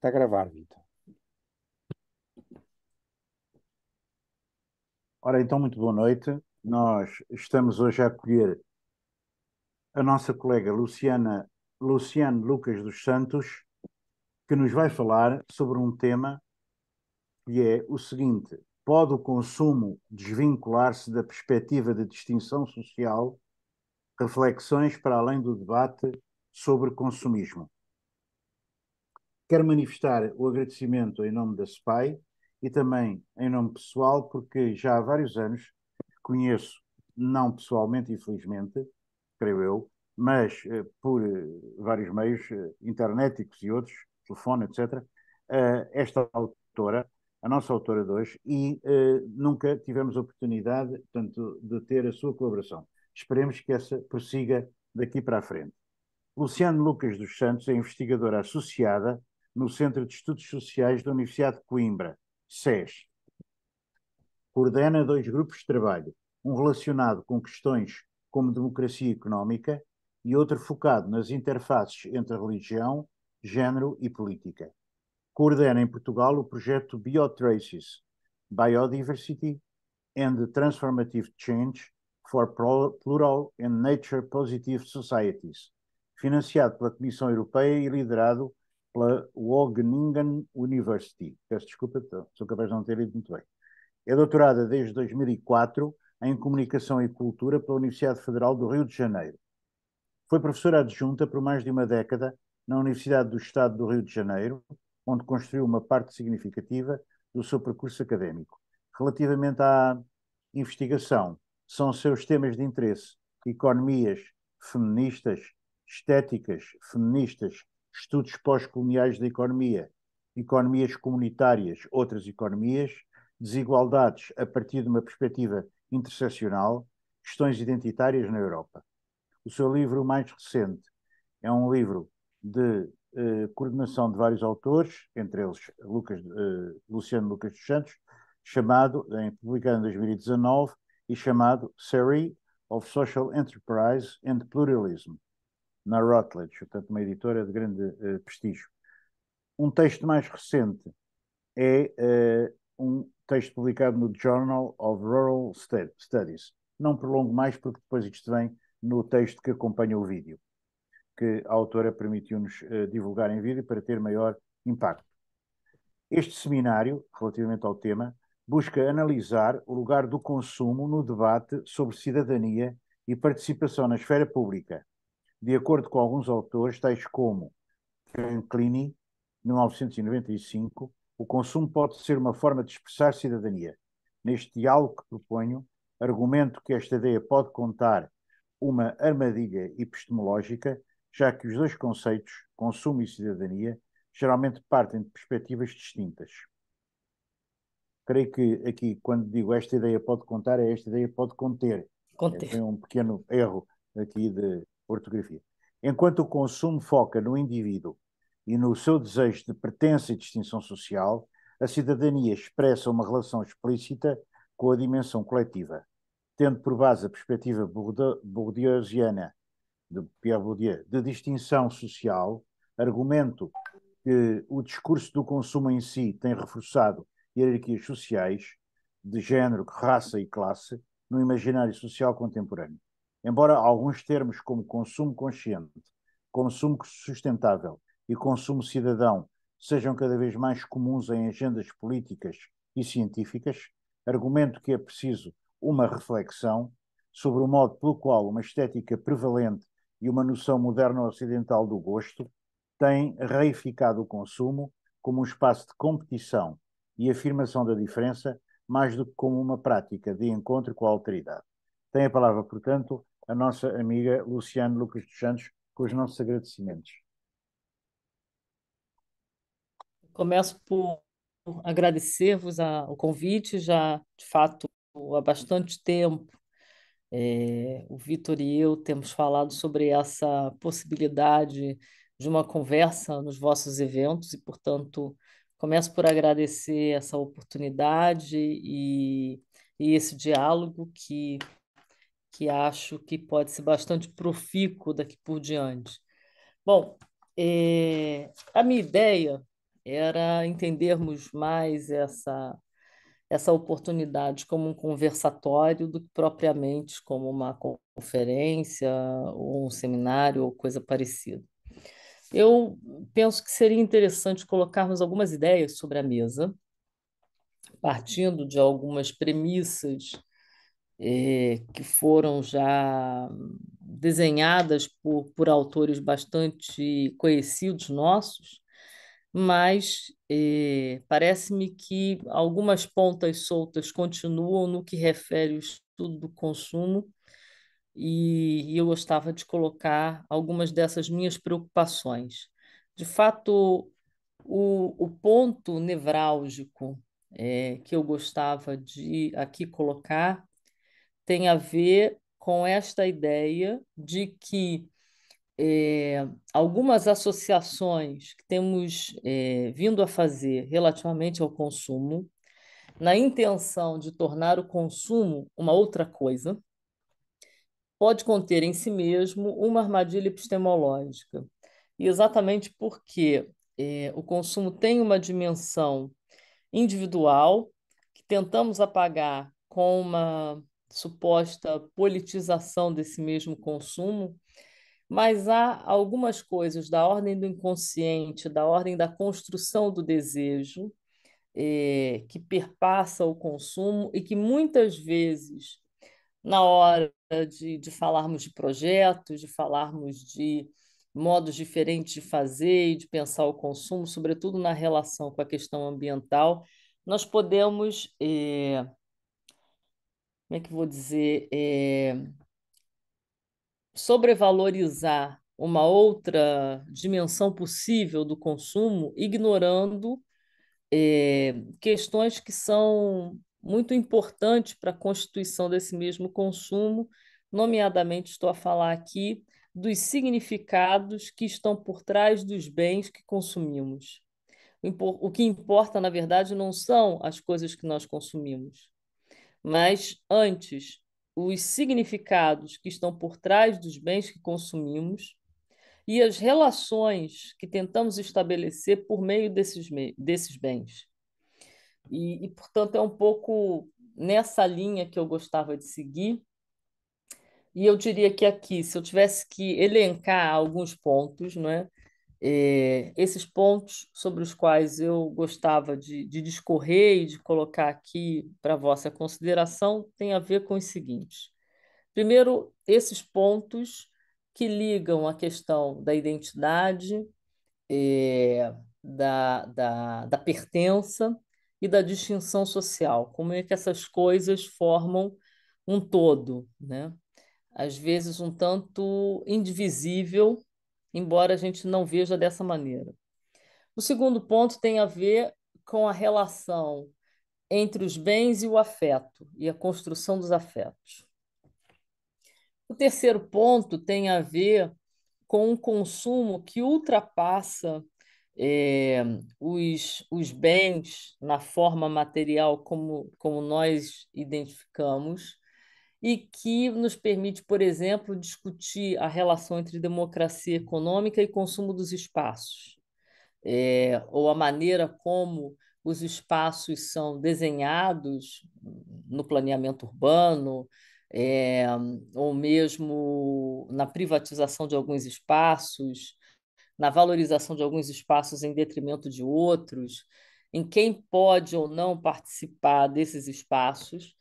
Está a gravar, Vitor. Então. Ora, então, muito boa noite. Nós estamos hoje a acolher a nossa colega Luciana, Luciano Lucas dos Santos, que nos vai falar sobre um tema que é o seguinte: pode o consumo desvincular-se da perspectiva de distinção social? Reflexões para além do debate sobre consumismo. Quero manifestar o agradecimento em nome da SPAI e também em nome pessoal, porque já há vários anos conheço, não pessoalmente, infelizmente, creio eu, mas eh, por eh, vários meios, eh, internéticos e outros, telefone, etc., eh, esta autora, a nossa autora de hoje, e nunca tivemos a oportunidade, tanto de ter a sua colaboração. Esperemos que essa prossiga daqui para a frente. Luciano Lucas dos Santos é investigadora associada no Centro de Estudos Sociais da Universidade de Coimbra, SES. Coordena dois grupos de trabalho, um relacionado com questões como democracia económica e outro focado nas interfaces entre religião, género e política. Coordena em Portugal o projeto Biotraces, Biodiversity and Transformative Change for Plural and Nature Positive Societies, financiado pela Comissão Europeia e liderado pela Wageningen University. Peço desculpa, sou capaz de não ter lido muito bem. É doutorada desde 2004 em Comunicação e Cultura pela Universidade Federal do Rio de Janeiro. Foi professora adjunta por mais de uma década na Universidade do Estado do Rio de Janeiro, onde construiu uma parte significativa do seu percurso académico. Relativamente à investigação, são seus temas de interesse economias feministas, estéticas feministas, estudos pós-coloniais da economia, economias comunitárias, outras economias, desigualdades a partir de uma perspectiva interseccional, questões identitárias na Europa. O seu livro mais recente é um livro de eh, coordenação de vários autores, entre eles Lucas, eh, Luciano Lucas dos Santos, chamado, em, publicado em 2019, e chamado Series of Social Enterprise and Pluralism, na Routledge, portanto, uma editora de grande uh, prestígio. Um texto mais recente é uh, um texto publicado no Journal of Rural Studies. Não prolongo mais, porque depois isto vem no texto que acompanha o vídeo, que a autora permitiu-nos uh, divulgar em vídeo para ter maior impacto. Este seminário, relativamente ao tema, busca analisar o lugar do consumo no debate sobre cidadania e participação na esfera pública, de acordo com alguns autores, tais como Canclini, 1995, o consumo pode ser uma forma de expressar cidadania. Neste diálogo que proponho, argumento que esta ideia pode contar uma armadilha epistemológica, já que os dois conceitos, consumo e cidadania, geralmente partem de perspectivas distintas. Creio que aqui, quando digo esta ideia pode contar, é esta ideia pode conter. Conter. Tem é, um pequeno erro aqui de, ortografia. Enquanto o consumo foca no indivíduo e no seu desejo de pertença e distinção social, a cidadania expressa uma relação explícita com a dimensão coletiva, tendo por base a perspectiva bourdieusiana de Pierre Bourdieu de distinção social, argumento que o discurso do consumo em si tem reforçado hierarquias sociais de género, raça e classe no imaginário social contemporâneo. Embora alguns termos como consumo consciente, consumo sustentável e consumo cidadão sejam cada vez mais comuns em agendas políticas e científicas, argumento que é preciso uma reflexão sobre o modo pelo qual uma estética prevalente e uma noção moderna ocidental do gosto têm reificado o consumo como um espaço de competição e afirmação da diferença, mais do que como uma prática de encontro com a alteridade. Tem a palavra, portanto, a nossa amiga Luciana Lucas dos Santos com os nossos agradecimentos. Começo por agradecer-vos o convite, já de fato há bastante tempo é, o Vitor e eu temos falado sobre essa possibilidade de uma conversa nos vossos eventos e, portanto, começo por agradecer essa oportunidade e, e esse diálogo que que acho que pode ser bastante profícuo daqui por diante. Bom, é, a minha ideia era entendermos mais essa, essa oportunidade como um conversatório do que propriamente como uma conferência ou um seminário ou coisa parecida. Eu penso que seria interessante colocarmos algumas ideias sobre a mesa, partindo de algumas premissas é, que foram já desenhadas por, por autores bastante conhecidos nossos, mas é, parece-me que algumas pontas soltas continuam no que refere o estudo do consumo, e, eu gostava de colocar algumas dessas minhas preocupações. De fato, o, o ponto nevrálgico é, que eu gostava de aqui colocar tem a ver com esta ideia de que é, algumas associações que temos é, vindo a fazer relativamente ao consumo, na intenção de tornar o consumo uma outra coisa, pode conter em si mesmo uma armadilha epistemológica. E exatamente porque é, o consumo tem uma dimensão individual que tentamos apagar com uma suposta politização desse mesmo consumo, mas há algumas coisas da ordem do inconsciente, da ordem da construção do desejo, eh, que perpassa o consumo e que muitas vezes, na hora de, de falarmos de projetos, de falarmos de modos diferentes de fazer e de pensar o consumo, sobretudo na relação com a questão ambiental, nós podemos eh, como é que vou dizer, é, sobrevalorizar uma outra dimensão possível do consumo, ignorando é, questões que são muito importantes para a constituição desse mesmo consumo, nomeadamente estou a falar aqui dos significados que estão por trás dos bens que consumimos. O que importa, na verdade, não são as coisas que nós consumimos mas antes os significados que estão por trás dos bens que consumimos e as relações que tentamos estabelecer por meio desses, desses bens. E, e, portanto, é um pouco nessa linha que eu gostava de seguir. E eu diria que aqui, se eu tivesse que elencar alguns pontos, não é? é, esses pontos sobre os quais eu gostava de, de discorrer e de colocar aqui para vossa consideração têm a ver com os seguintes. Primeiro, esses pontos que ligam a questão da identidade, é, da, da, da pertença e da distinção social, como é que essas coisas formam um todo, né? às vezes um tanto indivisível embora a gente não veja dessa maneira. O segundo ponto tem a ver com a relação entre os bens e o afeto e a construção dos afetos. O terceiro ponto tem a ver com um consumo que ultrapassa é, os, os bens na forma material como, como nós identificamos e que nos permite, por exemplo, discutir a relação entre democracia econômica e consumo dos espaços, é, ou a maneira como os espaços são desenhados no planeamento urbano, é, ou mesmo na privatização de alguns espaços, na valorização de alguns espaços em detrimento de outros, em quem pode ou não participar desses espaços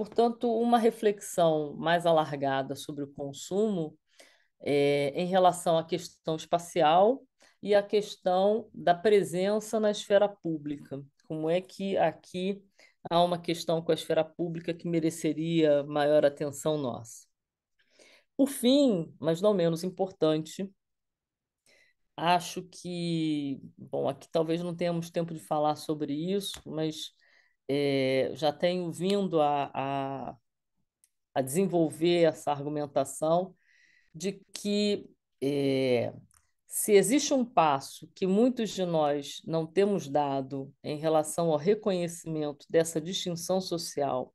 Portanto, uma reflexão mais alargada sobre o consumo é, em relação à questão espacial e à questão da presença na esfera pública. Como é que aqui há uma questão com a esfera pública que mereceria maior atenção nossa? Por fim, mas não menos importante, acho que, bom, aqui talvez não tenhamos tempo de falar sobre isso, mas é, já tenho vindo a, a, a, desenvolver essa argumentação de que é, se existe um passo que muitos de nós não temos dado em relação ao reconhecimento dessa distinção social,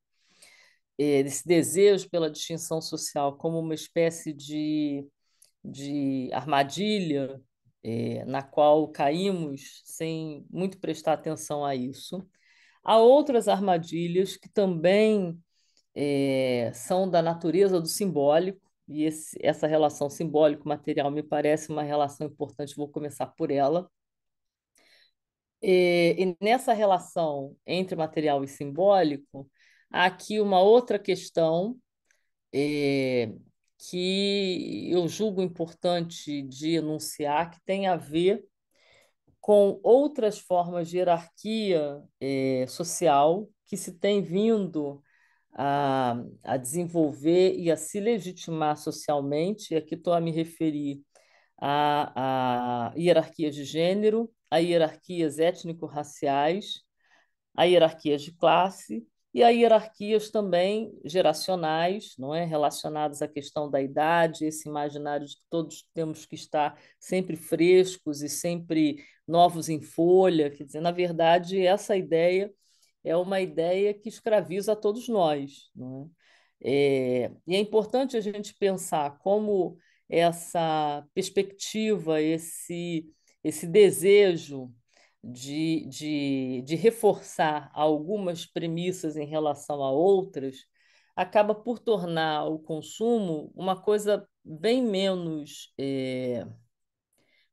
é, desse desejo pela distinção social como uma espécie de, de armadilha é, na qual caímos sem muito prestar atenção a isso, Há outras armadilhas que também é, são da natureza do simbólico, e esse, essa relação simbólico-material me parece uma relação importante, vou começar por ela. E, eh, e nessa relação entre material e simbólico, há aqui uma outra questão é, que eu julgo importante de enunciar, que tem a ver com outras formas de hierarquia eh, social que se tem vindo a, a desenvolver e a se legitimar socialmente. E aqui estou a me referir a, a hierarquias de gênero, a hierarquias étnico-raciais, a hierarquias de classe e a hierarquias também geracionais, não é, relacionadas à questão da idade, esse imaginário de que todos temos que estar sempre frescos e sempre novos em folha. Quer dizer, na verdade, essa ideia é uma ideia que escraviza a todos nós. Não é? é e é importante a gente pensar como essa perspectiva, esse, esse desejo de, de, de reforçar algumas premissas em relação a outras, acaba por tornar o consumo uma coisa bem menos é,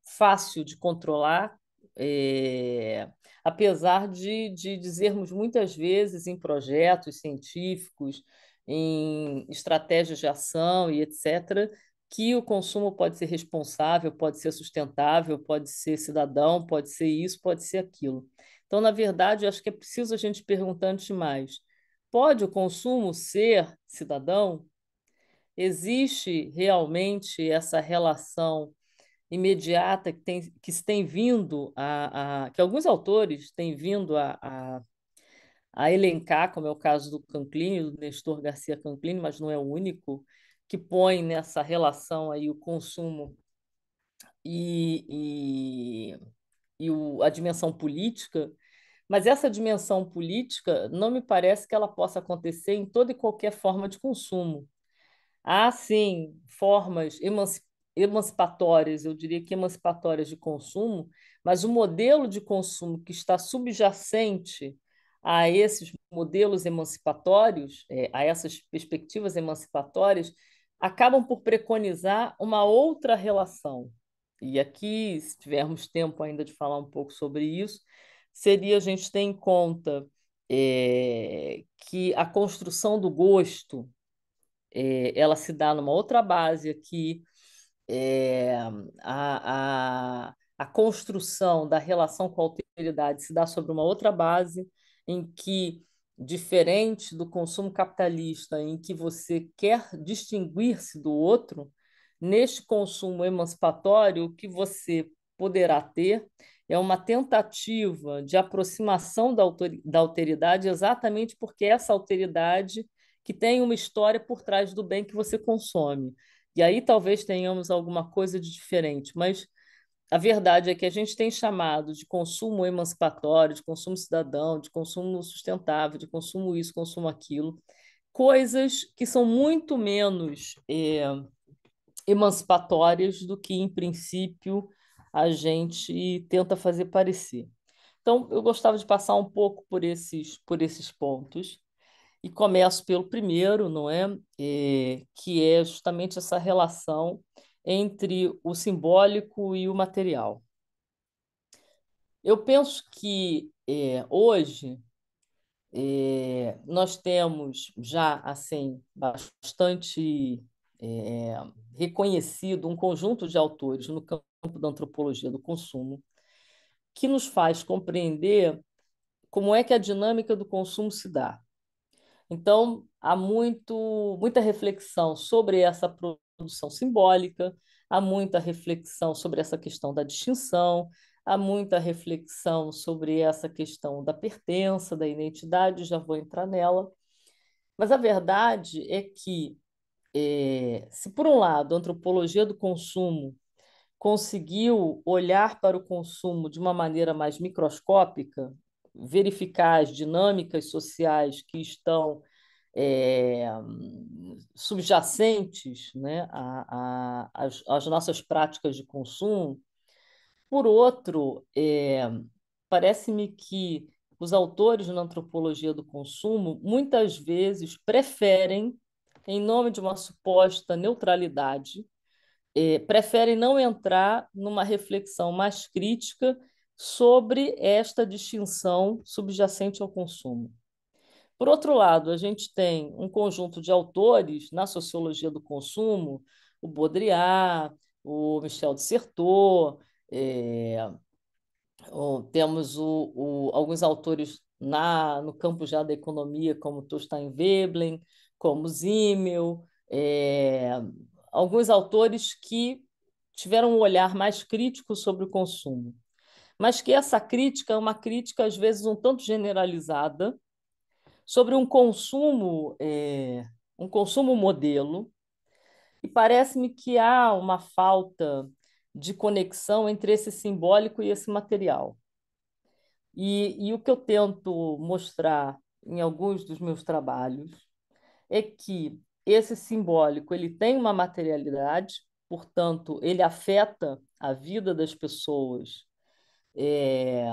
fácil de controlar é, apesar de, de dizermos muitas vezes em projetos científicos, em estratégias de ação e etc., que o consumo pode ser responsável, pode ser sustentável, pode ser cidadão, pode ser isso, pode ser aquilo. Então, na verdade, eu acho que é preciso a gente perguntar antes de mais: pode o consumo ser cidadão? Existe realmente essa relação imediata que, tem, que se tem vindo a, a que alguns autores têm vindo a, a, a, elencar, como é o caso do Canclini, do Nestor Garcia Canclini, mas não é o único, que põe nessa relação aí o consumo e, e, e o, a dimensão política, mas essa dimensão política não me parece que ela possa acontecer em toda e qualquer forma de consumo. Há, sim, formas emancipadas emancipatórias, eu diria que emancipatórias de consumo, mas o modelo de consumo que está subjacente a esses modelos emancipatórios, é, a essas perspectivas emancipatórias, acabam por preconizar uma outra relação. E aqui, se tivermos tempo ainda de falar um pouco sobre isso, seria a gente ter em conta é, que a construção do gosto é, ela se dá numa outra base aqui, é, a, a, a construção da relação com a alteridade se dá sobre uma outra base em que diferente do consumo capitalista em que você quer distinguir-se do outro, neste consumo emancipatório, o que você poderá ter é uma tentativa de aproximação da, da alteridade, exatamente porque é essa alteridade que tem uma história por trás do bem que você consome. E aí talvez tenhamos alguma coisa de diferente, mas a verdade é que a gente tem chamado de consumo emancipatório, de consumo cidadão, de consumo sustentável, de consumo isso, consumo aquilo, coisas que são muito menos é, emancipatórias do que, em princípio, a gente tenta fazer parecer. Então, eu gostava de passar um pouco por esses, por esses pontos. E começo pelo primeiro, não é? é que é justamente essa relação entre o simbólico e o material. Eu penso que é, hoje é, nós temos já assim bastante é, reconhecido um conjunto de autores no campo da antropologia do consumo que nos faz compreender como é que a dinâmica do consumo se dá. Então, há muito, muita reflexão sobre essa produção simbólica, há muita reflexão sobre essa questão da distinção, há muita reflexão sobre essa questão da pertença, da identidade, já vou entrar nela. Mas a verdade é que, é, se por um lado a antropologia do consumo conseguiu olhar para o consumo de uma maneira mais microscópica, verificar as dinâmicas sociais que estão é, subjacentes né, a, a, as, as, nossas práticas de consumo. Por outro, é, parece-me que os autores na antropologia do consumo muitas vezes preferem, em nome de uma suposta neutralidade, é, preferem não entrar numa reflexão mais crítica sobre esta distinção subjacente ao consumo. Por outro lado, a gente tem um conjunto de autores na sociologia do consumo, o Baudrillard, o Michel de Certeau, é, o, temos o, o, alguns autores na, no campo já da economia, como Tostain Veblen, como Zimmel, é, alguns autores que tiveram um olhar mais crítico sobre o consumo mas que essa crítica é uma crítica, às vezes, um tanto generalizada, sobre um consumo, é, um consumo modelo, e parece-me que há uma falta de conexão entre esse simbólico e esse material. E, e o que eu tento mostrar em alguns dos meus trabalhos é que esse simbólico ele tem uma materialidade, portanto ele afeta a vida das pessoas é,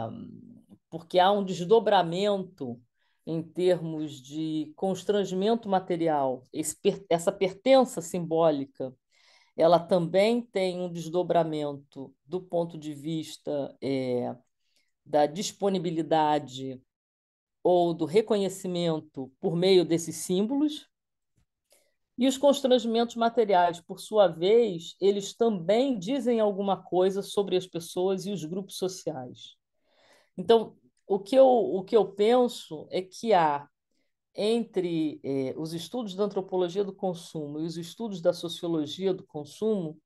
porque há um desdobramento em termos de constrangimento material, esse, essa pertença simbólica, ela também tem um desdobramento do ponto de vista é, da disponibilidade ou do reconhecimento por meio desses símbolos, e os constrangimentos materiais, por sua vez, eles também dizem alguma coisa sobre as pessoas e os grupos sociais. Então, o que eu, o que eu penso é que há entre eh, os estudos da antropologia do consumo e os estudos da sociologia do consumo,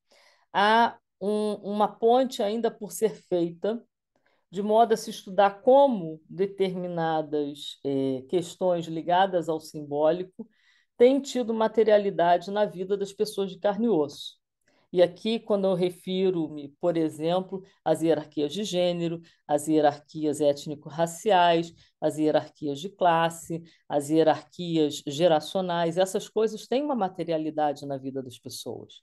há um, uma ponte ainda por ser feita, de modo a se estudar como determinadas eh, questões ligadas ao simbólico tem tido materialidade na vida das pessoas de carne e osso. E aqui, quando eu refiro-me, por exemplo, às hierarquias de gênero, às hierarquias étnico-raciais, às hierarquias de classe, às hierarquias geracionais, essas coisas têm uma materialidade na vida das pessoas.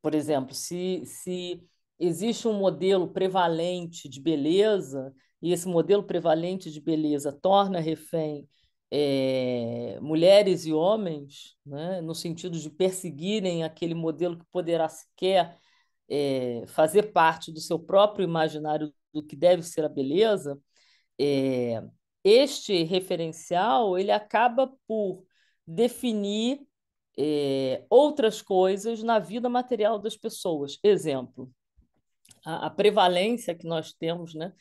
Por exemplo, se, se existe um modelo prevalente de beleza, e esse modelo prevalente de beleza torna refém é, mulheres e homens, né, no sentido de perseguirem aquele modelo que poderá sequer é, fazer parte do seu próprio imaginário do que deve ser a beleza, é, este referencial ele acaba por definir outras coisas na vida material das pessoas. Exemplo, a, a prevalência que nós temos, né,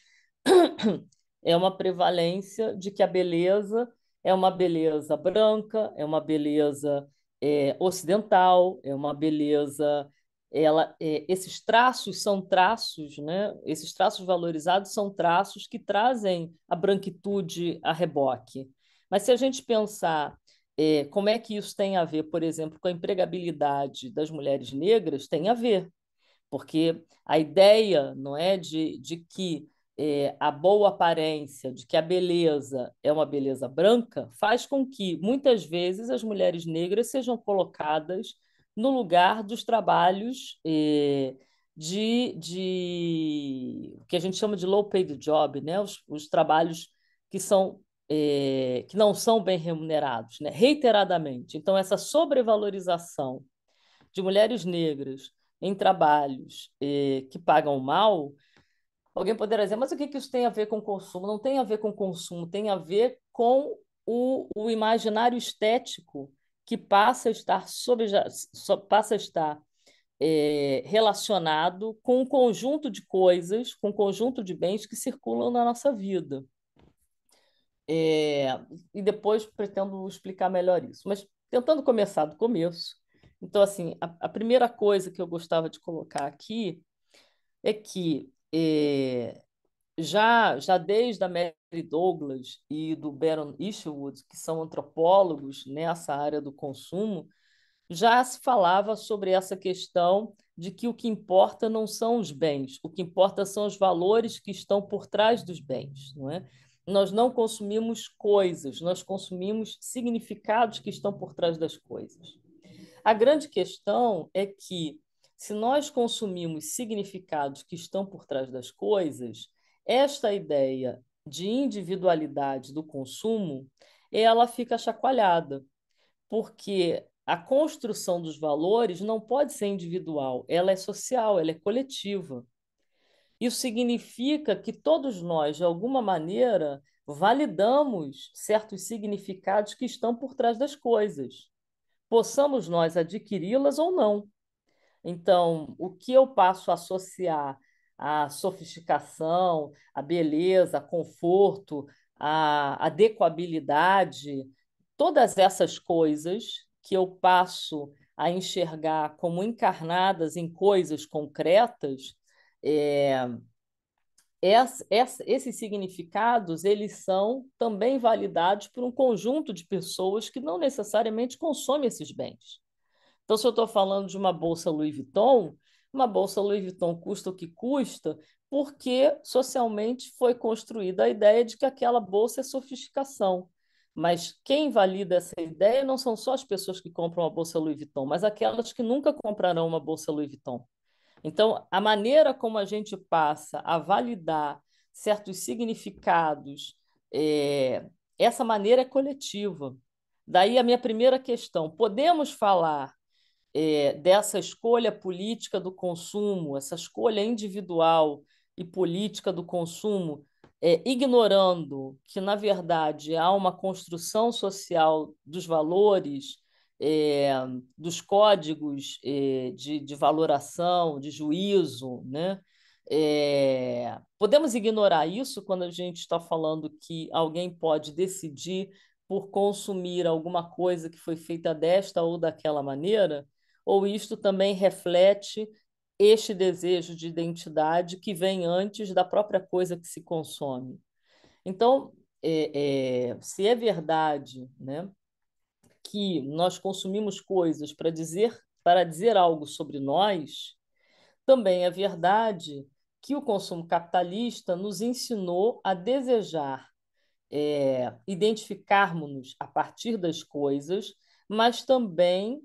é uma prevalência de que a beleza é uma beleza branca, é uma beleza é, ocidental, é uma beleza. Ela, é, esses traços são traços, né? Esses traços valorizados são traços que trazem a branquitude a reboque. Mas se a gente pensar é, como é que isso tem a ver, por exemplo, com a empregabilidade das mulheres negras, tem a ver, porque a ideia não é de, de que é, a boa aparência, de que a beleza é uma beleza branca, faz com que, muitas vezes, as mulheres negras sejam colocadas no lugar dos trabalhos é, de, de o que a gente chama de low paid job, né? os, os trabalhos que são é, que não são bem remunerados, né? reiteradamente. Então, essa sobrevalorização de mulheres negras em trabalhos que pagam mal Alguém poderá dizer, mas o que, que isso tem a ver com consumo? Não tem a ver com consumo, tem a ver com o, o imaginário estético que passa a estar, sobre, passa a estar é, relacionado com um conjunto de coisas, com um conjunto de bens que circulam na nossa vida. É, e depois pretendo explicar melhor isso. Mas tentando começar do começo, então, assim, a, a primeira coisa que eu gostava de colocar aqui é que é, já, já desde a Mary Douglas e do Baron Isherwood, que são antropólogos nessa área do consumo, já se falava sobre essa questão de que o que importa não são os bens, o que importa são os valores que estão por trás dos bens, não é? Nós não consumimos coisas, nós consumimos significados que estão por trás das coisas. A grande questão é que se nós consumimos significados que estão por trás das coisas, esta ideia de individualidade do consumo, ela fica chacoalhada, porque a construção dos valores não pode ser individual, ela é social, ela é coletiva. Isso significa que todos nós, de alguma maneira, validamos certos significados que estão por trás das coisas, possamos nós adquiri-las ou não. Então, o que eu passo a associar à sofisticação, à beleza, a conforto, à adequabilidade, todas essas coisas que eu passo a enxergar como encarnadas em coisas concretas, é, esses significados eles são também validados por um conjunto de pessoas que não necessariamente consomem esses bens. Então, se eu estou falando de uma bolsa Louis Vuitton, uma bolsa Louis Vuitton custa o que custa, porque socialmente foi construída a ideia de que aquela bolsa é sofisticação. Mas quem valida essa ideia não são só as pessoas que compram a bolsa Louis Vuitton, mas aquelas que nunca comprarão uma bolsa Louis Vuitton. Então, a maneira como a gente passa a validar certos significados, é, essa maneira é coletiva. Daí a minha primeira questão: podemos falar é, dessa escolha política do consumo, essa escolha individual e política do consumo, é, ignorando que, na verdade, há uma construção social dos valores, é, dos códigos de, de, valoração, de juízo, né? podemos ignorar isso quando a gente está falando que alguém pode decidir por consumir alguma coisa que foi feita desta ou daquela maneira? ou isto também reflete este desejo de identidade que vem antes da própria coisa que se consome. Então, é, é, se é verdade né, que nós consumimos coisas para dizer, para dizer algo sobre nós, também é verdade que o consumo capitalista nos ensinou a desejar é, identificarmos-nos a partir das coisas, mas também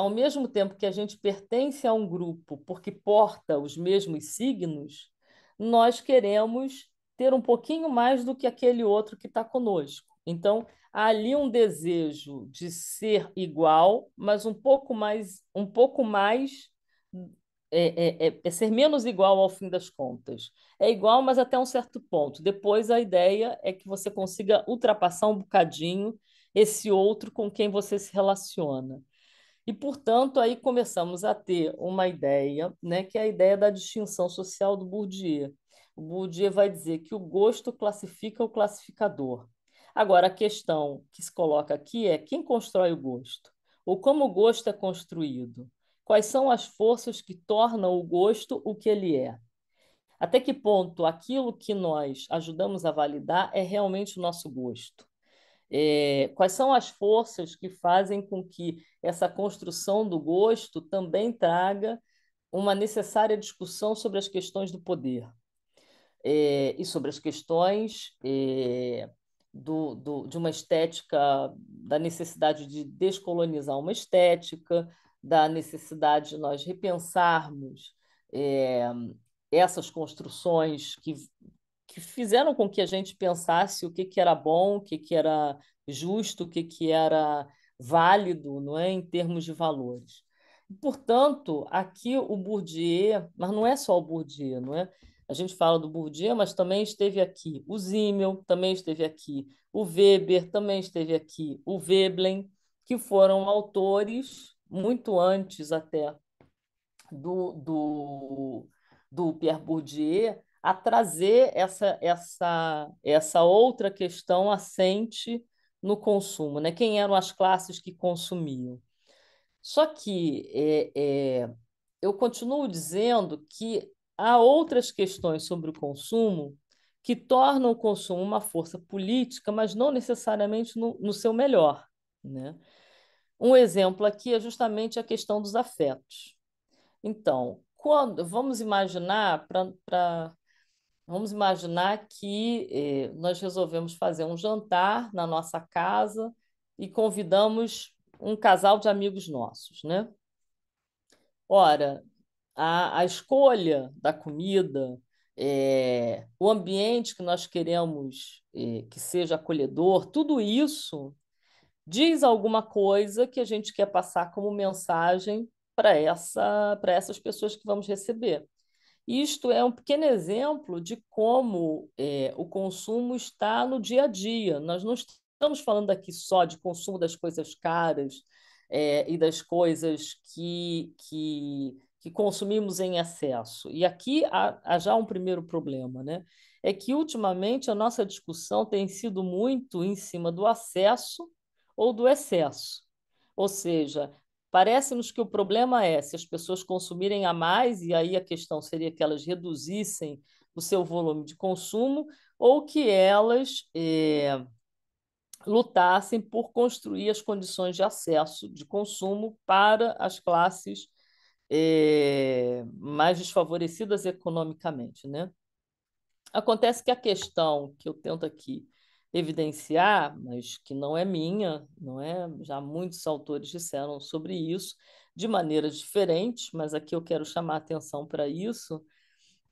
ao mesmo tempo que a gente pertence a um grupo porque porta os mesmos signos, nós queremos ter um pouquinho mais do que aquele outro que está conosco. Então, há ali um desejo de ser igual, mas um pouco mais, um pouco mais é, é, é, é, ser menos igual ao fim das contas. É igual, mas até um certo ponto. Depois a ideia é que você consiga ultrapassar um bocadinho esse outro com quem você se relaciona. E, portanto, aí começamos a ter uma ideia, né, que é a ideia da distinção social do Bourdieu. O Bourdieu vai dizer que o gosto classifica o classificador. Agora, a questão que se coloca aqui é quem constrói o gosto? Ou como o gosto é construído? Quais são as forças que tornam o gosto o que ele é? Até que ponto aquilo que nós ajudamos a validar é realmente o nosso gosto? É, quais são as forças que fazem com que essa construção do gosto também traga uma necessária discussão sobre as questões do poder é, e sobre as questões é, do, do, de uma estética, da necessidade de descolonizar uma estética, da necessidade de nós repensarmos essas construções que que fizeram com que a gente pensasse o que, que era bom, o que, que era justo, o que, que era válido não é, em termos de valores. Portanto, aqui o Bourdieu, mas não é só o Bourdieu, não é? A gente fala do Bourdieu, mas também esteve aqui o Zimmel, também esteve aqui o Weber, também esteve aqui o Veblen, que foram autores muito antes até do, do, do Pierre Bourdieu, a trazer essa, essa, essa outra questão assente no consumo, né? Quem eram as classes que consumiam? Só que é, é, eu continuo dizendo que há outras questões sobre o consumo que tornam o consumo uma força política, mas não necessariamente no, no seu melhor, né? Um exemplo aqui é justamente a questão dos afetos. Então, quando vamos imaginar para Vamos imaginar que eh, nós resolvemos fazer um jantar na nossa casa e convidamos um casal de amigos nossos, né? Ora, a, a escolha da comida, eh, o ambiente que nós queremos eh, que seja acolhedor, tudo isso diz alguma coisa que a gente quer passar como mensagem para essa, essas pessoas que vamos receber. Isto é um pequeno exemplo de como é, o consumo está no dia a dia. Nós não estamos falando aqui só de consumo das coisas caras é, e das coisas que, que, que, consumimos em excesso. E aqui há, há já um primeiro problema, né? É que ultimamente a nossa discussão tem sido muito em cima do acesso ou do excesso. Ou seja, Parece-nos que o problema é se as pessoas consumirem a mais, e aí a questão seria que elas reduzissem o seu volume de consumo, ou que elas é, lutassem por construir as condições de acesso de consumo para as classes é, mais desfavorecidas economicamente. Né? Acontece que a questão que eu tento aqui evidenciar, mas que não é minha, não é? Já muitos autores disseram sobre isso de maneira diferente, mas aqui eu quero chamar atenção para isso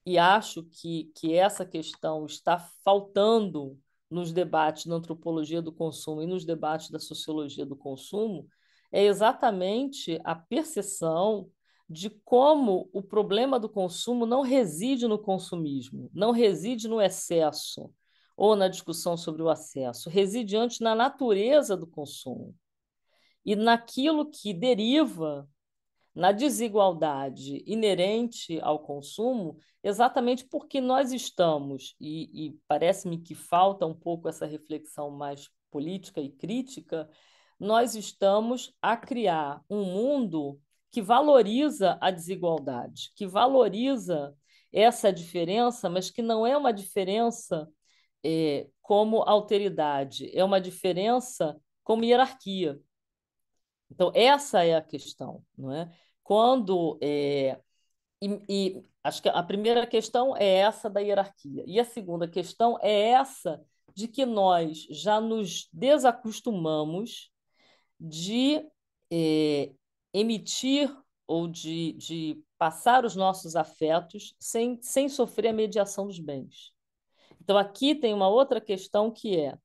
e acho que, que essa questão está faltando nos debates da antropologia do consumo e nos debates da sociologia do consumo é exatamente a percepção de como o problema do consumo não reside no consumismo, não reside no excesso, ou na discussão sobre o acesso reside antes na natureza do consumo e naquilo que deriva na desigualdade inerente ao consumo, exatamente porque nós estamos, e, e parece-me que falta um pouco essa reflexão mais política e crítica, nós estamos a criar um mundo que valoriza a desigualdade, que valoriza essa diferença, mas que não é uma diferença é, como alteridade, é uma diferença como hierarquia. Então, essa é a questão, não é? Quando. É, e, e acho que a primeira questão é essa da hierarquia, e a segunda questão é essa de que nós já nos desacostumamos de é, emitir ou de, de passar os nossos afetos sem, sem sofrer a mediação dos bens. Então, aqui tem uma outra questão que é,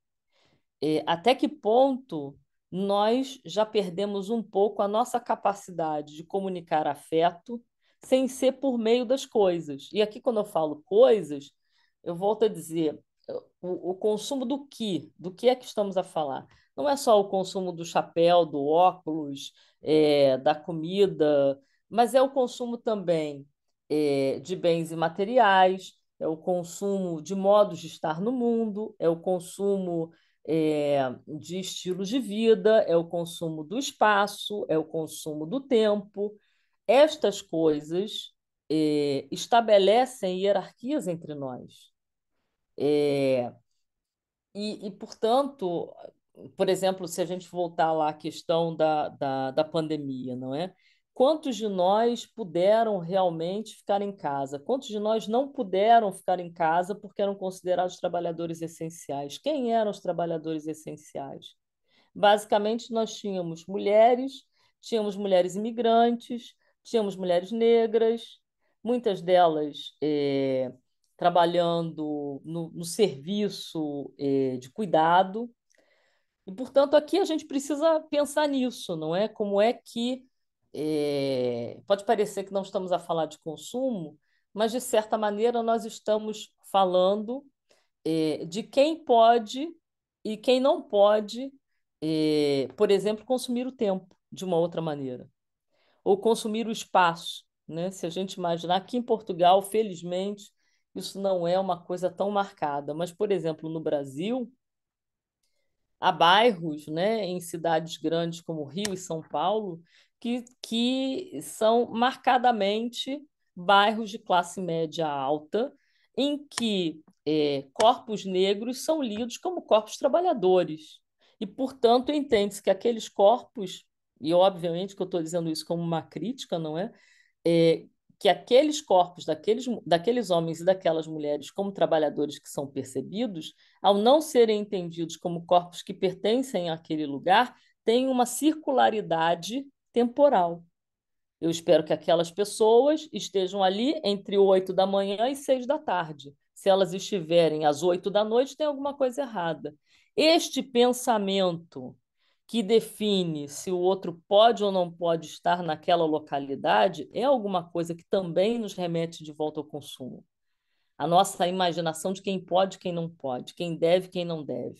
é até que ponto nós já perdemos um pouco a nossa capacidade de comunicar afeto sem ser por meio das coisas. E aqui, quando eu falo coisas, eu volto a dizer o, o, consumo do que, do que é que estamos a falar. Não é só o consumo do chapéu, do óculos, é, da comida, mas é o consumo também é, de bens e materiais, é o consumo de modos de estar no mundo, é o consumo é, de estilos de vida, é o consumo do espaço, é o consumo do tempo. Estas coisas é, estabelecem hierarquias entre nós. É, e, e, portanto, por exemplo, se a gente voltar lá à questão da, da, da pandemia, não é? Quantos de nós puderam realmente ficar em casa? Quantos de nós não puderam ficar em casa porque eram considerados trabalhadores essenciais? Quem eram os trabalhadores essenciais? Basicamente, nós tínhamos mulheres, tínhamos mulheres imigrantes, tínhamos mulheres negras, muitas delas é, trabalhando no, no serviço é, de cuidado. E, portanto, aqui a gente precisa pensar nisso, não é? Como é que é, pode parecer que não estamos a falar de consumo, mas de certa maneira nós estamos falando é, de quem pode e quem não pode, é, por exemplo, consumir o tempo de uma outra maneira, ou consumir o espaço. Né? Se a gente imaginar que em Portugal, felizmente, isso não é uma coisa tão marcada, mas, por exemplo, no Brasil, há bairros né, em cidades grandes como Rio e São Paulo que, que são marcadamente bairros de classe média alta, em que é, corpos negros são lidos como corpos trabalhadores. E, portanto, entende-se que aqueles corpos, e obviamente que eu estou dizendo isso como uma crítica, não é? é que aqueles corpos daqueles, daqueles homens e daquelas mulheres como trabalhadores que são percebidos, ao não serem entendidos como corpos que pertencem àquele lugar, têm uma circularidade temporal. Eu espero que aquelas pessoas estejam ali entre 8 da manhã e 6 da tarde. Se elas estiverem às 8 da noite, tem alguma coisa errada. Este pensamento que define se o outro pode ou não pode estar naquela localidade é alguma coisa que também nos remete de volta ao consumo. A nossa imaginação de quem pode, quem não pode, quem deve, quem não deve.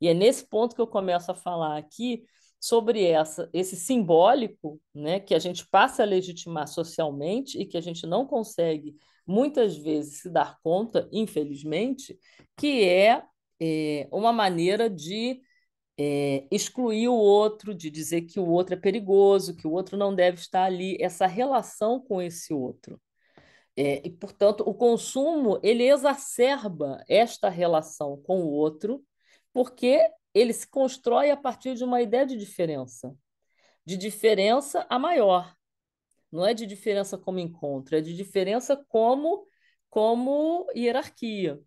E é nesse ponto que eu começo a falar aqui sobre essa, esse simbólico né, que a gente passa a legitimar socialmente e que a gente não consegue muitas vezes se dar conta, infelizmente, que é, é uma maneira de é, excluir o outro, de dizer que o outro é perigoso, que o outro não deve estar ali, essa relação com esse outro. É, e, portanto, o consumo ele exacerba esta relação com o outro, porque ele se constrói a partir de uma ideia de diferença. De diferença a maior. Não é de diferença como encontro, é de diferença como, como hierarquia.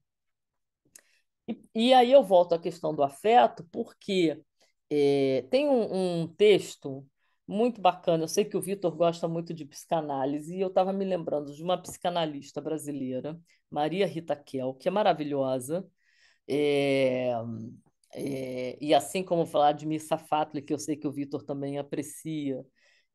E, e aí eu volto à questão do afeto, porque é, tem um, um texto muito bacana. Eu sei que o Vitor gosta muito de psicanálise e eu estava me lembrando de uma psicanalista brasileira, Maria Rita Kel, que é maravilhosa. É... É, e assim como falar de Missa Fatli, que eu sei que o Vitor também aprecia,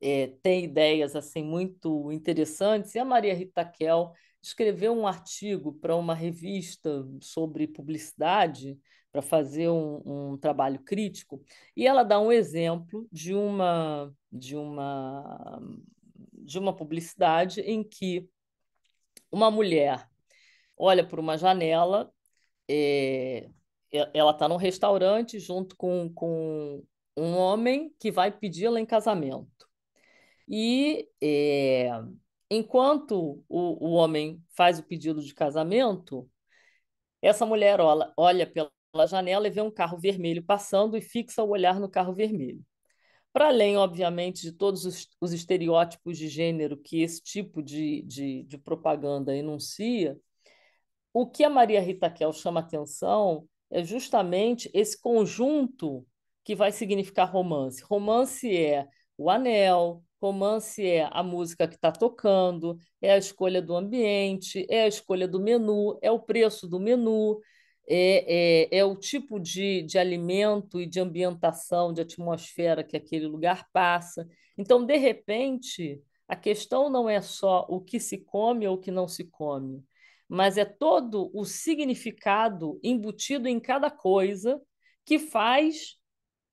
é, tem ideias assim muito interessantes. E a Maria Rita Kel escreveu um artigo para uma revista sobre publicidade, para fazer um, um, trabalho crítico, e ela dá um exemplo de uma, de uma, de uma publicidade em que uma mulher olha por uma janela. É, ela está num restaurante junto com, com um homem que vai pedi-la em casamento. E é, enquanto o, o homem faz o pedido de casamento, essa mulher olha, olha pela janela e vê um carro vermelho passando e fixa o olhar no carro vermelho. Para além, obviamente, de todos os, os, estereótipos de gênero que esse tipo de, de, de propaganda enuncia, o que a Maria Rita Kel chama atenção é justamente esse conjunto que vai significar romance. Romance é o anel, romance é a música que está tocando, é a escolha do ambiente, é a escolha do menu, é o preço do menu, é, é, é o tipo de, de alimento e de ambientação, de atmosfera que aquele lugar passa. Então, de repente, a questão não é só o que se come ou o que não se come mas é todo o significado embutido em cada coisa que faz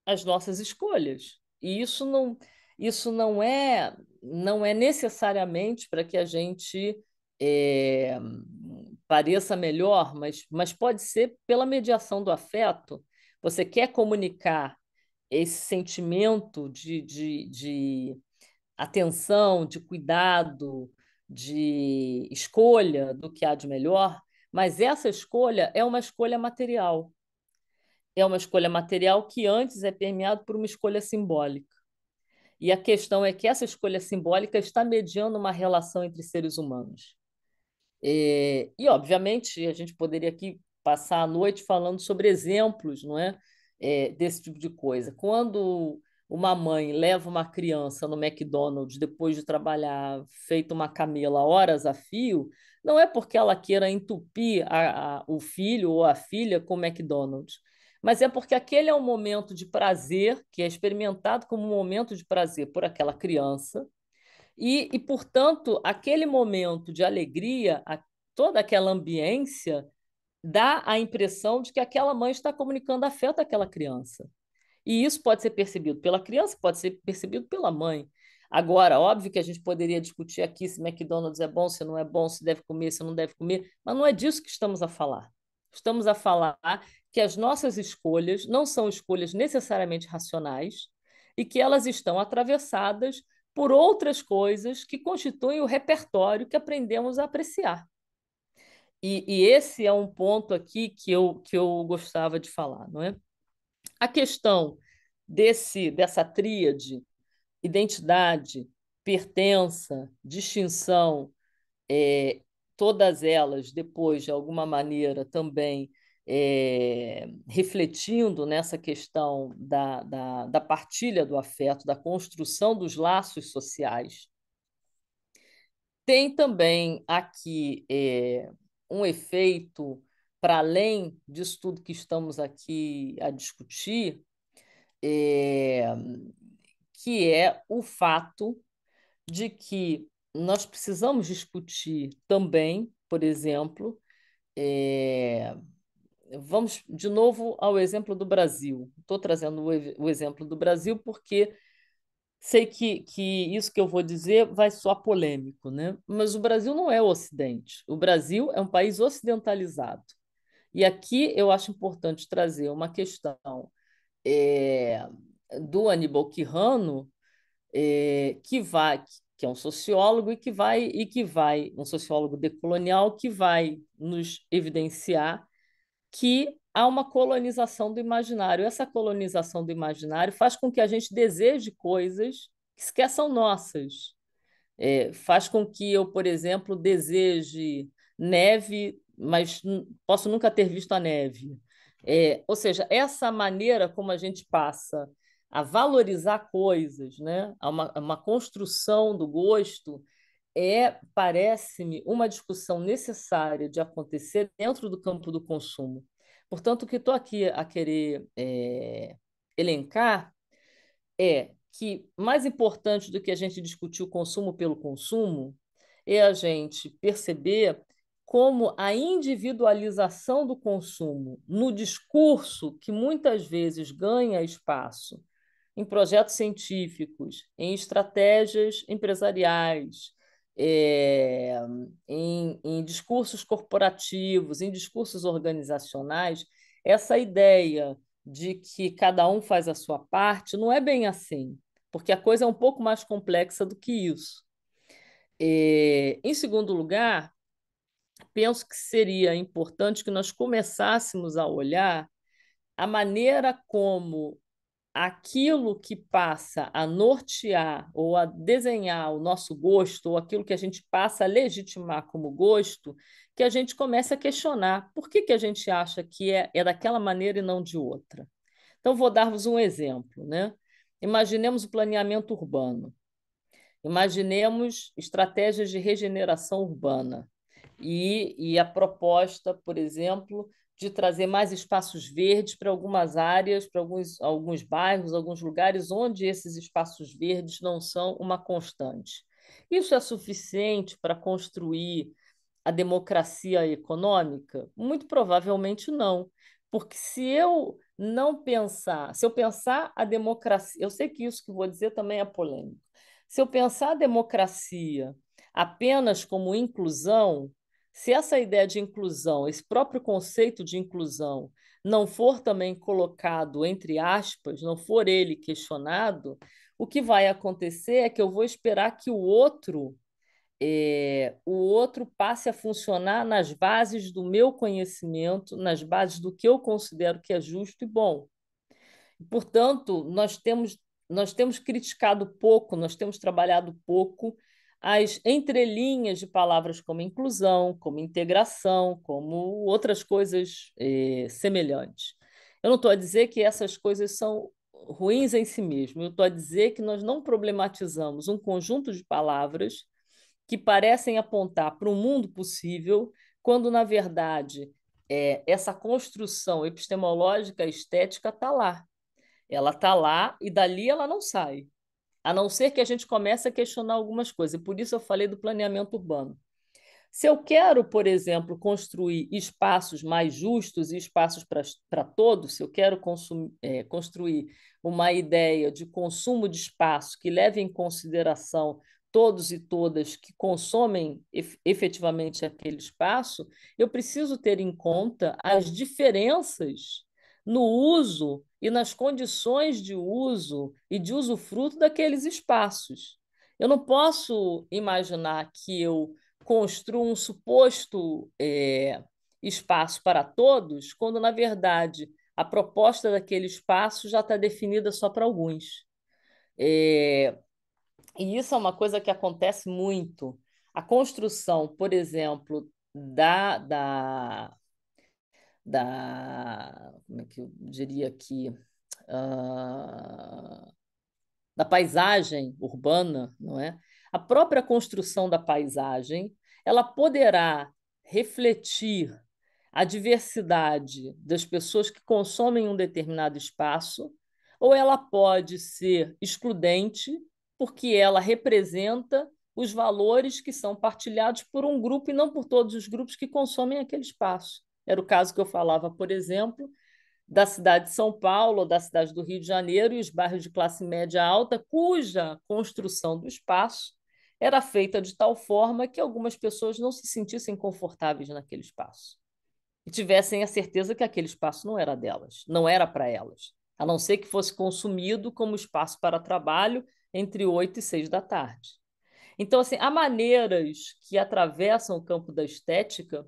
as nossas escolhas. E isso não, isso não é não é necessariamente para que a gente é, pareça melhor, mas, mas pode ser pela mediação do afeto. Você quer comunicar esse sentimento de, de, de atenção, de cuidado, de escolha do que há de melhor, mas essa escolha é uma escolha material. É uma escolha material que antes é permeado por uma escolha simbólica. E a questão é que essa escolha simbólica está mediando uma relação entre seres humanos. E, é, e obviamente, a gente poderia aqui passar a noite falando sobre exemplos não é? é desse tipo de coisa. Quando uma mãe leva uma criança no McDonald's depois de trabalhar feito uma camela horas a fio, não é porque ela queira entupir a, a, o filho ou a filha com o McDonald's, mas é porque aquele é um momento de prazer que é experimentado como um momento de prazer por aquela criança. E, e portanto, aquele momento de alegria, a, toda aquela ambiência, dá a impressão de que aquela mãe está comunicando afeto àquela criança. E isso pode ser percebido pela criança, pode ser percebido pela mãe. Agora, óbvio que a gente poderia discutir aqui se McDonald's é bom, se não é bom, se deve comer, se não deve comer, mas não é disso que estamos a falar. Estamos a falar que as nossas escolhas não são escolhas necessariamente racionais e que elas estão atravessadas por outras coisas que constituem o repertório que aprendemos a apreciar. E, e esse é um ponto aqui que eu, que eu gostava de falar, não é? A questão desse dessa tríade identidade, pertença, distinção, é, todas elas depois de alguma maneira também é, refletindo nessa questão da, da, da partilha do afeto, da construção dos laços sociais. Tem também aqui é, um efeito para além disso tudo que estamos aqui a discutir, é, que é o fato de que nós precisamos discutir também, por exemplo, é, vamos de novo ao exemplo do Brasil. Estou trazendo o, o, exemplo do Brasil porque sei que, que isso que eu vou dizer vai soar polêmico, né? mas o Brasil não é o Ocidente. O Brasil é um país ocidentalizado. E aqui eu acho importante trazer uma questão é, do Aníbal Quirrano, é, eh, que vai que é um sociólogo e que vai e que vai um sociólogo decolonial que vai nos evidenciar que há uma colonização do imaginário. Essa colonização do imaginário faz com que a gente deseje coisas que sequer são nossas. É, faz com que eu, por exemplo, deseje neve mas posso nunca ter visto a neve. É, ou seja, essa maneira como a gente passa a valorizar coisas, né? a uma, a uma construção do gosto, é, parece-me, uma discussão necessária de acontecer dentro do campo do consumo. Portanto, o que estou aqui a querer é, elencar é que mais importante do que a gente discutir o consumo pelo consumo é a gente perceber como a individualização do consumo no discurso que muitas vezes ganha espaço em projetos científicos, em estratégias empresariais, é, em, em discursos corporativos, em discursos organizacionais, essa ideia de que cada um faz a sua parte não é bem assim, porque a coisa é um pouco mais complexa do que isso. É, em segundo lugar, penso que seria importante que nós começássemos a olhar a maneira como aquilo que passa a nortear ou a desenhar o nosso gosto, ou aquilo que a gente passa a legitimar como gosto, que a gente começa a questionar por que, que a gente acha que é, é daquela maneira e não de outra. Então, vou dar-vos um exemplo. Né? Imaginemos o planeamento urbano. Imaginemos estratégias de regeneração urbana e, e a proposta, por exemplo, de trazer mais espaços verdes para algumas áreas, para alguns, alguns bairros, alguns lugares onde esses espaços verdes não são uma constante. Isso é suficiente para construir a democracia econômica? Muito provavelmente não, porque se eu não pensar, se eu pensar a democracia, eu sei que isso que vou dizer também é polêmico. Se eu pensar a democracia apenas como inclusão, se essa ideia de inclusão, esse próprio conceito de inclusão, não for também colocado entre aspas, não for ele questionado, o que vai acontecer é que eu vou esperar que o outro é, o outro passe a funcionar nas bases do meu conhecimento, nas bases do que eu considero que é justo e bom. Portanto, nós temos nós temos criticado pouco, nós temos trabalhado pouco as entrelinhas de palavras como inclusão, como integração, como outras coisas eh, semelhantes. Eu não estou a dizer que essas coisas são ruins em si mesmo, eu estou a dizer que nós não problematizamos um conjunto de palavras que parecem apontar para um mundo possível, quando, na verdade, é, essa construção epistemológica estética está lá. Ela está lá e dali ela não sai a não ser que a gente comece a questionar algumas coisas. E por isso eu falei do planeamento urbano. Se eu quero, por exemplo, construir espaços mais justos e espaços para todos, se eu quero consumir, é, construir uma ideia de consumo de espaço que leve em consideração todos e todas que consomem efetivamente aquele espaço, eu preciso ter em conta as diferenças no uso e nas condições de uso e de usufruto daqueles espaços. Eu não posso imaginar que eu construo um suposto é, espaço para todos, quando, na verdade, a proposta daquele espaço já está definida só para alguns. É, e isso é uma coisa que acontece muito. A construção, por exemplo, da, da, da como é que eu diria aqui uh, da paisagem urbana, não é? A própria construção da paisagem ela poderá refletir a diversidade das pessoas que consomem um determinado espaço, ou ela pode ser excludente porque ela representa os valores que são partilhados por um grupo e não por todos os grupos que consomem aquele espaço. Era o caso que eu falava, por exemplo, da cidade de São Paulo, da cidade do Rio de Janeiro e os bairros de classe média alta, cuja construção do espaço era feita de tal forma que algumas pessoas não se sentissem confortáveis naquele espaço e tivessem a certeza que aquele espaço não era delas, não era para elas, a não ser que fosse consumido como espaço para trabalho entre 8 e 6 da tarde. Então, assim, há maneiras que atravessam o campo da estética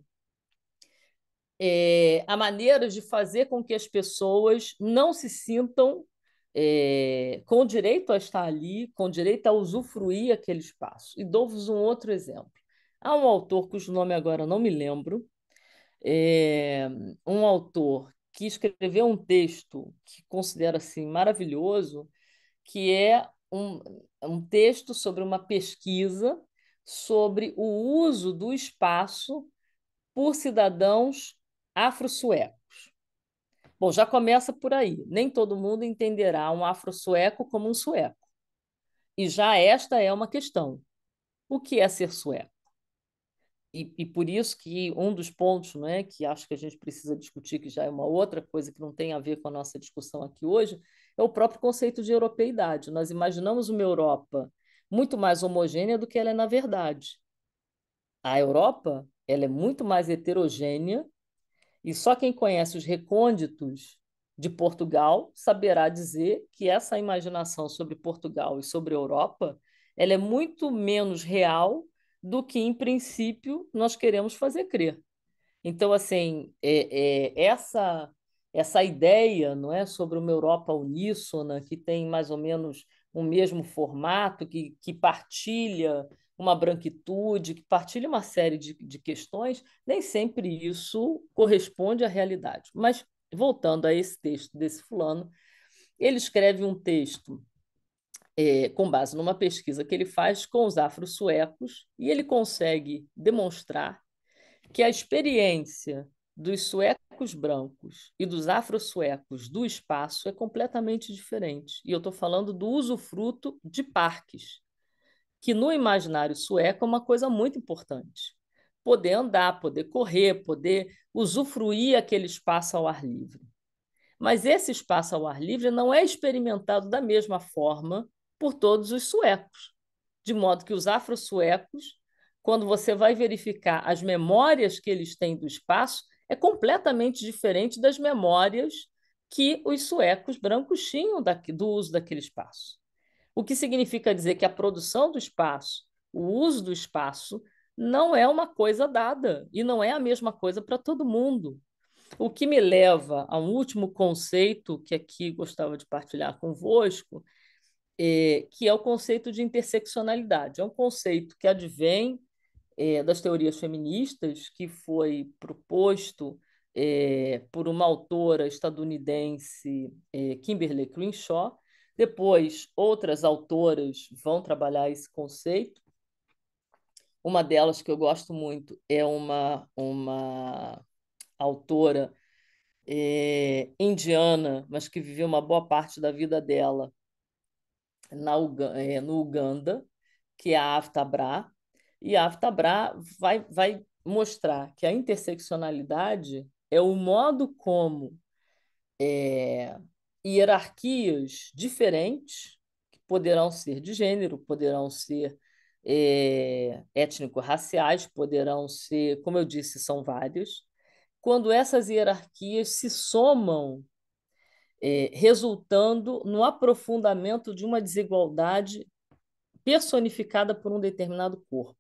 é, há maneiras de fazer com que as pessoas não se sintam é, com direito a estar ali, com direito a usufruir aquele espaço. E dou-vos um outro exemplo. Há um autor cujo nome agora não me lembro, é, um autor que escreveu um texto que considero assim maravilhoso, que é um, um texto sobre uma pesquisa sobre o uso do espaço por cidadãos afro-suecos. Bom, já começa por aí. Nem todo mundo entenderá um afro-sueco como um sueco. E já esta é uma questão. O que é ser sueco? E, e, por isso que um dos pontos é, que acho que a gente precisa discutir, que já é uma outra coisa que não tem a ver com a nossa discussão aqui hoje, é o próprio conceito de europeidade. Nós imaginamos uma Europa muito mais homogênea do que ela é na verdade. A Europa ela é muito mais heterogênea e só quem conhece os recônditos de Portugal saberá dizer que essa imaginação sobre Portugal e sobre Europa ela é muito menos real do que, em princípio, nós queremos fazer crer. Então, assim, é, é, essa essa ideia não é sobre uma Europa uníssona que tem mais ou menos o mesmo formato, que, que partilha uma branquitude, que partilha uma série de, de questões, nem sempre isso corresponde à realidade. Mas, voltando a esse texto desse fulano, ele escreve um texto é, com base numa pesquisa que ele faz com os afro-suecos e ele consegue demonstrar que a experiência dos suecos brancos e dos afro-suecos do espaço é completamente diferente. E eu estou falando do usufruto de parques que no imaginário sueco é uma coisa muito importante. Poder andar, poder correr, poder usufruir aquele espaço ao ar livre. Mas esse espaço ao ar livre não é experimentado da mesma forma por todos os suecos. De modo que os afro-suecos, quando você vai verificar as memórias que eles têm do espaço, é completamente diferente das memórias que os suecos brancos tinham do uso daquele espaço. O que significa dizer que a produção do espaço, o uso do espaço, não é uma coisa dada e não é a mesma coisa para todo mundo. O que me leva a um último conceito que aqui gostava de partilhar convosco, é, que é o conceito de interseccionalidade. É um conceito que advém é, das teorias feministas, que foi proposto é, por uma autora estadunidense, é, Kimberly Crenshaw, depois, outras autoras vão trabalhar esse conceito. Uma delas que eu gosto muito é uma, uma autora é, indiana, mas que viveu uma boa parte da vida dela na, é, no Uganda, que é a Bra. E a Bra vai, vai mostrar que a interseccionalidade é o modo como é, hierarquias diferentes, que poderão ser de gênero, poderão ser é, étnico-raciais, poderão ser, como eu disse, são vários. Quando essas hierarquias se somam, é, resultando no aprofundamento de uma desigualdade personificada por um determinado corpo.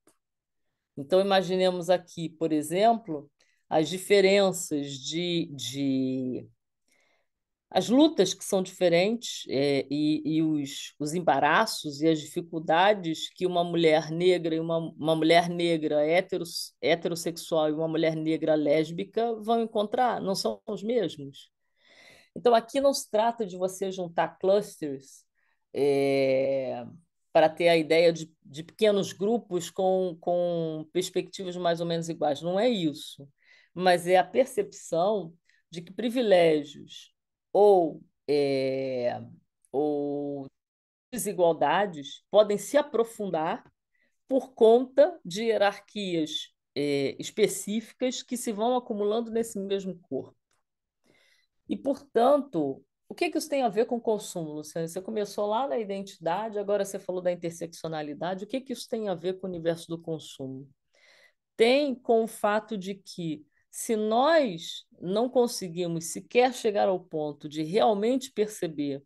Então, imaginemos aqui, por exemplo, as diferenças de, de as lutas que são diferentes é, e, e os, os, embaraços e as dificuldades que uma mulher negra e uma, uma mulher negra heteros, heterossexual e uma mulher negra lésbica vão encontrar, não são os mesmos. Então, aqui não se trata de você juntar clusters é, para ter a ideia de, de pequenos grupos com, com perspectivas mais ou menos iguais, não é isso, mas é a percepção de que privilégios ou, é, ou desigualdades podem se aprofundar por conta de hierarquias é, específicas que se vão acumulando nesse mesmo corpo. E, portanto, o que, que isso tem a ver com consumo, Luciana? Você começou lá na identidade, agora você falou da interseccionalidade. O que, que isso tem a ver com o universo do consumo? Tem com o fato de que se nós não conseguimos sequer chegar ao ponto de realmente perceber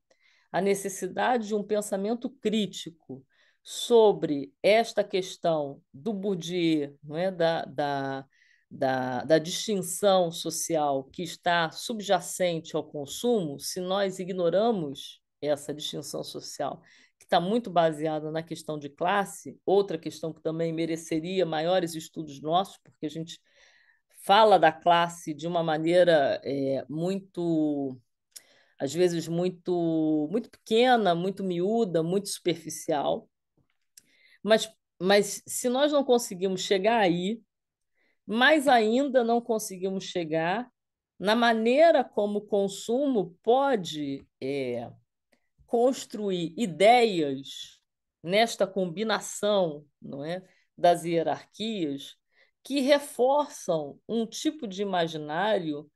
a necessidade de um pensamento crítico sobre esta questão do Bourdieu, não é? da, da, da, da distinção social que está subjacente ao consumo, se nós ignoramos essa distinção social, que está muito baseada na questão de classe, outra questão que também mereceria maiores estudos nossos, porque a gente fala da classe de uma maneira é, muito, às vezes, muito, muito pequena, muito miúda, muito superficial. Mas, mas se nós não conseguimos chegar aí, mais ainda não conseguimos chegar na maneira como o consumo pode é, construir ideias nesta combinação não é, das hierarquias que reforçam um tipo de imaginário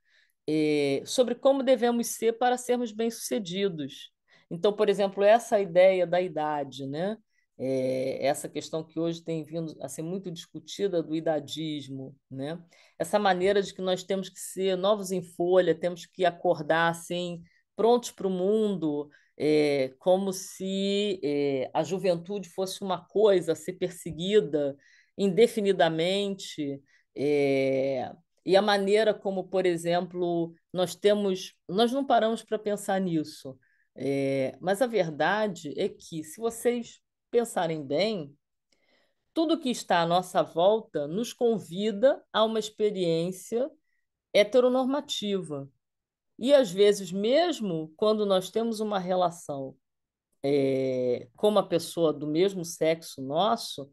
eh, sobre como devemos ser para sermos bem-sucedidos. Então, por exemplo, essa ideia da idade, né? É, essa questão que hoje tem vindo a ser muito discutida do idadismo, né? essa maneira de que nós temos que ser novos em folha, temos que acordar assim, prontos para o mundo, é, como se é, a juventude fosse uma coisa a ser perseguida, indefinidamente. É, e a maneira como, por exemplo, nós temos. Nós não paramos para pensar nisso. É, mas a verdade é que, se vocês pensarem bem, tudo que está à nossa volta nos convida a uma experiência heteronormativa. E às vezes, mesmo quando nós temos uma relação é, com uma pessoa do mesmo sexo nosso,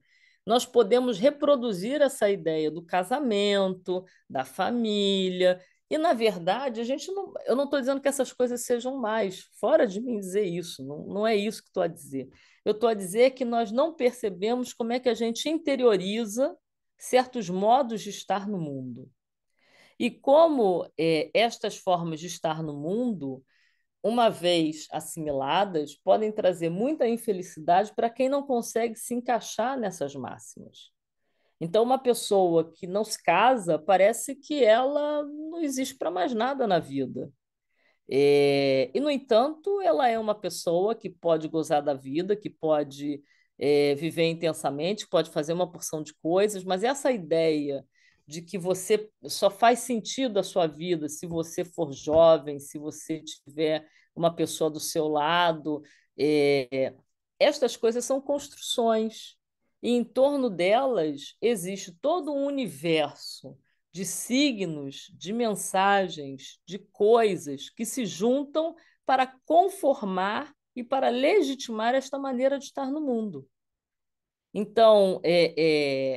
nós podemos reproduzir essa ideia do casamento, da família. E, na verdade, a gente não, eu não estou dizendo que essas coisas sejam mais, fora de mim dizer isso, não, não é isso que estou a dizer. Eu estou a dizer que nós não percebemos como é que a gente interioriza certos modos de estar no mundo. E como é, estas formas de estar no mundo uma vez assimiladas, podem trazer muita infelicidade para quem não consegue se encaixar nessas máximas. Então, uma pessoa que não se casa, parece que ela não existe para mais nada na vida. É, e, no entanto, ela é uma pessoa que pode gozar da vida, que pode é, viver intensamente, pode fazer uma porção de coisas, mas essa ideia de que você só faz sentido a sua vida se você for jovem, se você tiver uma pessoa do seu lado. É... Estas coisas são construções, e em torno delas existe todo um universo de signos, de mensagens, de coisas que se juntam para conformar e para legitimar esta maneira de estar no mundo. Então, é,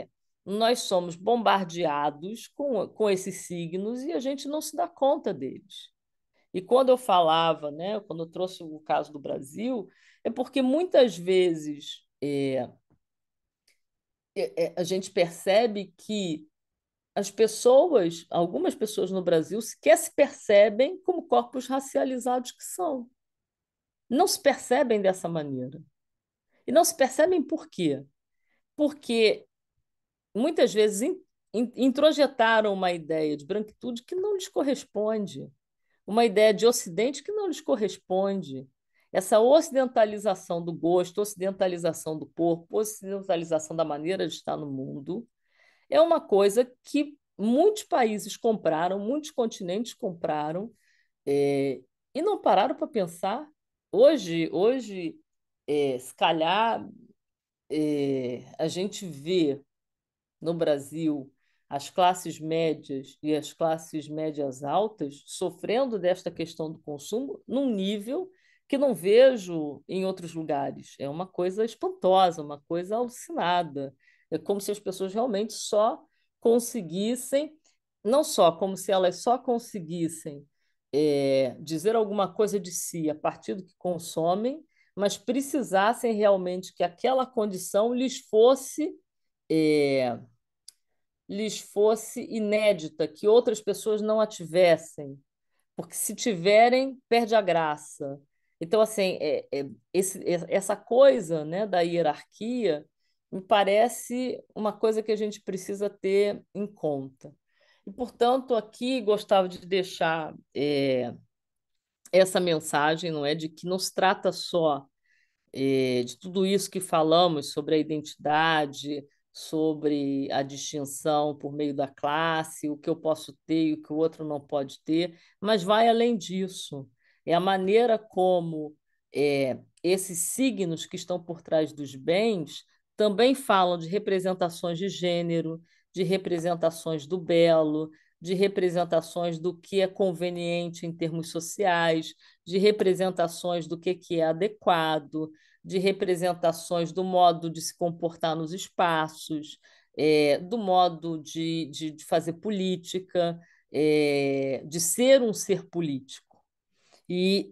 é, nós somos bombardeados com, com esses signos e a gente não se dá conta deles. E quando eu falava, né, quando eu trouxe o caso do Brasil, é porque muitas vezes eh, é, é, a gente percebe que as pessoas, algumas pessoas no Brasil, sequer se percebem como corpos racializados que são. Não se percebem dessa maneira. E não se percebem por quê? Porque muitas vezes introjetaram uma ideia de branquitude que não lhes corresponde, uma ideia de ocidente que não lhes corresponde. Essa ocidentalização do gosto, ocidentalização do corpo, ocidentalização da maneira de estar no mundo, é uma coisa que muitos países compraram, muitos continentes compraram, é, e não pararam para pensar. Hoje, hoje é, se calhar, é, a gente vê no Brasil, as classes médias e as classes médias altas sofrendo desta questão do consumo num nível que não vejo em outros lugares. É uma coisa espantosa, uma coisa alucinada. É como se as pessoas realmente só conseguissem, não só como se elas só conseguissem é, dizer alguma coisa de si a partir do que consomem, mas precisassem realmente que aquela condição lhes fosse é, lhes fosse inédita, que outras pessoas não a tivessem. Porque se tiverem, perde a graça. Então, assim, é, é, esse, é, essa coisa né, da hierarquia me parece uma coisa que a gente precisa ter em conta. E, portanto, aqui gostava de deixar é, essa mensagem, não é, de que não se trata só é, de tudo isso que falamos sobre a identidade, sobre a distinção por meio da classe, o que eu posso ter e o que o outro não pode ter, mas vai além disso. É a maneira como é, esses signos que estão por trás dos bens também falam de representações de gênero, de representações do belo, de representações do que é conveniente em termos sociais, de representações do que, que é adequado, de representações do modo de se comportar nos espaços, é, do modo de, de, de fazer política, é, de ser um ser político. E,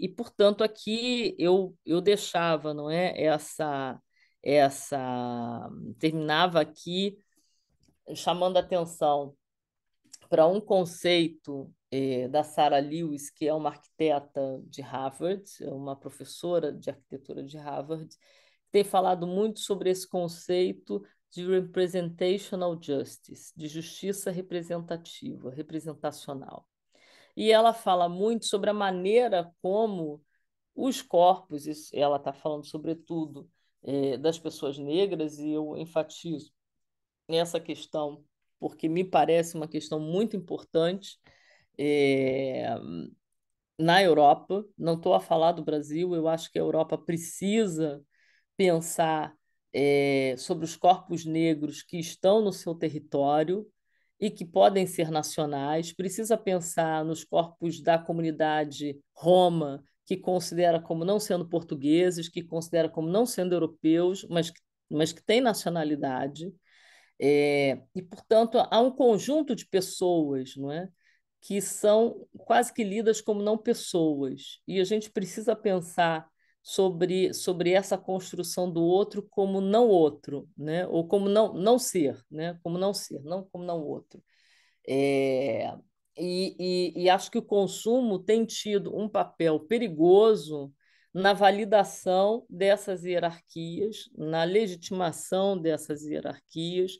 e, e, portanto, aqui eu, eu deixava, não é? Essa, essa. Terminava aqui chamando atenção para um conceito é, da Sarah Lewis, que é uma arquiteta de Harvard, é uma professora de arquitetura de Harvard, tem falado muito sobre esse conceito de representational justice, de justiça representativa, representacional. E ela fala muito sobre a maneira como os corpos, ela está falando sobretudo é, das pessoas negras, e eu enfatizo nessa questão, porque me parece uma questão muito importante, é, na Europa. Não estou a falar do Brasil, eu acho que a Europa precisa pensar é, sobre os corpos negros que estão no seu território e que podem ser nacionais, precisa pensar nos corpos da comunidade roma, que considera como não sendo portugueses, que considera como não sendo europeus, mas, mas que tem nacionalidade. É, e, portanto, há um conjunto de pessoas não é, que são quase que lidas como não pessoas. E a gente precisa pensar sobre, sobre essa construção do outro como não outro, né? ou como não, não ser, né? como não ser, não como não outro. É, e, e, e acho que o consumo tem tido um papel perigoso na validação dessas hierarquias, na legitimação dessas hierarquias,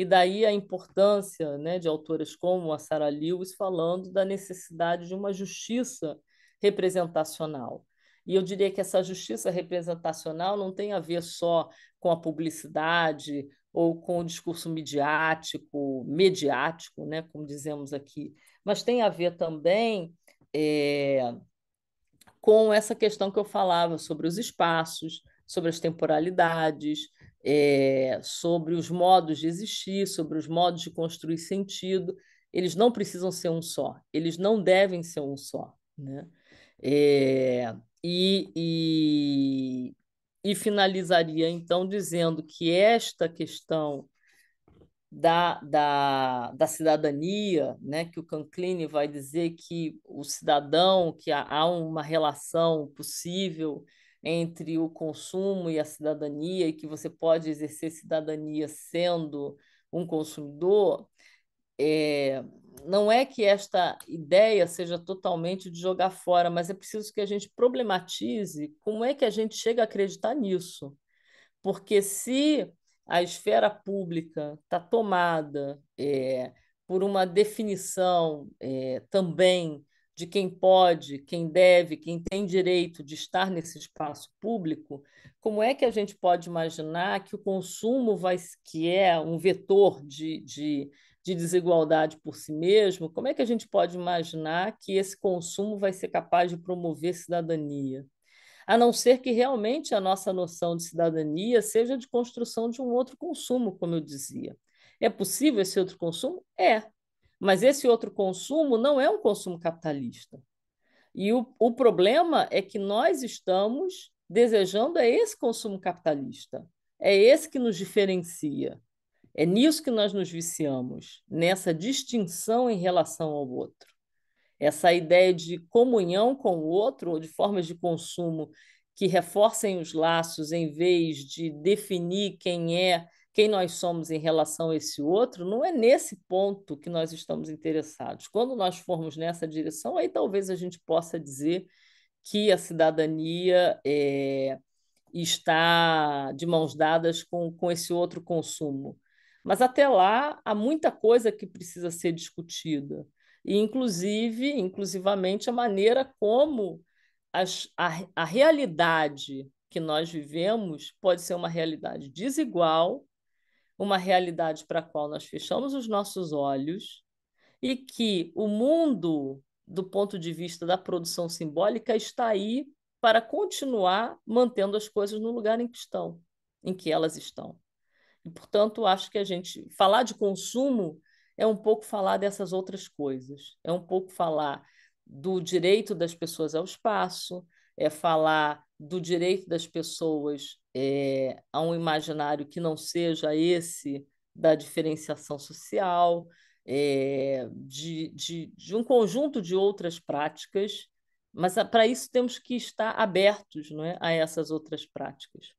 e daí a importância né, de autoras como a Sarah Lewis falando da necessidade de uma justiça representacional. E eu diria que essa justiça representacional não tem a ver só com a publicidade ou com o discurso midiático, mediático, né, como dizemos aqui, mas tem a ver também é, com essa questão que eu falava sobre os espaços, sobre as temporalidades, é, sobre os modos de existir, sobre os modos de construir sentido. Eles não precisam ser um só, eles não devem ser um só. Né? É, e, e, e finalizaria então dizendo que esta questão da, da, da, cidadania, né, que o Canclini vai dizer que o cidadão, que há, há uma relação possível entre o consumo e a cidadania, e que você pode exercer cidadania sendo um consumidor, é, não é que esta ideia seja totalmente de jogar fora, mas é preciso que a gente problematize como é que a gente chega a acreditar nisso. Porque se a esfera pública está tomada é, por uma definição é, também de quem pode, quem deve, quem tem direito de estar nesse espaço público, como é que a gente pode imaginar que o consumo vai, que é um vetor de, de, de desigualdade por si mesmo, como é que a gente pode imaginar que esse consumo vai ser capaz de promover cidadania? a não ser que realmente a nossa noção de cidadania seja de construção de um outro consumo, como eu dizia. É possível esse outro consumo? É. Mas esse outro consumo não é um consumo capitalista. E o, o problema é que nós estamos desejando é esse consumo capitalista. É esse que nos diferencia. É nisso que nós nos viciamos, nessa distinção em relação ao outro. Essa ideia de comunhão com o outro, ou de formas de consumo que reforcem os laços, em vez de definir quem é quem nós somos em relação a esse outro, não é nesse ponto que nós estamos interessados. Quando nós formos nessa direção, aí talvez a gente possa dizer que a cidadania é, está de mãos dadas com, com esse outro consumo. Mas até lá há muita coisa que precisa ser discutida, e inclusive, inclusivamente a maneira como as, a, a realidade que nós vivemos pode ser uma realidade desigual uma realidade para a qual nós fechamos os nossos olhos e que o mundo, do ponto de vista da produção simbólica, está aí para continuar mantendo as coisas no lugar em que estão, em que elas estão. E, portanto, acho que a gente falar de consumo é um pouco falar dessas outras coisas, é um pouco falar do direito das pessoas ao espaço, é falar do direito das pessoas é, a um imaginário que não seja esse da diferenciação social, é, de, de, de um conjunto de outras práticas, mas para isso temos que estar abertos não é, a essas outras práticas.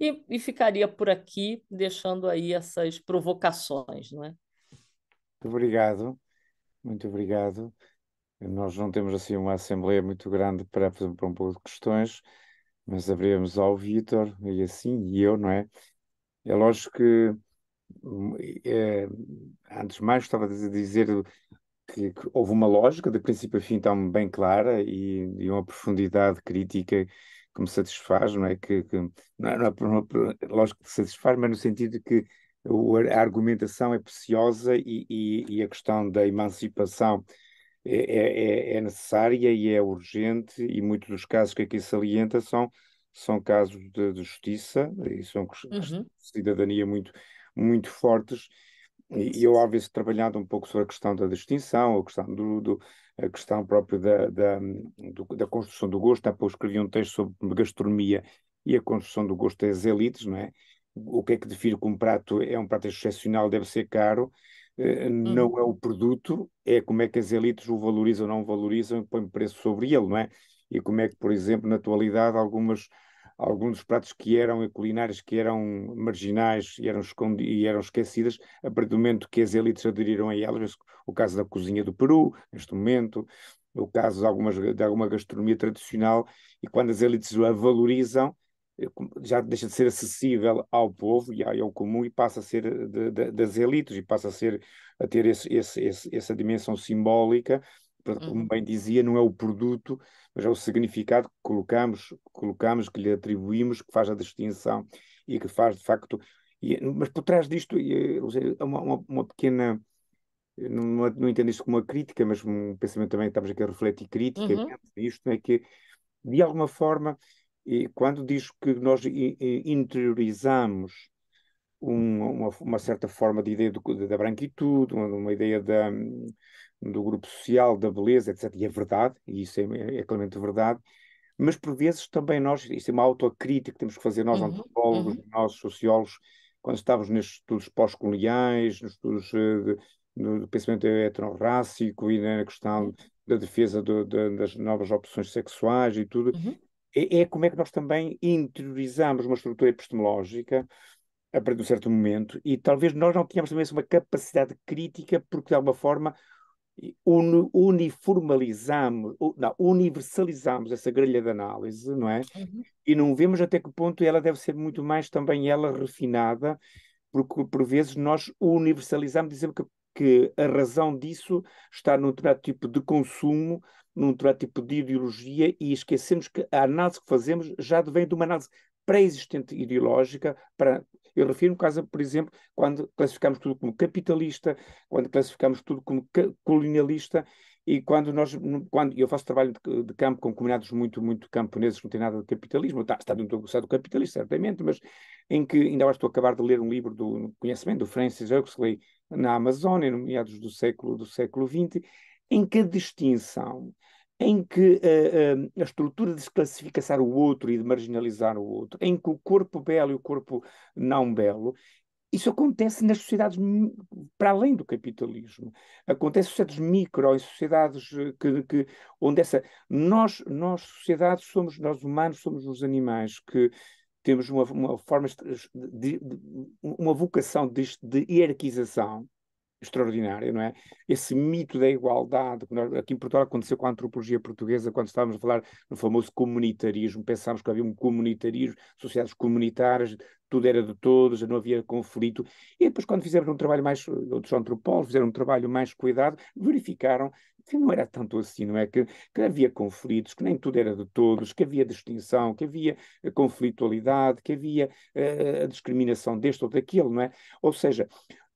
E, e, ficaria por aqui, deixando aí essas provocações. Não é? Muito obrigado, muito obrigado. Nós não temos assim uma assembleia muito grande para, fazer para um pouco de questões, mas abrimos ao Vitor e assim, e eu, não é? É lógico que, hum, é, antes de mais, estava a dizer que, que, houve uma lógica, de princípio a fim, tão bem clara e, e uma profundidade crítica que me satisfaz, não é? Que, que não, é, não, é, não é, lógico que satisfaz, mas no sentido que a argumentação é preciosa e, e, e a questão da emancipação é, é, é, é, necessária e é urgente, e muitos dos casos que aqui salienta são, são casos de, de justiça e são uhum. cidadania muito, muito fortes. E, eu, às vezes, trabalhado um pouco sobre a questão da distinção, a questão, do, do a questão própria da, da, do, da construção do gosto. Há pouco escrevi um texto sobre gastronomia e a construção do gosto das elites, não é? O que é que define como prato é um prato excepcional, deve ser caro, eh, hum. não é o produto, é como é que as elites o valorizam ou não valorizam e põem preço sobre ele, não é? E como é que, por exemplo, na atualidade, algumas, alguns dos pratos que eram eh, culinários, que eram marginais e eram, e eram esquecidas, a partir do momento que as elites aderiram a elas, o caso da cozinha do Peru, neste momento, o caso de, algumas, de alguma gastronomia tradicional, e quando as elites a valorizam, eh, já deixa de ser acessível ao povo e ao comum e passa a ser eh, de, de, das elites e passa a ser a ter esse, esse, esse, essa dimensão simbólica como uhum. bem dizia não é o produto mas é o significado que colocamos colocamos que lhe atribuímos que faz a distinção e que faz de facto e, mas por trás disto eh, é uma, uma, uma pequena não, não entendo isto como uma crítica mas um pensamento também estamos aqui a refletir crítica uhum. isto é que de alguma forma e quando diz que nós interiorizamos uma, uma certa forma de ideia da branquitude, uma, uma ideia da, do grupo social, da beleza, etc. E é verdade, e isso é, é, claramente verdade, mas por vezes também nós, isso é uma autocrítica que temos que fazer nós, uhum, antropólogos, uhum. nós, sociólogos, quando estávamos nestes estudos pós-coloniais, nos estudos eh, de, do pensamento heterorrácico e na questão da defesa do, de, das novas opções sexuais e tudo, uhum. É, é, como é que nós também interiorizamos uma estrutura epistemológica a partir de um certo momento, e talvez nós não tenhamos também uma capacidade crítica, porque de alguma forma uniformalizamos, não, universalizamos essa grelha de análise, não é? Uhum. E não vemos até que ponto ela deve ser muito mais também ela refinada, porque por vezes nós universalizamos, dizendo que, que a razão disso está num determinado tipo de consumo num determinado tipo de ideologia e esquecemos que a análise que fazemos já vem de uma análise pré-existente ideológica. Para... Eu refiro-me, caso, por exemplo, quando classificamos tudo como capitalista, quando classificamos tudo como colonialista e quando nós, quando eu faço trabalho de, de, campo com comunidades muito, muito que não tem nada de capitalismo, está, está dentro do do capitalismo, certamente, mas em que ainda agora estou a acabar de ler um livro do conhecimento do Francis Huxley na Amazónia, no meados do século do século XX, em que a distinção, em que a, eh, a, eh, a estrutura de desclassificar o outro e de marginalizar o outro, em que o corpo belo e o corpo não belo, isso acontece nas sociedades para além do capitalismo. Acontece em sociedades micro, em sociedades eh, que, que, onde essa. Nós, nós, sociedades, somos, nós humanos somos os animais que temos uma, uma forma, de, de, uma vocação de, de hierarquização extraordinária, não é? Esse mito da igualdade, aqui em Portugal aconteceu com a antropologia portuguesa, quando estávamos a falar no famoso comunitarismo, pensámos que havia um comunitarismo, sociedades comunitárias, tudo era de todos, não havia conflito. E depois, quando fizeram um trabalho mais, outros antropólogos fizeram um trabalho mais cuidado, verificaram que não era tanto assim, não é? Que, que havia conflitos, que nem tudo era de todos, que havia distinção, que havia eh, conflitualidade, que havia uh, a discriminação deste ou daquilo, não é? Ou seja,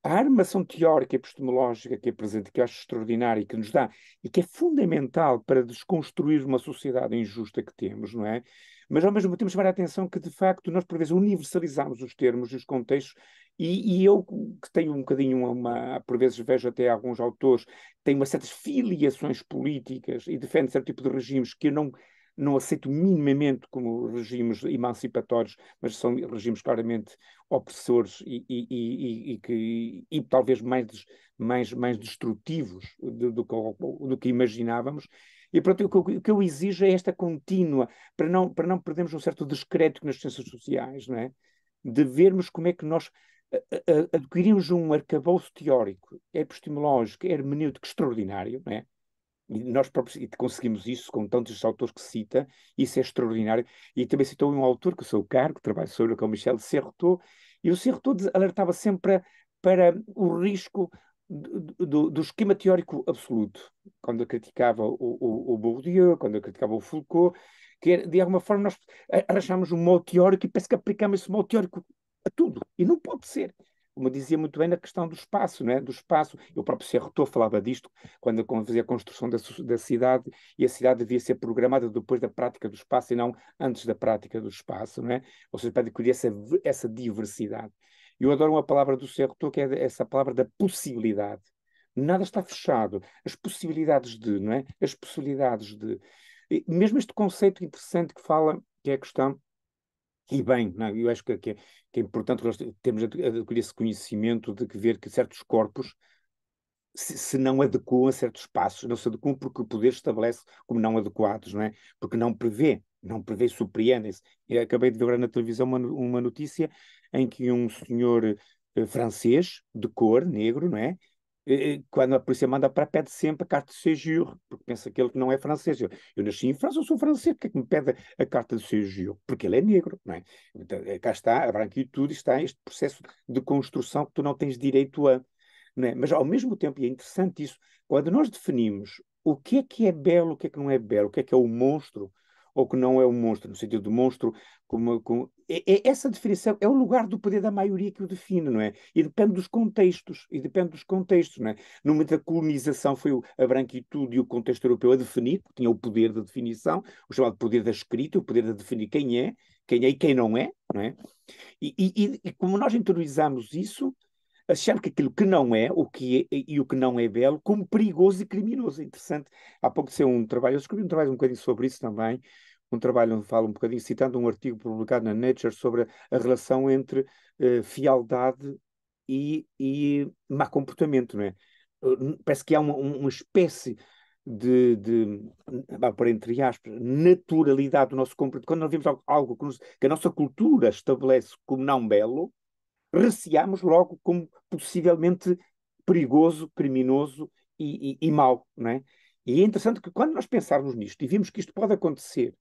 a armação teórica e epistemológica que é que eu acho extraordinária e que nos dá, e que é fundamental para desconstruir uma sociedade injusta que temos, não é? Mas ao mesmo tempo chamar a atenção que, de facto, nós por vezes universalizamos os termos e os contextos, e, e eu que tenho um bocadinho uma, por vezes vejo até alguns autores, têm uma certas filiações políticas e defendem certo tipo de regimes que eu não não aceito minimamente como regimes emancipatórios, mas são regimes claramente opressores e, e, e, e que, e talvez mais, mais, mais destrutivos do, do, que, do que imaginávamos. E, pronto, o que, eu exijo é esta contínua, para não, para não perdermos um certo descrédito nas ciências sociais, não é? de vermos como é que nós adquirimos um arcabouço teórico, epistemológico, hermenêutico extraordinário, não é? E nós próprios conseguimos isso com tantos autores que cita, isso é extraordinário. E também citou um autor que eu sou caro, que trabalha sobre, que é o Michel Serretot, e o Serretot alertava sempre para o risco do, do, do, esquema teórico absoluto, quando eu criticava o, o, o Bourdieu, quando eu criticava o Foucault, que de alguma forma nós arranjamos um mal teórico e parece que aplicamos esse mal teórico a tudo, e não pode ser como dizia muito bem, na questão do espaço, não é? Do espaço. Eu próprio Serrotor falava disto quando fazia a construção da, da, cidade e a cidade devia ser programada depois da prática do espaço e não antes da prática do espaço, não é? Ou seja, para adquirir essa, essa diversidade. Eu adoro uma palavra do Serrotor que é essa palavra da possibilidade. Nada está fechado. As possibilidades de, não é? As possibilidades de. E mesmo este conceito interessante que fala, que é a questão e bem, não, eu acho que, que, é, que é importante nós termos esse conhecimento de que ver que certos corpos se, se, não adequam a certos passos, não se adequam porque o poder estabelece como não adequados, não é? Porque não prevê, não prevê, surpreendem-se. Acabei de ver agora na televisão uma, uma notícia em que um senhor eh, francês, de cor, negro, não é? quando a polícia manda para pede sempre a carta de séjour, porque pensa que ele não é francês. Eu, eu nasci em França, eu sou francês, porque é que me pede a carta de séjour? Porque ele é negro, não é? Então, eh, cá está a branquitude, está este processo de construção que tu não tens direito a. Não é? Mas ao mesmo tempo, e é interessante isso, quando nós definimos o que é que é belo, o que é que não é belo, o que é que é o monstro, ou que não é um monstro, no sentido do monstro como, como... É, é, essa definição é o lugar do poder da maioria que o define, não é? E depende dos contextos, e depende dos contextos, não é? No momento da colonização foi a branquitude e o contexto europeu a definir, tinha o poder da definição, o chamado poder da escrita, o poder de definir quem é, quem é e quem não é, não é? E, e, e como nós interiorizamos isso, achar que aquilo que não é, o que é e o que não é belo, como perigoso e criminoso. É interessante. Há pouco saiu é um trabalho, eu escrevi um trabalho um bocadinho sobre isso também, um trabalho onde fala um bocadinho, citando um artigo publicado na Nature sobre a, relação entre uh, eh, fialdade e, e má comportamento, não é? Eh, parece que há uma, uma espécie de, de para entre aspas, naturalidade do nosso comportamento. Quando nós vemos algo, algo que, nos, que, a nossa cultura estabelece como não belo, receámos logo como possivelmente perigoso, criminoso e, e, e mau, não é? E é interessante que quando nós pensarmos nisto e vimos que isto pode acontecer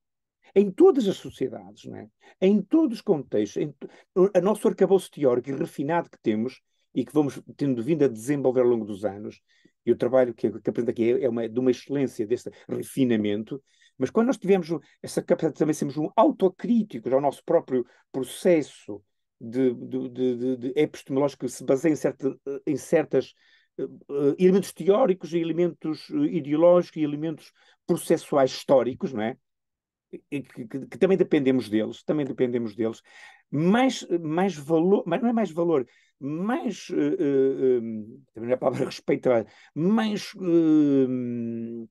em todas as sociedades, não é? em todos os contextos, em o nosso arcabouço teórico e refinado que temos e que vamos tendo vindo a desenvolver ao longo dos anos, e o trabalho que, que aqui é, é uma, de uma excelência deste refinamento, mas quando nós tivemos essa capacidade de também sermos um autocríticos ao nosso próprio processo de, de, de, epistemológico que se baseia em, certa, em certas uh, elementos teóricos, elementos eh, ideológicos e elementos processuais históricos, não é? Que, que, que, também dependemos deles, também dependemos deles, mais, mais valor, mais, não é mais valor, mais, uh, uh, também não é a palavra respeito, mais uh,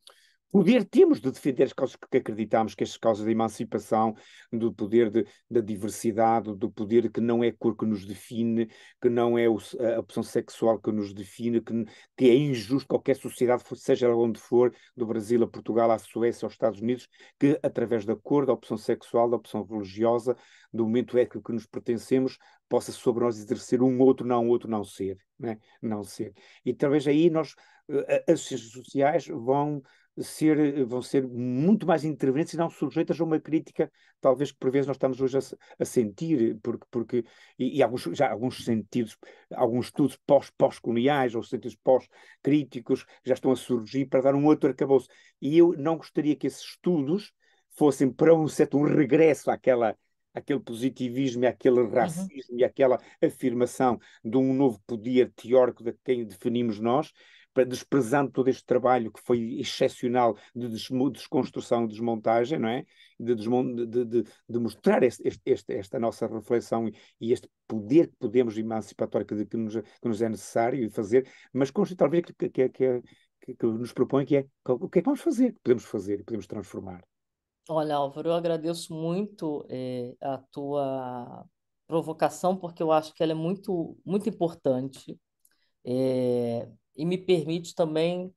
poder temos de defender as causas que acreditamos que as causas da emancipação, do poder de, da diversidade, do poder que não é a cor que nos define, que não é o, a opção sexual que nos define, que, que é injusto qualquer sociedade, seja onde for, do Brasil a Portugal, à Suécia, aos Estados Unidos, que através da cor, da opção sexual, da opção religiosa, do momento ético que nos pertencemos, possa sobre nós exercer um outro não, outro não ser, né? não ser. E talvez aí nós, eh, eh, as ciências sociais vão ser, eh, vão ser muito mais intervenientes e não sujeitas a uma crítica, talvez que por vezes nós estamos hoje a, a sentir, porque, porque e, e, alguns, já alguns sentidos, alguns estudos pós-coloniais ou sentidos pós-críticos já estão a surgir para dar um outro arcabouço. E eu não gostaria que esses estudos fossem para um certo um regresso àquela aquele positivismo, aquele uhum. racismo uhum. e aquela afirmação de um novo poder teórico de quem definimos nós, desprezando todo este trabalho que foi excepcional de desconstrução e desmontagem, não é? De, de, de, de mostrar este, este, esta nossa reflexão e este poder que podemos emancipatório que, que, nos, que nos é necessário fazer, mas com talvez que, que, é, é, que, que nos propõe que é o que é que vamos fazer, que podemos fazer, podemos transformar. Olha, Álvaro, eu agradeço muito eh, a tua provocação, porque eu acho que ela é muito, muito importante. Eh, e me permite também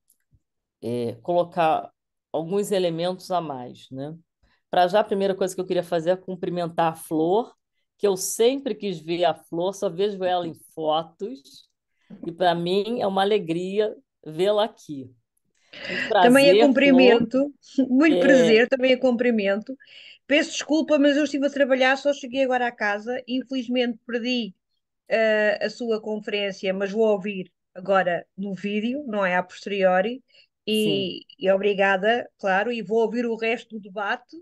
é, colocar alguns elementos a mais, né? Para já, a primeira coisa que eu queria fazer é cumprimentar a Flor, que eu sempre quis ver a Flor, só vejo ela em fotos, e para mim é uma alegria vê-la aqui. prazer, também é cumprimento, Flor. muito é... prazer, também é cumprimento. Peço desculpa, mas eu estive a trabalhar, só cheguei agora à casa, infelizmente perdi uh, a sua conferência, mas vou ouvir agora no vídeo, não é? A posteriori. E, e, obrigada, claro, e vou ouvir o resto do debate.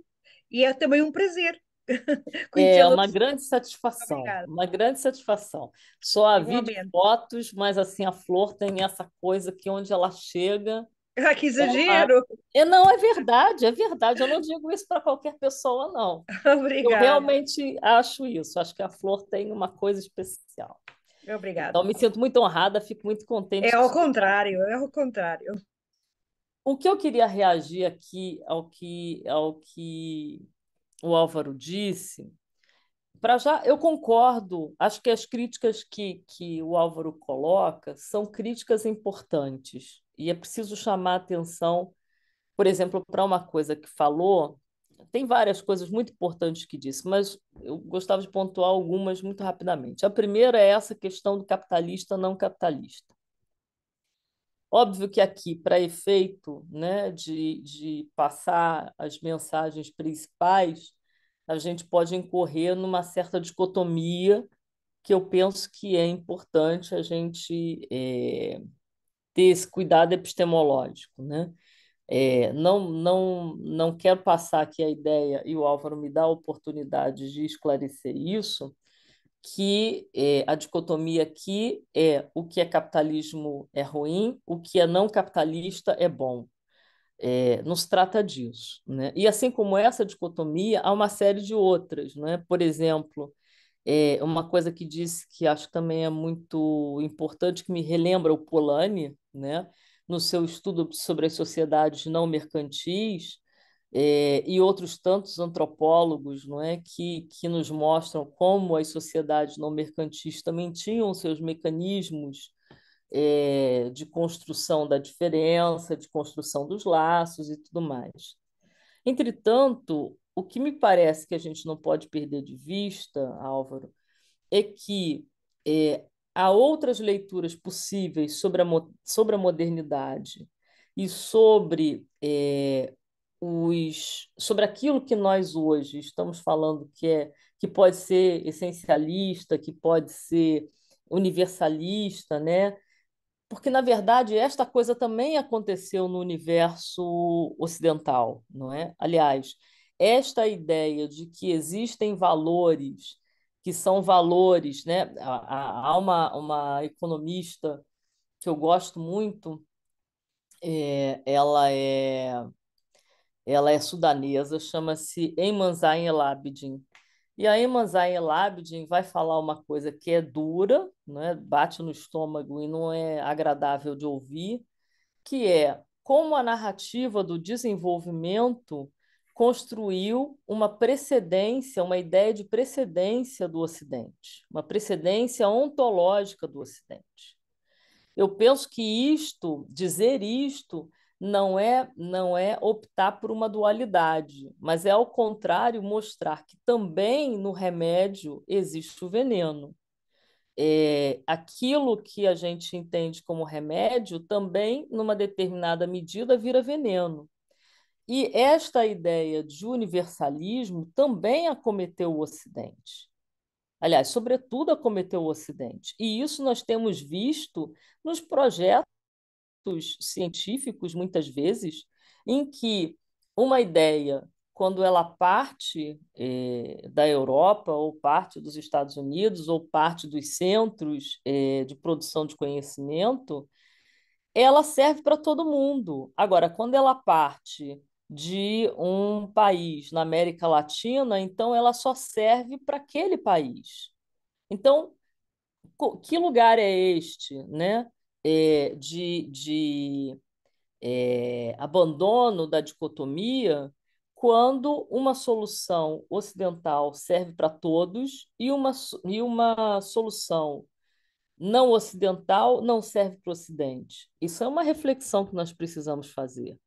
E é também um prazer. é uma grande satisfação, obrigada. uma grande satisfação. Só havia fotos, mas assim a flor tem essa coisa que onde ela chega, ah, que exagero! É, não, é verdade, é verdade. Eu não digo isso para qualquer pessoa, não. Obrigada. Eu realmente acho isso. Acho que a flor tem uma coisa especial. Obrigada. Então, me sinto muito honrada, fico muito contente. É ao contrário, é ao contrário. O que eu queria reagir aqui ao que, ao que o Álvaro disse, para já eu concordo, acho que as críticas que, que o Álvaro coloca são críticas importantes e é preciso chamar atenção, por exemplo, para uma coisa que falou, tem várias coisas muito importantes que disse, mas eu gostava de pontuar algumas muito rapidamente. A primeira é essa questão do capitalista não capitalista. Óbvio que aqui, para efeito né, de, de passar as mensagens principais, a gente pode incorrer numa certa dicotomia que eu penso que é importante a gente é, ter esse cuidado epistemológico. Né? É, não, não, não quero passar aqui a ideia, e o Álvaro me dá a oportunidade de esclarecer isso, que é, a dicotomia aqui é o que é capitalismo é ruim, o que é não capitalista é bom. É, eh, nos trata disso. Né? E assim como essa dicotomia, há uma série de outras. Né? Por exemplo, é, uma coisa que disse que acho que também é muito importante, que me relembra o Polanyi, né? no seu estudo sobre as sociedades não mercantis, é, e outros tantos antropólogos não é que, que nos mostram como as sociedades não mercantis também tinham seus mecanismos é, de construção da diferença, de construção dos laços e tudo mais. Entretanto, o que me parece que a gente não pode perder de vista, Álvaro, é que é, há outras leituras possíveis sobre a, sobre a modernidade e sobre, é, os, sobre aquilo que nós hoje estamos falando que, é, que pode ser essencialista, que pode ser universalista, né? Porque, na verdade, esta coisa também aconteceu no universo ocidental, não é? Aliás, esta ideia de que existem valores que são valores, né? Há uma, uma economista que eu gosto muito, é, ela é ela é sudanesa, chama-se Eman Zain El Abidin. E a Eman Zain El Abidin vai falar uma coisa que é dura, né? bate no estômago e não é agradável de ouvir, que é como a narrativa do desenvolvimento construiu uma precedência, uma ideia de precedência do Ocidente, uma precedência ontológica do Ocidente. Eu penso que isto, dizer isto, não é não é optar por uma dualidade, mas é ao contrário mostrar que também no remédio existe o veneno. É, aquilo que a gente entende como remédio também, numa determinada medida, vira veneno. E esta ideia de universalismo também acometeu o Ocidente. Aliás, sobretudo acometeu o Ocidente. E isso nós temos visto nos projetos científicos, muitas vezes, em que uma ideia, quando ela parte eh, da Europa, ou parte dos Estados Unidos, ou parte dos centros eh, de produção de conhecimento, ela serve para todo mundo. Agora, quando ela parte de um país na América Latina, então ela só serve para aquele país. Então, que lugar é este, né? É, de, de é, abandono da dicotomia quando uma solução ocidental serve para todos e uma, e uma solução não ocidental não serve para o Ocidente. Isso é uma reflexão que nós precisamos fazer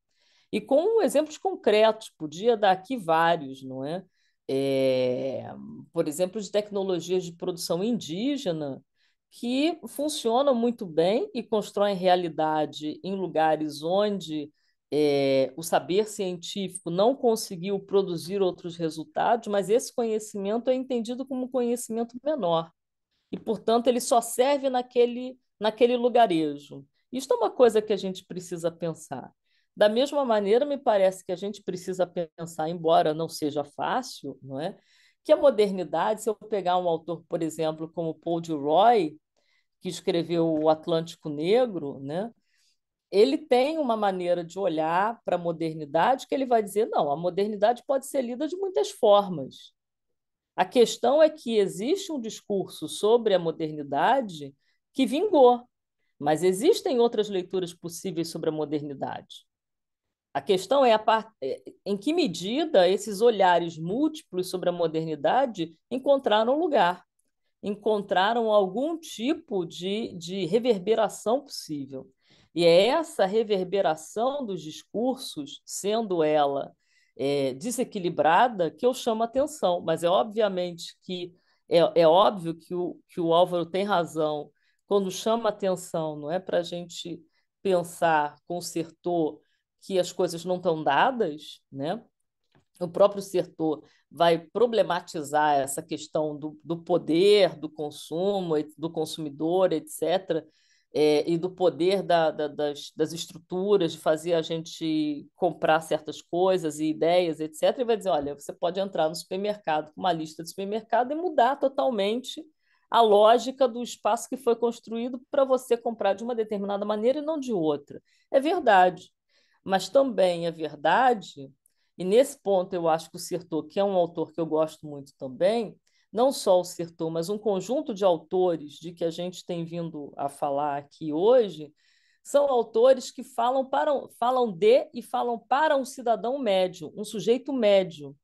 e com exemplos concretos, podia dar aqui vários, não é? é por exemplo, de tecnologias de produção indígena que funcionam muito bem e constroem realidade em lugares onde é, o saber científico não conseguiu produzir outros resultados, mas esse conhecimento é entendido como conhecimento menor. E, portanto, ele só serve naquele, naquele lugarejo. Isto é uma coisa que a gente precisa pensar. Da mesma maneira, me parece que a gente precisa pensar, embora não seja fácil, não é? que a modernidade, se eu pegar um autor, por exemplo, como Paul de Roy que escreveu O Atlântico Negro, né? ele tem uma maneira de olhar para a modernidade que ele vai dizer: não, a modernidade pode ser lida de muitas formas. A questão é que existe um discurso sobre a modernidade que vingou, mas existem outras leituras possíveis sobre a modernidade. A questão é a part... É, em que medida esses olhares múltiplos sobre a modernidade encontraram lugar, encontraram algum tipo de, de reverberação possível. E é essa reverberação dos discursos, sendo ela é, desequilibrada, que eu chamo atenção. Mas é obviamente que é, é óbvio que o, que o Álvaro tem razão quando chama atenção, não é para a gente pensar, consertou que as coisas não estão dadas, né? o próprio setor vai problematizar essa questão do, do poder do consumo, do consumidor, etc., é, e do poder da, da, das, das, estruturas de fazer a gente comprar certas coisas e ideias, etc., e vai dizer: olha, você pode entrar no supermercado com uma lista de supermercado e mudar totalmente a lógica do espaço que foi construído para você comprar de uma determinada maneira e não de outra. É verdade. Mas também é verdade, e nesse ponto eu acho que o Sertor, que é um autor que eu gosto muito também, não só o Sertor, mas um conjunto de autores de que a gente tem vindo a falar aqui hoje, são autores que falam, para, falam de e falam para um cidadão médio, um sujeito médio,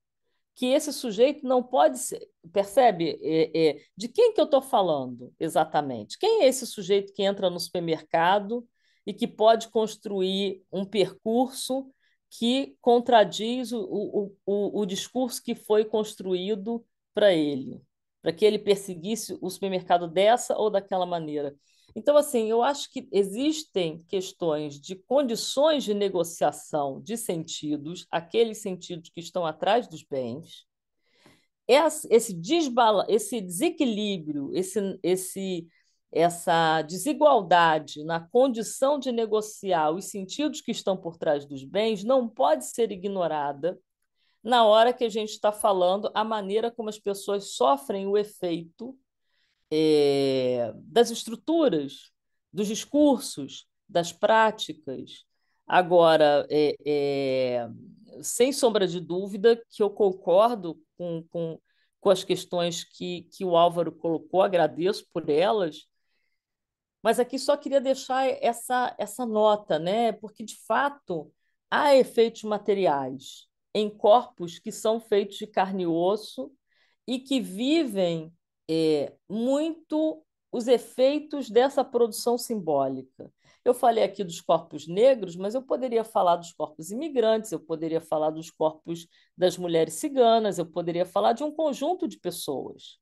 que esse sujeito não pode ser. Percebe? É, é, de quem que eu estou falando exatamente? Quem é esse sujeito que entra no supermercado e que pode construir um percurso que contradiz o, o, o, o discurso que foi construído para ele, para que ele perseguisse o supermercado dessa ou daquela maneira. Então, assim, eu acho que existem questões de condições de negociação de sentidos, aqueles sentidos que estão atrás dos bens, esse, desbala, esse desequilíbrio, esse, esse essa desigualdade na condição de negociar os sentidos que estão por trás dos bens não pode ser ignorada na hora que a gente está falando a maneira como as pessoas sofrem o efeito é, das estruturas, dos discursos, das práticas. Agora, é, é, sem sombra de dúvida, que eu concordo com, com, com as questões que, que o Álvaro colocou, agradeço por elas, mas aqui só queria deixar essa, essa nota, né? porque de fato há efeitos materiais em corpos que são feitos de carne e osso e que vivem é, muito os efeitos dessa produção simbólica. Eu falei aqui dos corpos negros, mas eu poderia falar dos corpos imigrantes, eu poderia falar dos corpos das mulheres ciganas, eu poderia falar de um conjunto de pessoas.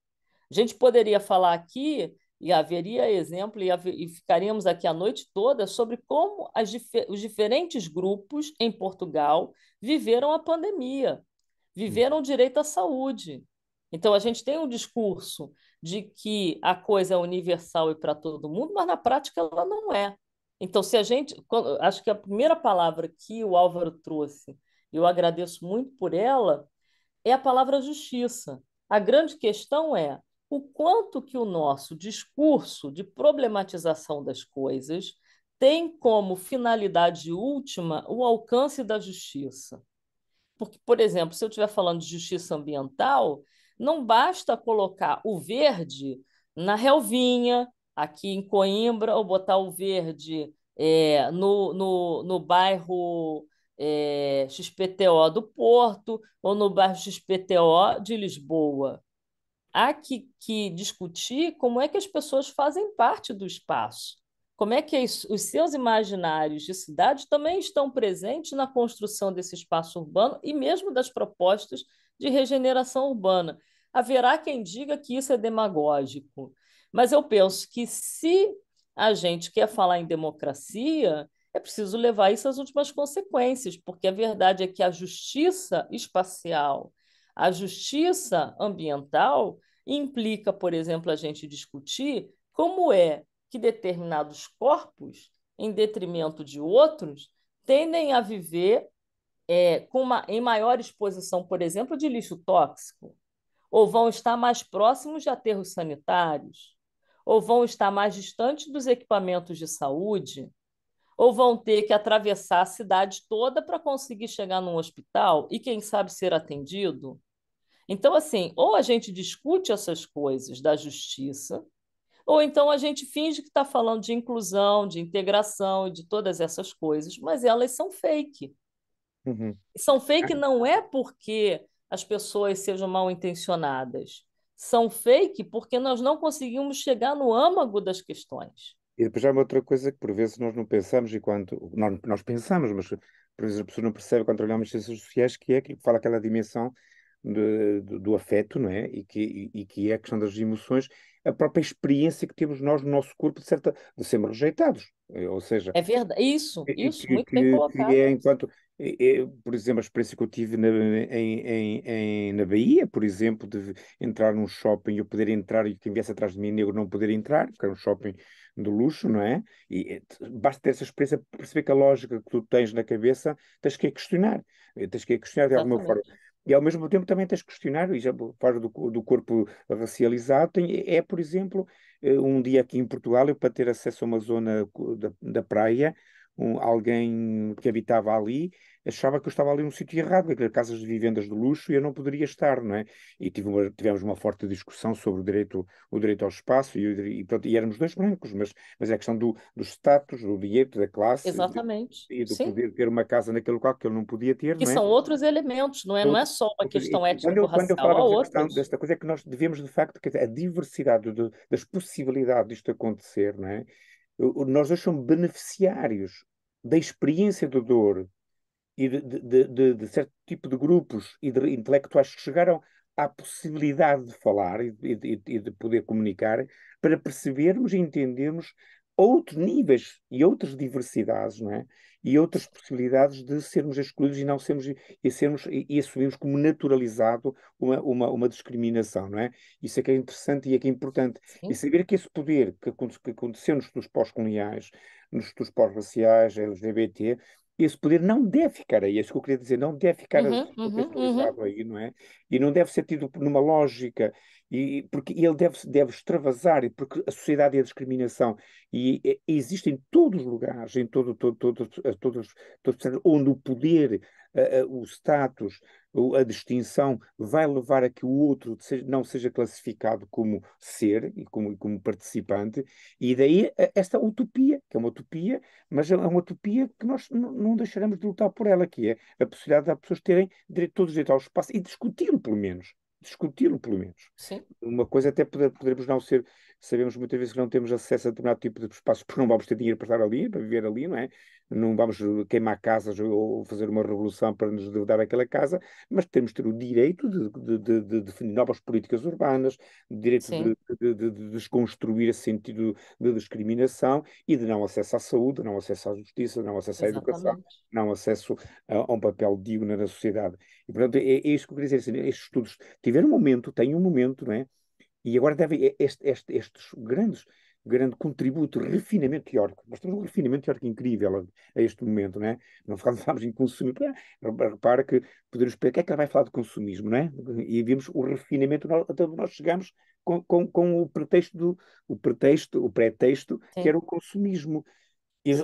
A gente poderia falar aqui e haveria exemplo, e, haver, e ficaríamos aqui a noite toda sobre como difer os diferentes grupos em Portugal viveram a pandemia, viveram o direito à saúde. Então, a gente tem um discurso de que a coisa é universal e para todo mundo, mas na prática ela não é. Então, se a gente. acho que a primeira palavra que o Álvaro trouxe, e eu agradeço muito por ela, é a palavra justiça. A grande questão é o quanto que o nosso discurso de problematização das coisas tem como finalidade última o alcance da justiça. Porque, por exemplo, se eu estiver falando de justiça ambiental, não basta colocar o verde na relvinha, aqui em Coimbra, ou botar o verde é, no, no, no bairro é, XPTO do Porto, ou no bairro XPTO de Lisboa há que, que discutir como é que as pessoas fazem parte do espaço. Como é que os seus imaginários de cidade também estão presentes na construção desse espaço urbano e mesmo das propostas de regeneração urbana? Haverá quem diga que isso é demagógico, mas eu penso que se a gente quer falar em democracia, é preciso levar isso às últimas consequências, porque a verdade é que a justiça espacial a justiça ambiental implica, por exemplo, a gente discutir como é que determinados corpos, em detrimento de outros, tendem a viver é, com uma, em maior exposição, por exemplo, de lixo tóxico, ou vão estar mais próximos de aterros sanitários, ou vão estar mais distantes dos equipamentos de saúde, ou vão ter que atravessar a cidade toda para conseguir chegar num hospital e, quem sabe, ser atendido. Então, assim, ou a gente discute essas coisas da justiça, ou então a gente finge que está falando de inclusão, de integração, e de todas essas coisas, mas elas são fake. Uhum. São fake é. não é porque as pessoas sejam mal intencionadas. São fake porque nós não conseguimos chegar no âmago das questões. E depois há uma outra coisa que por vezes nós não pensamos, enquanto. Nós, nós pensamos, mas por vezes a pessoa não percebe quando olhamos as ciências sociais, que é que fala aquela dimensão de, de, do afeto, não é? E que, e, e que é a questão das emoções, a própria experiência que temos nós no nosso corpo de, certa, de sermos rejeitados. Eh, ou seja, é verdade, isso, isso, que, muito que, bem é colocado. é enquanto, é, por exemplo, a experiência que eu tive na, em, em, em, na Bahia, por exemplo, de entrar num shopping e eu poder entrar e quem viesse atrás de mim negro não poder entrar, porque era um shopping de luxo, não é? E basta ter essa experiência para perceber que a lógica que tu tens na cabeça tens que a questionar. Tens que a questionar de alguma Exatamente. forma. E ao mesmo tempo também tens que questionar, e já fora do, do corpo racializado, tem, é, é por exemplo, eh, um dia aqui em Portugal, eu para ter acesso a uma zona da, da praia, um, alguém que habitava ali achava que eu estava ali num sítio errado, que casas de vivendas de luxo e eu não poderia estar, não é? E uma, tivemos uma forte discussão sobre o direito, o direito ao espaço e, e, pronto, e éramos dois brancos, mas, mas é a questão do, do status, do direito, da classe. Exatamente. E do Sim. poder ter uma casa naquele local que eu não podia ter, Que é? são outros elementos, não é? não é só uma questão étnico-racial. Quando eu falava desta, questão, desta coisa é que nós devemos, de facto, que a diversidade de, das possibilidades disto acontecer, não é? nós dois somos beneficiários da experiência da dor e de, de, de, de, certo tipo de grupos e de intelectuais que chegaram à possibilidade de falar e, e de poder comunicar para percebermos e entendermos outros níveis e outras diversidades, não é? e outras possibilidades de sermos excluídos e não sermos e, sermos, e assumirmos como naturalizado uma, uma, uma discriminação, não é? Isso é que é interessante e é que é importante. Sim. E saber que esse poder que, que aconteceu nos estudos pós-coloniais, nos estudos pós-raciais, LGBT, esse poder não deve ficar aí, é isso que eu queria dizer, não deve ficar uhum, uhum, aí, não é? E não deve ser tido numa lógica, e, porque ele deve, deve extravasar, porque a sociedade é a discriminação, e, e existe em todos os lugares, em todo, todo, todo, todos, todos, onde o poder o status, a distinção, vai levar a que o outro não seja classificado como ser e como, como participante, e daí esta utopia, que é uma utopia, mas é uma utopia que nós não deixaremos de lutar por ela, que é a possibilidade das pessoas terem direito, todos direito ao espaço e discuti-lo, pelo menos discuti-lo, pelo menos. Sim. Uma coisa até poder, poderemos não ser Sabemos muitas vezes que não temos acesso a determinado tipo de espaços porque não vamos ter dinheiro para estar ali, para viver ali, não é? Não vamos queimar casas ou fazer uma revolução para nos dar aquela casa, mas temos de ter o direito de, de, de, definir novas políticas urbanas, direito de, de, desconstruir esse sentido de discriminação e de não acesso à saúde, não acesso à justiça, não acesso à educação, não acesso a, a, um papel digno na sociedade. E, portanto, é, é isso que eu queria dizer. Assim, estes estudos tiveram um momento, têm um momento, não é? E agora deve este, este, estes grandes grande contributo, refinamento teórico. Nós temos um refinamento teórico incrível a, a este momento, não é? Não falávamos em consumismo. Repara que poderíamos o que é que ela vai falar de consumismo, não é? E vimos o refinamento até onde nós chegamos com, com, com, o pretexto, do, o pretexto, o pretexto, Sim. que era o consumismo.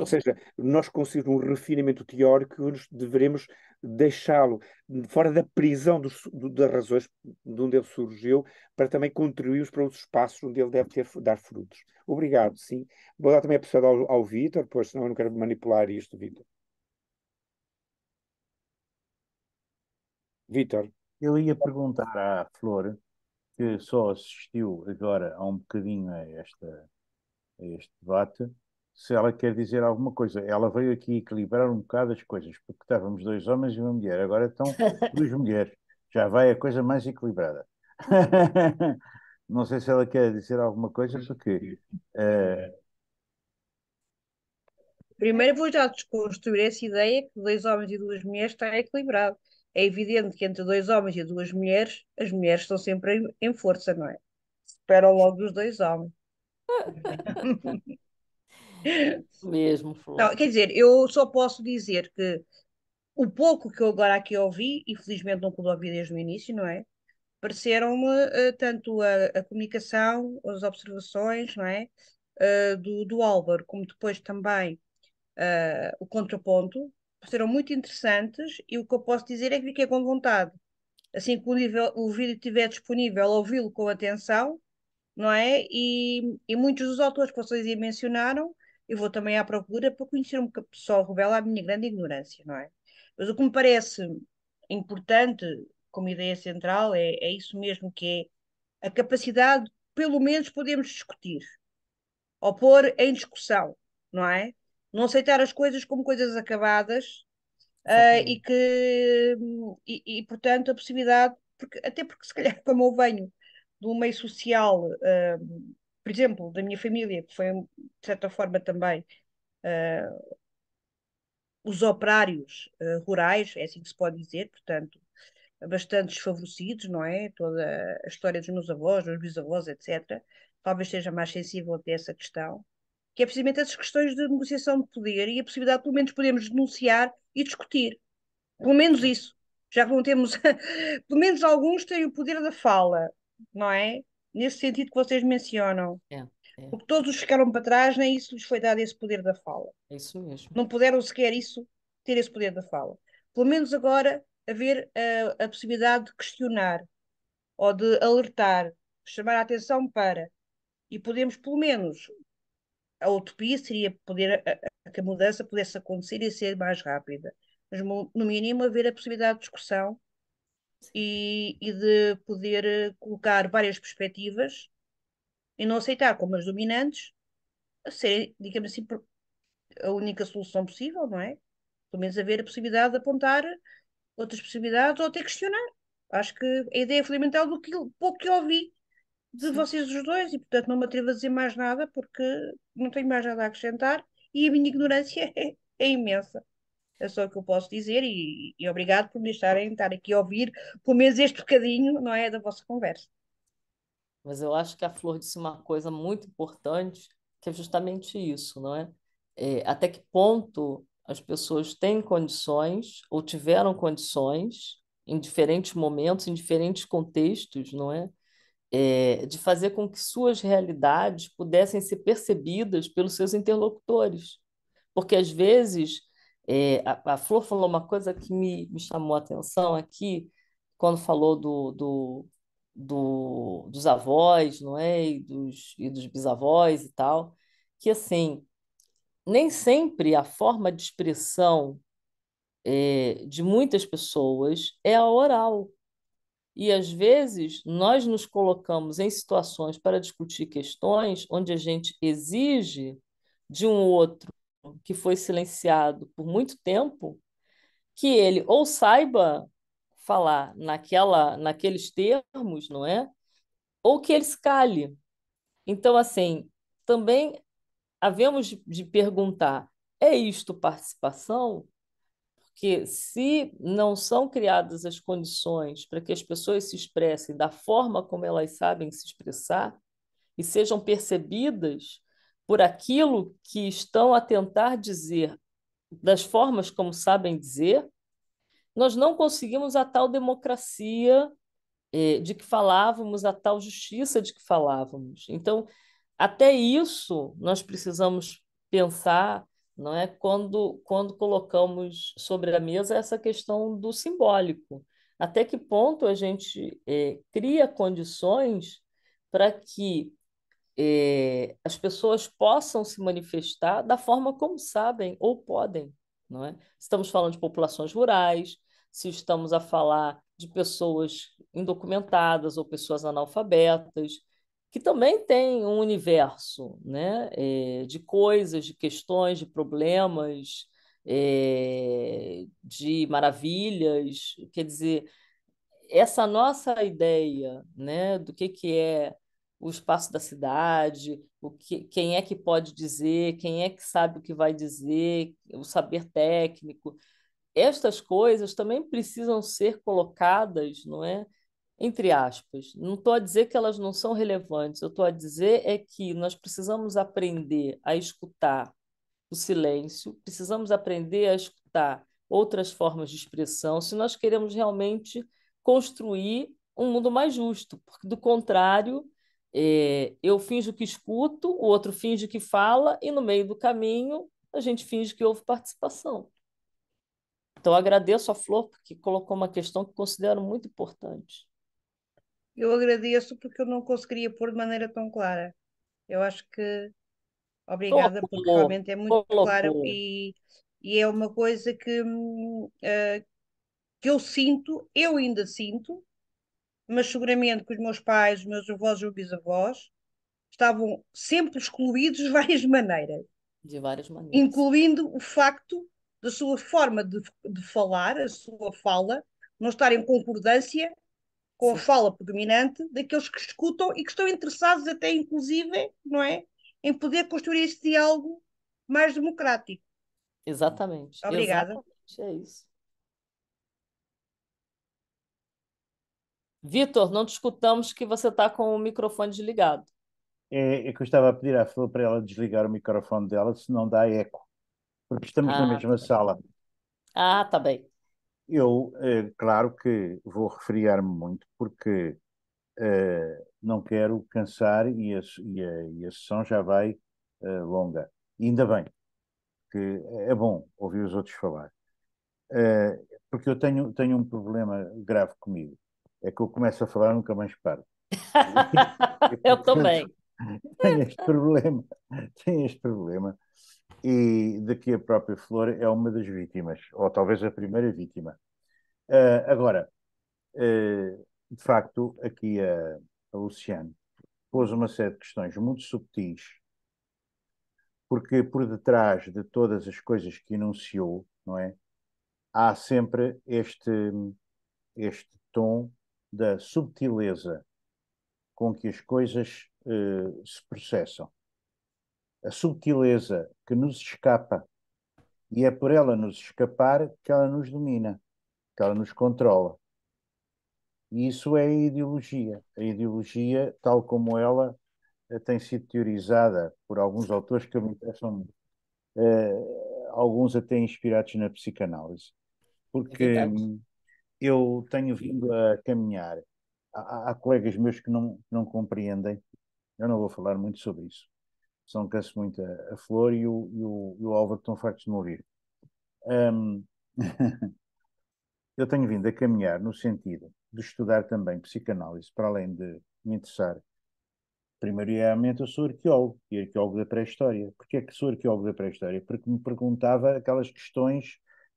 Ou seja, nós conseguimos um refinamento teórico e nos deveremos deixá-lo fora da prisão dos, do, das razões de onde ele surgiu, para também contribuirmos para outros espaços onde ele deve ter, dar frutos. Obrigado, sim. Vou dar também a pessoa ao, ao Vítor, pois senão eu não quero manipular isto, Vítor. Vítor. Eu ia perguntar à Flor, que só assistiu agora há um bocadinho a, esta, a este debate, se ela quer dizer alguma coisa. Ela veio aqui equilibrar um bocado as coisas, porque estávamos dois homens e uma mulher, agora estão duas mulheres. Já vai a coisa mais equilibrada. Não sei se ela quer dizer alguma coisa, porque. Uh... Primeiro vou já desconstruir essa ideia que dois homens e duas mulheres está equilibrado. É evidente que entre dois homens e duas mulheres, as mulheres estão sempre em, força, não é? esperam logo os dois homens. Mesmo, Flor. Não, quer dizer, eu só posso dizer que o pouco que eu agora aqui ouvi, e felizmente não pude ouvir desde o início, não é? Pareceram-me uh, tanto a, a, comunicação, as observações, não é? Uh, do, do Álvaro, como depois também uh, o contraponto, serão muito interessantes e o que eu posso dizer é que fiquei com vontade. Assim que o, nível, o vídeo estiver disponível, ouvi-lo com atenção, não é? E, e muitos dos autores que vocês mencionaram eu vou também à procura para conhecer um pessoal revela a minha grande ignorância, não é? Mas o que me parece importante, como ideia central, é, é isso mesmo que é a capacidade, pelo menos podemos discutir, ou pôr em discussão, não é? Não aceitar as coisas como coisas acabadas uh, e que, e, e, portanto, a possibilidade, porque, até porque se calhar como eu venho do meio social uh, por exemplo, da minha família, que foi, de certa forma, também uh, os operários uh, rurais, é assim que se pode dizer, portanto, bastante desfavorecidos, não é? Toda a história dos meus avós, dos bisavós, etc. Talvez seja mais sensível até essa questão, que é precisamente essas questões de negociação de poder e a possibilidade, pelo menos, podemos denunciar e discutir. Pelo menos isso. Já não temos. pelo menos alguns têm o poder da fala, não é? nesse sentido que vocês mencionam. É, é. Porque todos os que ficaram para trás, nem isso lhes foi dado esse poder da fala. É isso mesmo. Não puderam sequer isso, ter esse poder da fala. Pelo menos agora haver a, eh, a possibilidade de questionar ou de alertar, chamar a atenção para. E podemos, pelo menos, a utopia seria poder a, a, que a mudança pudesse acontecer e ser mais rápida. Mas, no mínimo, haver a possibilidade de discussão e, e de poder eh, colocar várias perspectivas e não aceitar como as dominantes a ser, digamos assim, a única solução possível, não é? Pelo menos haver a possibilidade de apontar outras possibilidades ou até questionar. Acho que a ideia é fundamental do que, pouco que eu ouvi de vocês os dois e, portanto, não me atrevo a dizer mais nada porque não tenho mais nada a acrescentar e a minha ignorância é, é imensa é só o que eu posso dizer e, e obrigado por me deixarem estar aqui a ouvir pelo menos este bocadinho, não é, da vossa conversa. Mas eu acho que a Flor disse uma coisa muito importante, que é justamente isso, não é? é até que ponto as pessoas têm condições ou tiveram condições em diferentes momentos, em diferentes contextos, não é? É, de fazer com que suas realidades pudessem ser percebidas pelos seus interlocutores. Porque, às vezes, é, a, a, Flor falou uma coisa que me, me chamou a atenção aqui, quando falou do, do, do, dos avós, não é? E dos, e dos bisavós e tal, que assim, nem sempre a forma de expressão é, de muitas pessoas é a oral. E às vezes nós nos colocamos em situações para discutir questões onde a gente exige de um outro que foi silenciado por muito tempo, que ele ou saiba falar naquela, naqueles termos, não é? Ou que ele se cale. Então, assim, também havemos de, de perguntar: é isto participação? Porque se não são criadas as condições para que as pessoas se expressem da forma como elas sabem se expressar e sejam percebidas por aquilo que estão a tentar dizer, das formas como sabem dizer, nós não conseguimos a tal democracia eh, de que falávamos, a tal justiça de que falávamos. Então, até isso nós precisamos pensar, não é, quando quando colocamos sobre a mesa essa questão do simbólico. Até que ponto a gente eh, cria condições para que é, as pessoas possam se manifestar da forma como sabem ou podem. Não é? Estamos falando de populações rurais, se estamos a falar de pessoas indocumentadas ou pessoas analfabetas, que também têm um universo né? É, de coisas, de questões, de problemas, é, de maravilhas. Quer dizer, essa nossa ideia né, do que, que é o espaço da cidade, o que, quem é que pode dizer, quem é que sabe o que vai dizer, o saber técnico. Estas coisas também precisam ser colocadas, não é? Entre aspas. Não estou a dizer que elas não são relevantes, eu estou a dizer é que nós precisamos aprender a escutar o silêncio, precisamos aprender a escutar outras formas de expressão, se nós queremos realmente construir um mundo mais justo, porque do contrário, é, eu finjo que escuto, o outro finge que fala, e no meio do caminho a gente finge que houve participação. Então, agradeço a Flor, porque colocou uma questão que considero muito importante. Eu agradeço porque eu não conseguiria pôr de maneira tão clara. Eu acho que. Obrigada, colocou, porque realmente é muito colocou. claro e, e é uma coisa que, uh, que eu sinto, eu ainda sinto, mas seguramente que os meus pais, os meus avós e os bisavós estavam sempre excluídos de várias maneiras. De várias maneiras. Incluindo o facto da sua forma de, de falar, a sua fala, não estar em concordância com Sim. a fala predominante daqueles que escutam e que estão interessados até inclusive, não é, em poder construir esse diálogo mais democrático. Exatamente. Obrigada. Exatamente, é isso. Vitor, não discutamos que você está com o microfone desligado. É, é, que eu estava a pedir à Flor para ela desligar o microfone dela, senão dá eco, porque estamos ah, na mesma tá sala. Ah, tá bem. Eu, é, claro que vou refriar-me muito, porque é, não quero cansar e a, e a, e a sessão já vai eh, longa. E ainda bem, que é bom ouvir os outros falar. porque eu tenho, tenho um problema grave comigo é que eu começo a falar nunca mais paro. eu também. Tem este problema, tem este problema. E daqui a própria Flor é uma das vítimas, ou talvez a primeira vítima. Uh, agora, uh, de facto, aqui a, a Luciane pôs uma série de questões muito subtis, porque por detrás de todas as coisas que enunciou, não é? Há sempre este, este tom da subtileza com que as coisas uh, se processam. A subtileza que nos escapa, e é por ela nos escapar que ela nos domina, que ela nos controla. E isso é a ideologia. A ideologia, tal como ela eh, tem sido teorizada por alguns autores que me interessam, uh, eh, alguns até inspirados na psicanálise. É Porque. É eu tenho vindo a caminhar. Há, há colegas meus que não, não compreendem, eu não vou falar muito sobre isso. São canso muito a, a, Flor e o, e, o, e o Álvaro estão fartos de morrer. Um, eu tenho vindo a caminhar no sentido de estudar também psicanálise, para além de me interessar. Primeiramente, eu sou arqueólogo e arqueólogo da pré-história. Porquê é que sou arqueólogo da pré-história? Porque me perguntava aquelas questões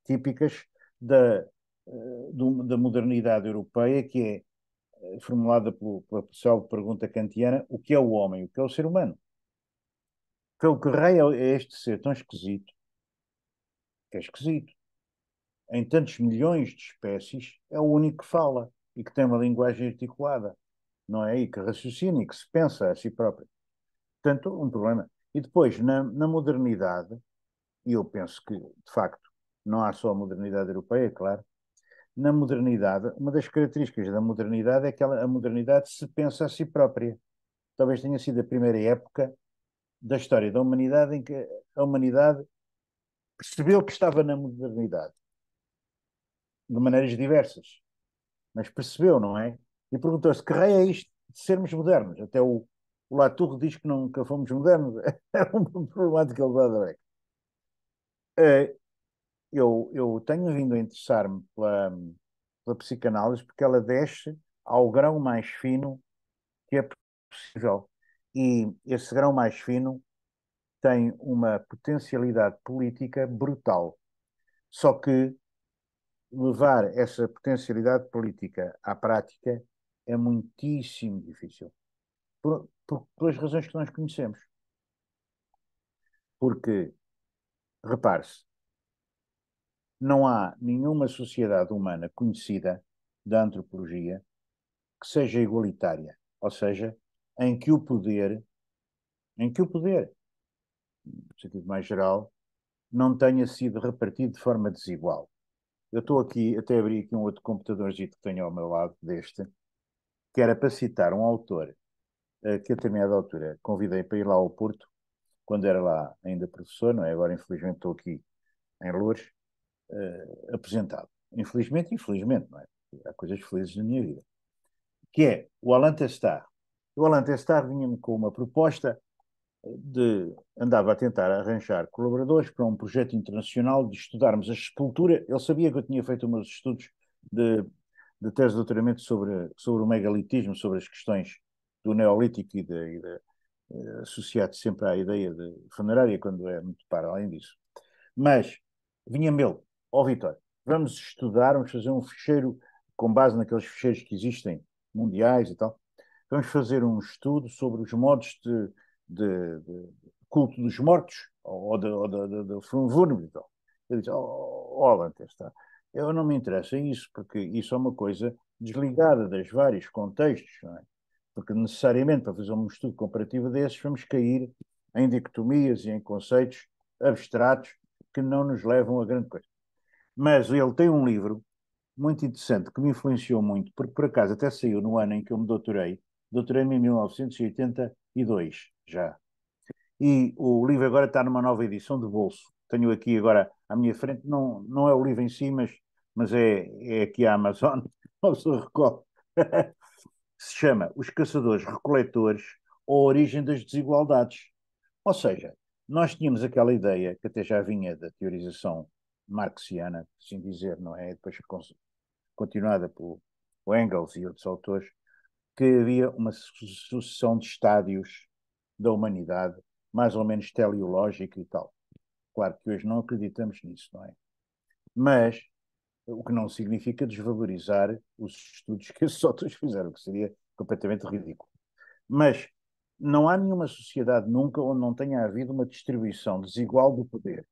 típicas da, eh, da modernidade europeia, que é eh, formulada pelo, pela pessoal pergunta kantiana, o que é o homem, o que é o ser humano? pelo que é o que rei é, é este ser tão esquisito, que é esquisito. Em tantos milhões de espécies, é o único que fala e que tem uma linguagem articulada, não é? E que raciocina e que se pensa a si próprio. Portanto, um problema. E depois, na, na modernidade, e eu penso que, de facto, não há só a modernidade europeia, é claro, na modernidade, uma das características da modernidade é que ela, a modernidade se pensa a si própria. Talvez tenha sido a primeira época da história da humanidade em que a humanidade percebeu que estava na modernidade, de maneiras diversas, mas percebeu, não é? E perguntou-se que rei é isto de sermos modernos? Até o, o Latour diz que nunca fomos modernos, era uma problemática levada a é eu, eu tenho vindo a interessar-me pela, pela psicanálise porque ela desce ao grão mais fino que é possível. E esse grão mais fino tem uma potencialidade política brutal. Só que levar essa potencialidade política à prática é muitíssimo difícil. Por, por, pelas razões que nós conhecemos. Porque, repare-se, não há nenhuma sociedade humana conhecida da antropologia que seja igualitária, ou seja, em que o poder, em que o poder, no sentido mais geral, não tenha sido repartido de forma desigual. Eu estou aqui, até abri aqui um outro computadorzinho que tenho ao meu lado deste, que era para citar um autor eh, que a determinada altura convidei para ir lá ao Porto, quando era lá ainda professor, não é? Agora infelizmente estou aqui em Lourdes, uh, apresentado. Infelizmente, infelizmente, não é? Há coisas felizes na minha vida. Que é o Alan Testar. O Alan Testar vinha-me com uma proposta de andava a tentar arranjar colaboradores para um projeto internacional de estudarmos a sepultura. Ele sabia que eu tinha feito meus estudos de, de tese de doutoramento sobre, sobre o megalitismo, sobre as questões do Neolítico e da, eh, associado sempre à ideia de funerária, quando é muito para além disso. Mas vinha-me ele Ó oh, Vitor, vamos estudar, vamos fazer um fecheiro com base naqueles fecheiros que existem, mundiais e tal. Vamos fazer um estudo sobre os modos de, de, de culto dos mortos ou do fulvúnio e tal. Ele diz, oh, oh está. eu não me interesso em isso, porque isso é uma coisa desligada das vários contextos, é? porque necessariamente para fazer um estudo comparativo desses vamos cair em dicotomias e em conceitos abstratos que não nos levam a grande coisa. Mas ele tem um livro muito interessante que me influenciou muito, porque por acaso até saiu no ano em que eu me doutorei. Doutorei-me em 1982, já. E o livro agora está numa nova edição de bolso. Tenho aqui agora à minha frente, não, não é o livro em si, mas, mas é, é aqui a Amazon, uma pessoa recolhe. Se chama Os Caçadores Recoletores ou a Origem das Desigualdades. Ou seja, nós tínhamos aquela ideia, que até já vinha da teorização marxiana, por assim dizer, não é? Depois continuada por Engels e outros autores, que havia uma sucessão de estádios da humanidade, mais ou menos teleológica e tal. Claro que hoje não acreditamos nisso, não é? Mas o que não significa desvalorizar os estudos que esses autores fizeram, que seria completamente ridículo. Mas não há nenhuma sociedade nunca onde não tenha havido uma distribuição desigual do poder.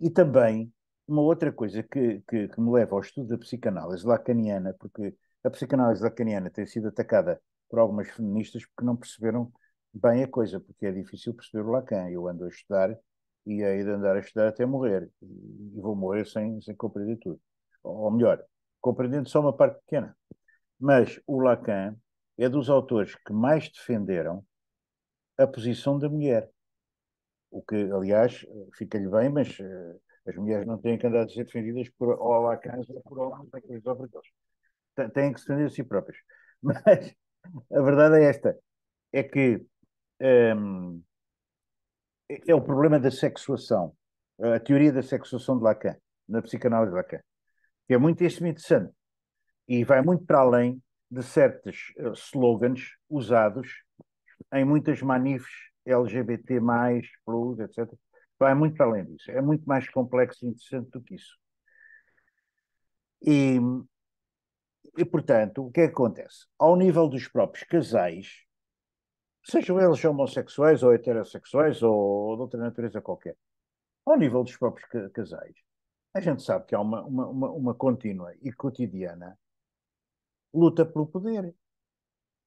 E também uma outra coisa que, que, que, me leva ao estudo da psicanálise lacaniana, porque a psicanálise lacaniana tem sido atacada por algumas feministas porque não perceberam bem a coisa, porque é difícil perceber o Lacan. Eu ando a estudar e hei de andar a estudar até morrer. E vou morrer sem, sem compreender tudo. Ou melhor, compreendendo só uma parte pequena. Mas o Lacan é dos autores que mais defenderam a posição da mulher. O que, aliás, fica-lhe bem, mas uh, as mulheres não têm que andar a ser defendidas por ou cães ou por homens daqueles obrigados. Têm que se defender a si próprias. Mas a verdade é esta: é que um, ehm, é, é o problema da sexuação, a teoria da sexuação de Lacan, na psicanálise de Lacan, que é muito interessante e vai muito para além de certos eh, slogans usados em muitas manifes LGBT, plus, etc. Vai então, é muito além disso. É muito mais complexo e interessante do que isso. E, e, portanto, o que é que acontece? Ao nível dos próprios casais, sejam eles homossexuais ou heterossexuais ou, ou de outra natureza qualquer, ao nível dos próprios casais, a gente sabe que há uma, uma, uma, uma contínua e cotidiana luta pelo poder.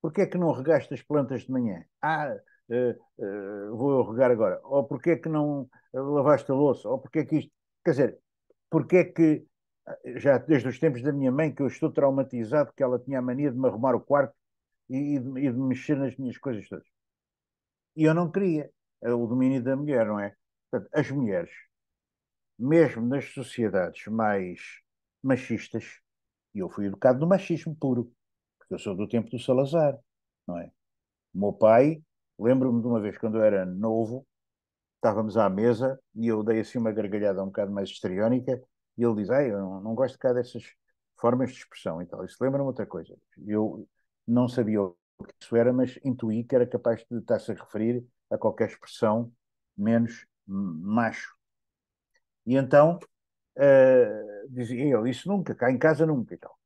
Porquê é que não regaste as plantas de manhã? Ah, uh, vou regar agora, ou porque é que não eh, lavaste a louça, ou porque é que isto. Quer dizer, porque é que, já desde os tempos da minha mãe, que eu estou traumatizado, que ela tinha a mania de me arrumar o quarto e, e, de, e de mexer nas minhas coisas todas. E eu não queria é o domínio da mulher, não é? Portanto, as mulheres, mesmo nas sociedades mais machistas, e eu fui educado no machismo puro, porque eu sou do tempo do Salazar, não é? O meu pai Lembro-me de uma vez, quando eu era novo, estávamos à mesa e eu dei assim uma gargalhada um bocado mais histriónica e ele diz, eu não, não gosto cá dessas formas de expressão e tal. Isso lembra-me outra coisa. Eu não sabia o que isso era, mas intuí que era capaz de estar-se a referir a qualquer expressão menos macho. E então uh, dizia eu, isso nunca, cá em casa nunca e tal.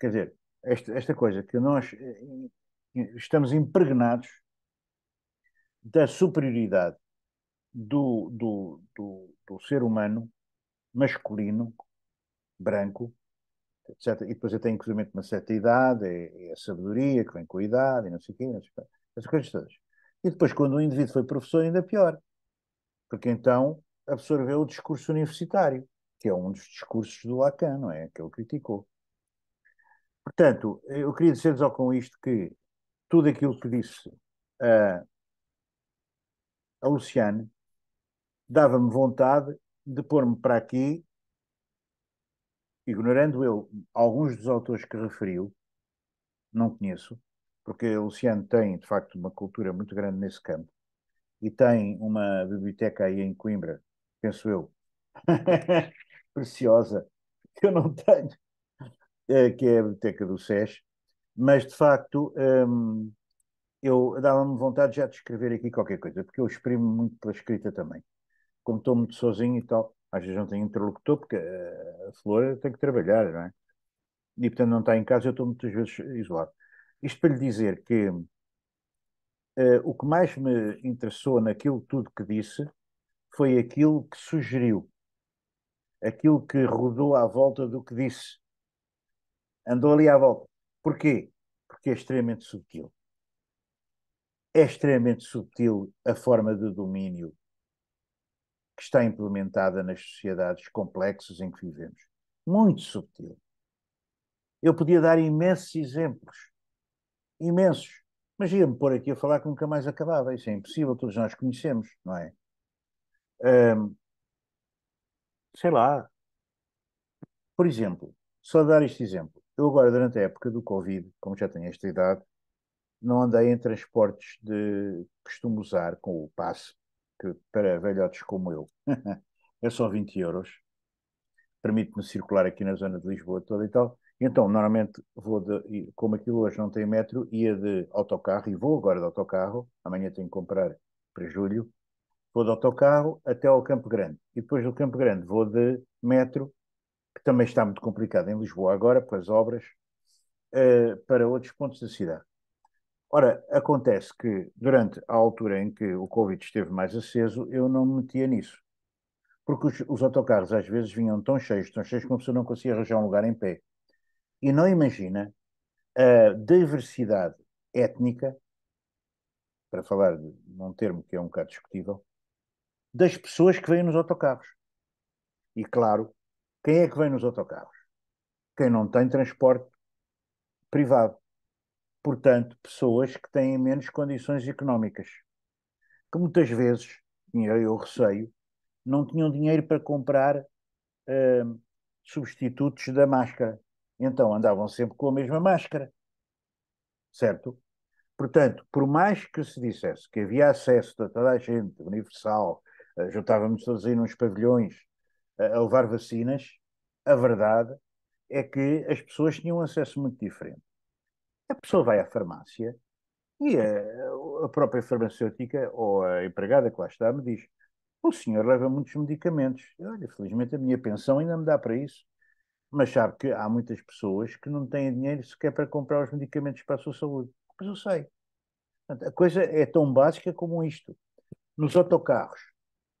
Quer dizer, esta, esta coisa que nós eh, estamos impregnados da superioridade do, do, do, do ser humano masculino, branco, etc. E depois até inclusive uma certa idade, é, é, a sabedoria que vem com a idade, e não sei o quê, não sei o quê, essas coisas todas. E depois, quando o indivíduo foi professor, ainda pior. Porque então absorveu o discurso universitário, que é um dos discursos do Lacan, não é? Que ele criticou. Portanto, eu queria dizer só com isto que tudo aquilo que disse uh, a Luciane dava-me vontade de pôr-me para aqui, ignorando eu alguns dos autores que referiu, não conheço, porque a Luciano tem, de facto, uma cultura muito grande nesse campo e tem uma biblioteca aí em Coimbra, penso eu, preciosa, que eu não tenho, eh, que é a biblioteca do SES, mas de facto. Hum, eu dava-me vontade já de escrever aqui qualquer coisa, porque eu exprimo muito pela escrita também. Como estou muito sozinho e tal, às vezes não tenho interlocutor, porque eh, a Flora tem que trabalhar, não é? E portanto não está em casa, eu estou muitas vezes isolado. Isto para lhe dizer que uh, o que mais me interessou naquilo tudo que disse foi aquilo que sugeriu, aquilo que rodou à volta do que disse. Andou ali à volta. Porquê? Porque é extremamente subtil é extremamente sutil a forma de domínio que está implementada nas sociedades complexas em que vivemos. Muito sutil. Eu podia dar imensos exemplos. Imensos. Mas ia-me pôr aqui a falar que nunca é mais acabava. Isso é impossível, todos nós conhecemos, não é? sei lá. Por exemplo, só dar este exemplo. Eu agora, durante a época do Covid, como já tenho esta idade, não andei em transportes de costumo usar com o passe, que para velhotes como eu é só 20 euros. Permite-me circular aqui na zona de Lisboa toda e tal. Então, normalmente vou de, como aquilo hoje não tem metro, ia de autocarro e vou agora de autocarro. Amanhã tenho que comprar para julho. Vou de autocarro até ao Campo Grande. E depois do Campo Grande vou de metro, que também está muito complicado em Lisboa agora, as obras, uh, para outros pontos da cidade. Ora, acontece que durante a altura em que o Covid esteve mais aceso, eu não me metia nisso. Porque os, os autocarros às vezes vinham tão cheios, tão cheios que uma pessoa não conseguia arranjar um lugar em pé. E não imagina a diversidade étnica, para falar de um termo que é um bocado discutível, das pessoas que vêm nos autocarros. E claro, quem é que vem nos autocarros? Quem não tem transporte privado portanto, pessoas que têm menos condições económicas, que muitas vezes, e eu receio, não tinham dinheiro para comprar uh, substitutos da máscara. Então andavam sempre com a mesma máscara. Certo? Portanto, por mais que se dissesse que havia acesso a toda a gente, universal, eh, juntávamos todos aí nos pavilhões eh, a levar vacinas, a verdade é que as pessoas tinham um acesso muito diferente. A pessoa vai à farmácia e a, a própria farmacêutica ou a empregada que lá está me diz: O senhor leva muitos medicamentos. olha, felizmente a minha pensão ainda me dá para isso. Mas sabe que há muitas pessoas que não têm dinheiro sequer para comprar os medicamentos para a sua saúde. Mas eu sei. A coisa é tão básica como isto. Nos autocarros.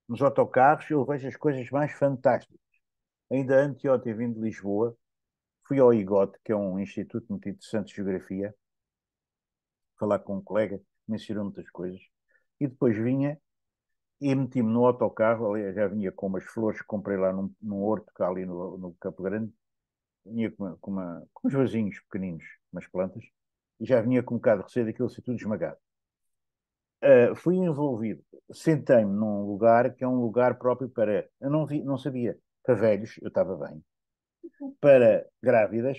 Nos autocarros eu vejo as coisas mais fantásticas. Ainda anteontem vim de Lisboa fui ao IGOT, que é um instituto muito interessante de geografia, falar com um colega, me ensinou muitas coisas, e depois vinha e meti-me no autocarro, aliás, já vinha com umas flores que comprei lá num, num horto cá ali no, no Campo Grande, vinha com, uma, com, uma, com uns vasinhos pequeninos, umas plantas, e já vinha com um bocado de receio daquilo ser tudo esmagado. Uh, fui envolvido, sentei-me num lugar que é um lugar próprio para. Eu não, vi, não sabia, para velhos, eu estava bem, para grávidas,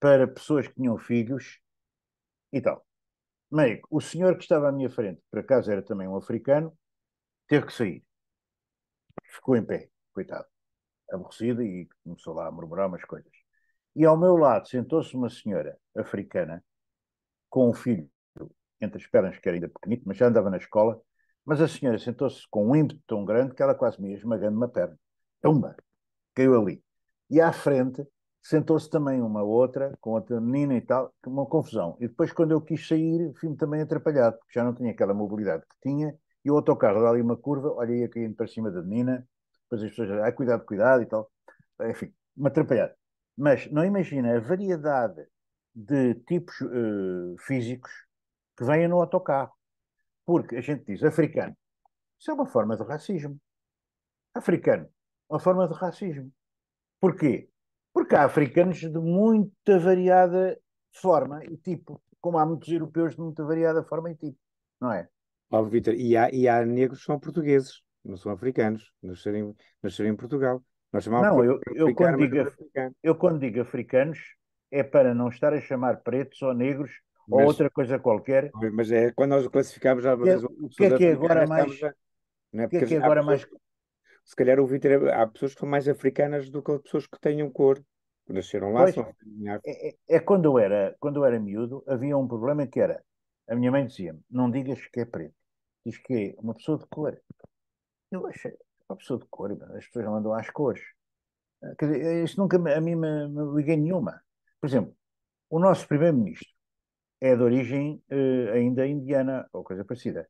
para pessoas que tinham filhos e tal. Meio, o senhor que estava à minha frente, por acaso era também um africano, teve que sair. Ficou em pé, coitado, aborrecido e começou lá a murmurar umas coisas. E ao meu lado sentou-se uma senhora africana com um filho entre as pernas, que era ainda pequenito, mas já andava na escola. Mas a senhora sentou-se com um ímpeto tão grande que ela quase me esmagando uma perna. Tumba! Caiu ali. E à frente sentou-se também uma outra, com outra menina e tal, uma confusão. E depois, quando eu quis sair, fui-me também atrapalhado, porque já não tinha aquela mobilidade que tinha, e o autocarro dá ali uma curva, olha, ia caindo para cima da menina, depois as pessoas, ai, ah, cuidado, cuidado e tal. Enfim, me atrapalhado. Mas não imagina a variedade de tipos uh, físicos que vêm no autocarro. Porque a gente diz africano. Isso é uma forma de racismo. Africano, uma forma de racismo. Porquê? Porque há africanos de muita variada forma e tipo, como há muitos europeus de muita variada forma e tipo, não é? Paulo Vitor, e há, e há negros que são portugueses, não são africanos, nascerem, nascerem em Portugal. Nós não, eu, eu, quando digo, africano. eu quando digo africanos é para não estar a chamar pretos ou negros mas, ou outra coisa qualquer. Mas é quando nós classificamos já. É o que é que é agora mais. O que é que é agora mais se calhar o Vítor, é, há pessoas que são mais africanas do que pessoas que tenham cor. Nasceram lá, pois, são... é, é, é, quando eu era quando eu era miúdo, havia um problema que era, a minha mãe dizia-me, não digas que é preto, diz que é uma pessoa de cor. Eu achei, é uma pessoa de cor, as pessoas não andam às cores. Ah, quer dizer, eh, isso nunca a mim me, me liguei nenhuma. Por exemplo, o nosso primeiro-ministro é de origem eh, ainda indiana, ou coisa parecida.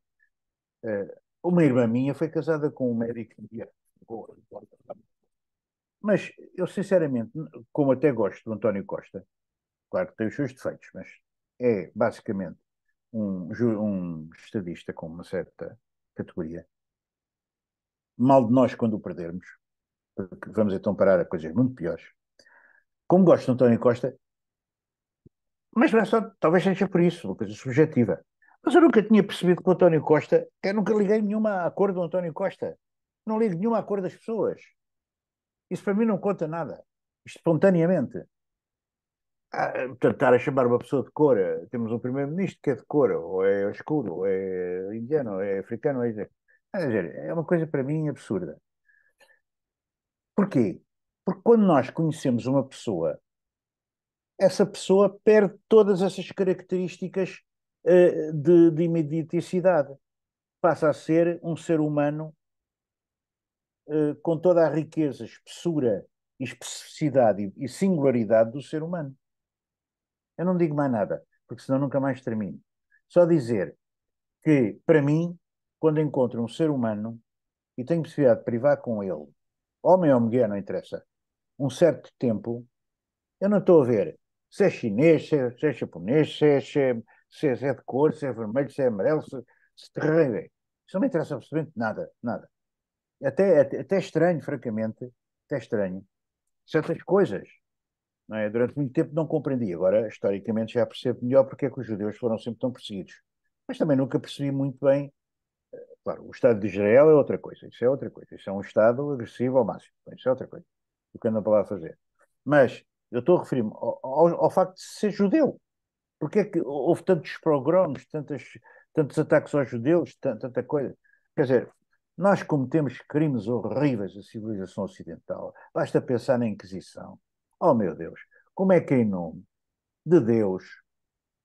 Uh, uma irmã minha foi casada com um médico indiano. Mas eu, sinceramente, como até gosto do António Costa, claro que tem os seus defeitos, mas é basicamente um, um estadista com uma certa categoria. Mal de nós quando o perdermos, porque vamos então parar a coisas muito piores. Como gosto do António Costa, mas não é só, talvez seja por isso, uma coisa subjetiva. Mas eu nunca tinha percebido que o António Costa, eu nunca liguei nenhuma à cor do António Costa. Não ligo nenhuma à cor das pessoas. Isso para mim não conta nada. Espontaneamente. Ah, portanto, estar a chamar uma pessoa de cor, eh, temos um primeiro-ministro que é de cor, ou é escuro, ou é indiano, ou é africano, ou é... É uma coisa para mim absurda. Porquê? Porque quando nós conhecemos uma pessoa, essa pessoa perde todas essas características uh, de, de imediaticidade. Passa a ser um ser humano eh, com toda a riqueza, espessura, especificidade e singularidade do ser humano. Eu não digo mais nada, porque senão nunca mais termino. Só dizer que, para mim, quando encontro um ser humano e tenho possibilidade de privar com ele, homem ou mulher, não interessa, um certo tempo, eu não estou a ver se é chinês, se é, se é japonês, se é, se, é, se é, é de cor, se é vermelho, se é amarelo, se, se terreno. É. Isso não me interessa absolutamente nada, nada até, até, até estranho, francamente, até estranho, certas coisas. É? Durante muito tempo não compreendi, agora historicamente já percebo melhor porque é que os judeus foram sempre tão perseguidos. Mas também nunca percebi muito bem. Eh, claro, o Estado de Israel é outra coisa, isso é outra coisa, isso é um Estado agressivo ao máximo, isso é outra coisa, o que andam para lá fazer. Mas eu estou a referir-me ao, ao, ao, facto de ser judeu. Porque é que houve tantos pogroms tantos, tantos ataques aos judeus, tanta, tanta coisa? Quer dizer, nós cometemos crimes horríveis da civilização ocidental. Basta pensar na Inquisição. Oh, meu Deus! Como é que, em nome de Deus,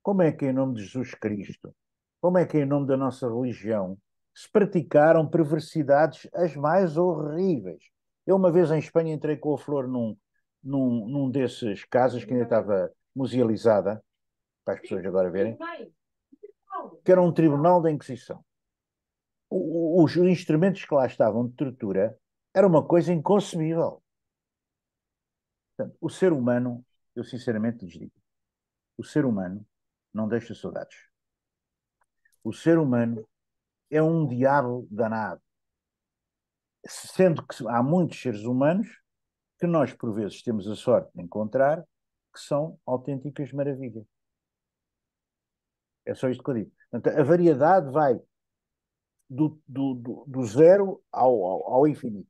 como é que, em nome de Jesus Cristo, como é que, em nome da nossa religião, se praticaram perversidades as mais horríveis? Eu, uma vez em Espanha, entrei com a flor num, num, num desses casos que ainda estava musealizada, para as pessoas agora verem, que era um tribunal da Inquisição os, instrumentos que lá estavam de tortura era uma coisa inconcebível. Portanto, o ser humano, eu sinceramente lhes digo, o ser humano não deixa saudades. O ser humano é um diabo danado. Sendo que há muitos seres humanos que nós, por vezes, temos a sorte de encontrar que são autênticas maravilhas. É só isto que eu digo. Portanto, a variedade vai do, do, do zero ao, ao, ao, infinito.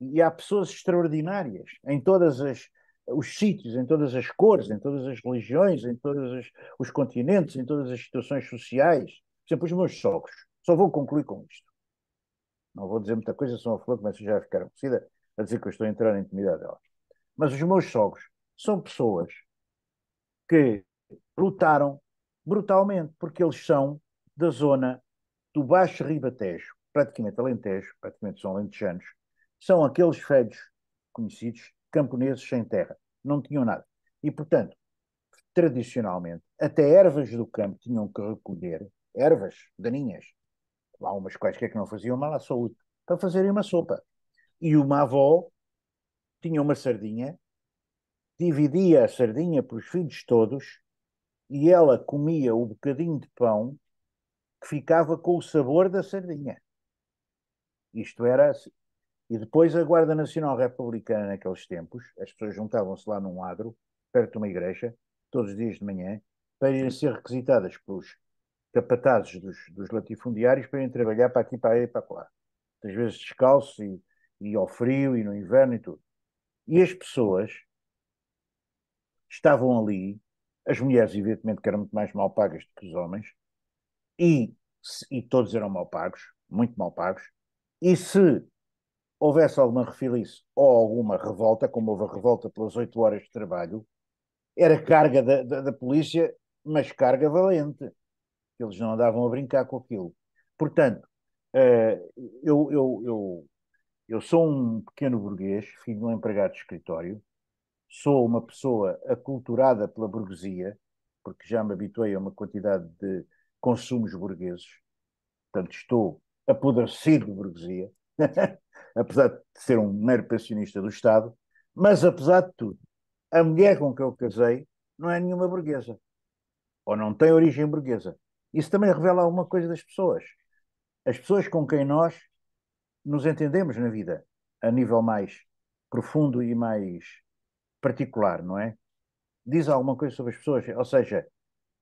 E há pessoas extraordinárias em todas as os sítios, em todas as cores, em todas as religiões, em todos os continentes, em todas as situações sociais. Por exemplo, os meus sogros. Só vou concluir com isto. Não vou dizer muita coisa, são a flor, mas já ficaram conhecida a dizer que eu estou a entrar na intimidade delas. Mas os meus sogros são pessoas que lutaram brutalmente, porque eles são da zona do Baixo Ribatejo, praticamente Alentejo, praticamente são alentejanos, são aqueles velhos conhecidos camponeses sem terra, não tinham nada. E, portanto, tradicionalmente, até ervas do campo tinham que recolher, ervas daninhas, há umas quaisquer que não faziam mal à saúde, para fazerem uma sopa. E uma avó tinha uma sardinha, dividia a sardinha para os filhos todos, e ela comia o bocadinho de pão que ficava com o sabor da sardinha. Isto era assim. E depois a Guarda Nacional Republicana, naqueles tempos, as pessoas juntavam-se lá num adro, perto de uma igreja, todos os dias de manhã, para irem ser requisitadas pelos capatazes dos, dos latifundiários para irem trabalhar para aqui, para aí, para lá. Às vezes descalço e, e ao frio e no inverno e tudo. E as pessoas estavam ali, as mulheres, evidentemente, que eram muito mais mal pagas do que os homens, e, e todos eram mal pagos, muito mal pagos, e se houvesse alguma refilice ou alguma revolta, como houve a revolta pelas oito horas de trabalho, era carga da, da, da polícia, mas carga valente. Eles não andavam a brincar com aquilo. Portanto, eh, eu, eu, eu, eu sou um pequeno burguês, filho de um empregado de escritório, sou uma pessoa aculturada pela burguesia, porque já me habituei a uma quantidade de consumos burgueses, portanto estou apodrecido de burguesia, apesar de ser um mero pensionista do Estado, mas apesar de tudo, a mulher com que eu casei não é nenhuma burguesa, ou não tem origem burguesa. Isso também revela alguma coisa das pessoas. As pessoas com quem nós nos entendemos na vida, a nível mais profundo e mais particular, não é? Diz alguma coisa sobre as pessoas, ou seja,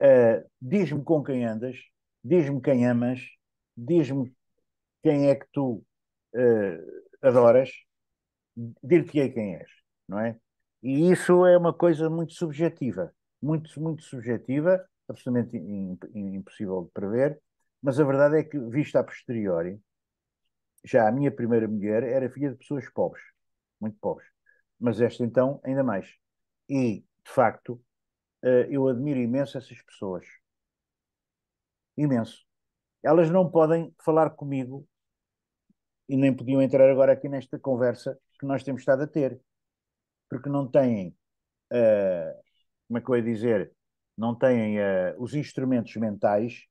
Uh, diz-me com quem andas, diz-me quem amas, diz-me quem é que tu uh, adoras, dir-te-ei é quem és, não é? E isso é uma coisa muito subjetiva, muito, muito subjetiva, absolutamente impossível de prever, mas a verdade é que, vista a posteriori, já a minha primeira mulher era filha de pessoas pobres, muito pobres, mas esta então ainda mais. E, de facto, eh, eu admiro imenso essas pessoas. Imenso. Elas não podem falar comigo e nem podiam entrar agora aqui nesta conversa que nós temos estado a ter, porque não têm, uh, como é que eu ia dizer, não têm uh, os instrumentos mentais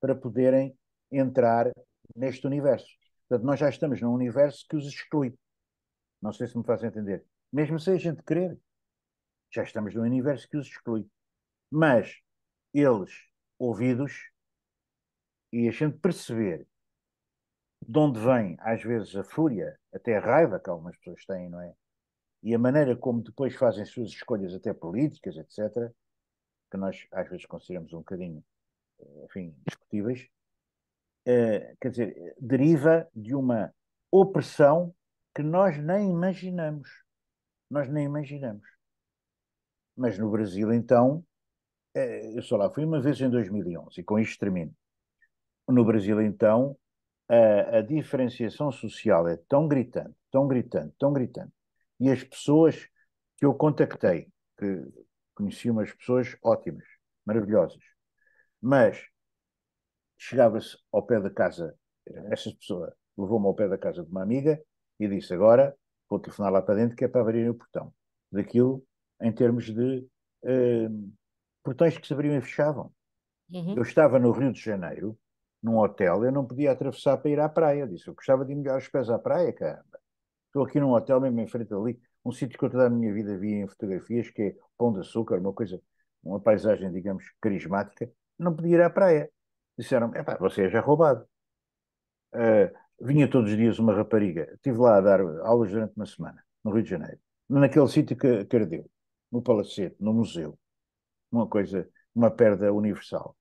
para poderem entrar neste universo. Portanto, nós já estamos num universo que os exclui. Não sei se me faz entender. Mesmo sem a gente querer já estamos num universo que os exclui. Mas eles, ouvidos, e a gente perceber de onde vem, às vezes, a fúria, até a raiva que algumas pessoas têm, não é? E a maneira como depois fazem suas escolhas, até políticas, etc., que nós às vezes consideramos um bocadinho, eh, enfim, discutíveis, uh, quer dizer, deriva de uma opressão que nós nem imaginamos. Nós nem imaginamos. Mas no Brasil, então, eh, eu só lá fui uma vez em 2011, e com isto termino. No Brasil, então, a, a diferenciação social é tão gritante, tão gritante, tão gritante. E as pessoas que eu contactei, que conheci umas pessoas ótimas, maravilhosas, mas chegava-se ao pé da casa, essa pessoa levou-me ao pé da casa de uma amiga e disse: Agora vou telefonar lá para dentro que é para abrir o portão. Daquilo em termos de uh, portões que se abriam e fechavam. Uhum. Eu estava no Rio de Janeiro, num hotel, eu não podia atravessar para ir à praia. Eu disse, eu gostava de ir melhor os pés à praia, caramba. Estou aqui num hotel mesmo em frente ali, um sítio que eu toda a minha vida vi em fotografias, que é Pão de Açúcar, uma coisa, uma paisagem, digamos, carismática. Não podia ir à praia. Disseram, é pá, você é já roubado. Uh, vinha todos os dias uma rapariga. Estive lá a dar aulas durante uma semana, no Rio de Janeiro, naquele sítio que, que ardeu no palacete, no museu. Uma coisa, uma perda universal.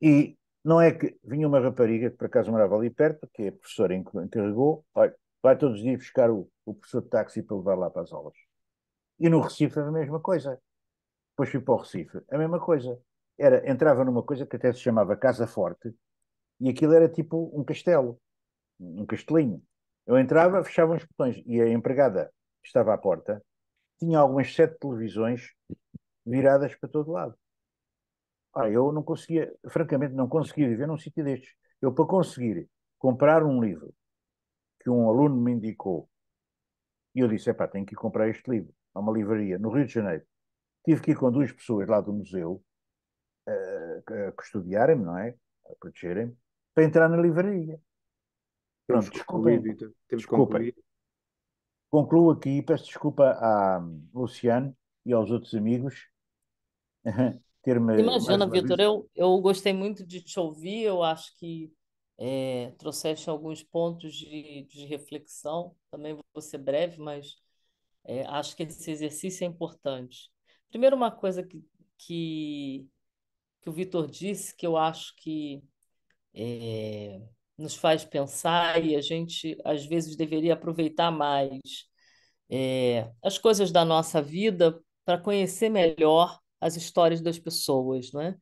E não é que vinha uma rapariga que por acaso morava ali perto, que é a professora encarregou, olha, vai todos os dias buscar o, o professor de táxi para levar lá para as aulas. E no Recife era a mesma coisa. Depois fui para o Recife, a mesma coisa. Era, entrava numa coisa que até se chamava Casa Forte, e aquilo era tipo um castelo, um castelinho. Eu entrava, fechava os portões, e a empregada que estava à porta tinha algumas sete televisões viradas para todo lado. Ah, eu não conseguia, francamente, não conseguia viver num sítio destes. Eu, para conseguir comprar um livro que um aluno me indicou, e eu disse: é pá, tenho que ir comprar este livro a uma livraria no Rio de Janeiro. Tive que ir com duas pessoas lá do museu uh, a custodiarem-me, não é? A protegerem-me, para entrar na livraria. Pronto, desculpem. Temos desculpem. Concluo aqui e peço desculpa a Luciano e aos outros amigos ter-me. Imagina, Vitor, eu, eu gostei muito de te ouvir, eu acho que é, trouxeste alguns pontos de, de reflexão, também vou ser breve, mas é, acho que esse exercício é importante. Primeiro, uma coisa que, que, que o Vitor disse, que eu acho que é, nos faz pensar e a gente às vezes deveria aproveitar mais é, as coisas da nossa vida para conhecer melhor as histórias das pessoas, não é?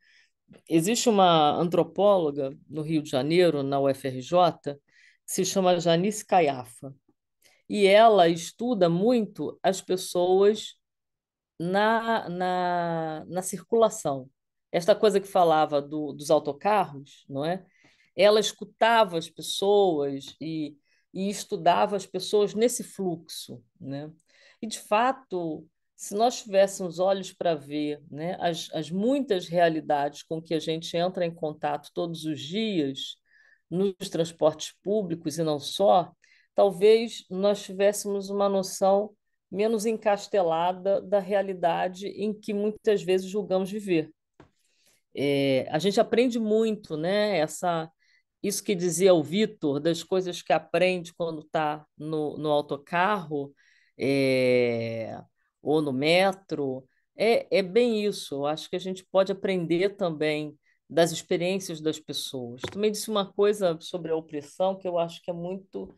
Existe uma antropóloga no Rio de Janeiro, na UFRJ, que se chama Janice Caiafa. E ela estuda muito as pessoas na, na, na circulação. Esta coisa que falava do, dos autocarros, não é? ela escutava as pessoas e, e estudava as pessoas nesse fluxo. Né? E, de fato, se nós tivéssemos olhos para ver né, as, as muitas realidades com que a gente entra em contato todos os dias, nos transportes públicos e não só, talvez nós tivéssemos uma noção menos encastelada da realidade em que muitas vezes julgamos viver. É, a gente aprende muito, né? Essa isso que dizia o Vitor, das coisas que aprende quando está no, no autocarro é, ou no metro, é, é bem isso. Eu acho que a gente pode aprender também das experiências das pessoas. Também disse uma coisa sobre a opressão que eu acho que é muito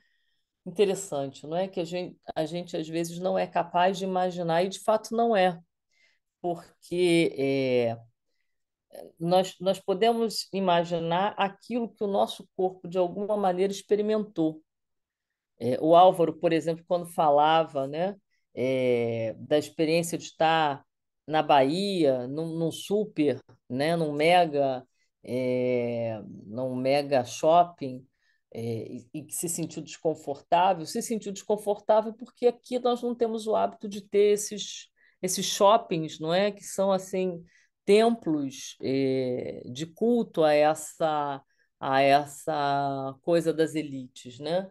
interessante, não é? Que a gente, a gente às vezes não é capaz de imaginar, e de fato não é, porque é, nós, nós podemos imaginar aquilo que o nosso corpo, de alguma maneira, experimentou. É, o Álvaro, por exemplo, quando falava né, é, da experiência de estar na Bahia, num, num super, né, num mega, é, num mega shopping, é, e, e se sentiu desconfortável, se sentiu desconfortável porque aqui nós não temos o hábito de ter esses, esses shoppings, não é? Que são assim templos eh, de culto a essa, a essa coisa das elites, né?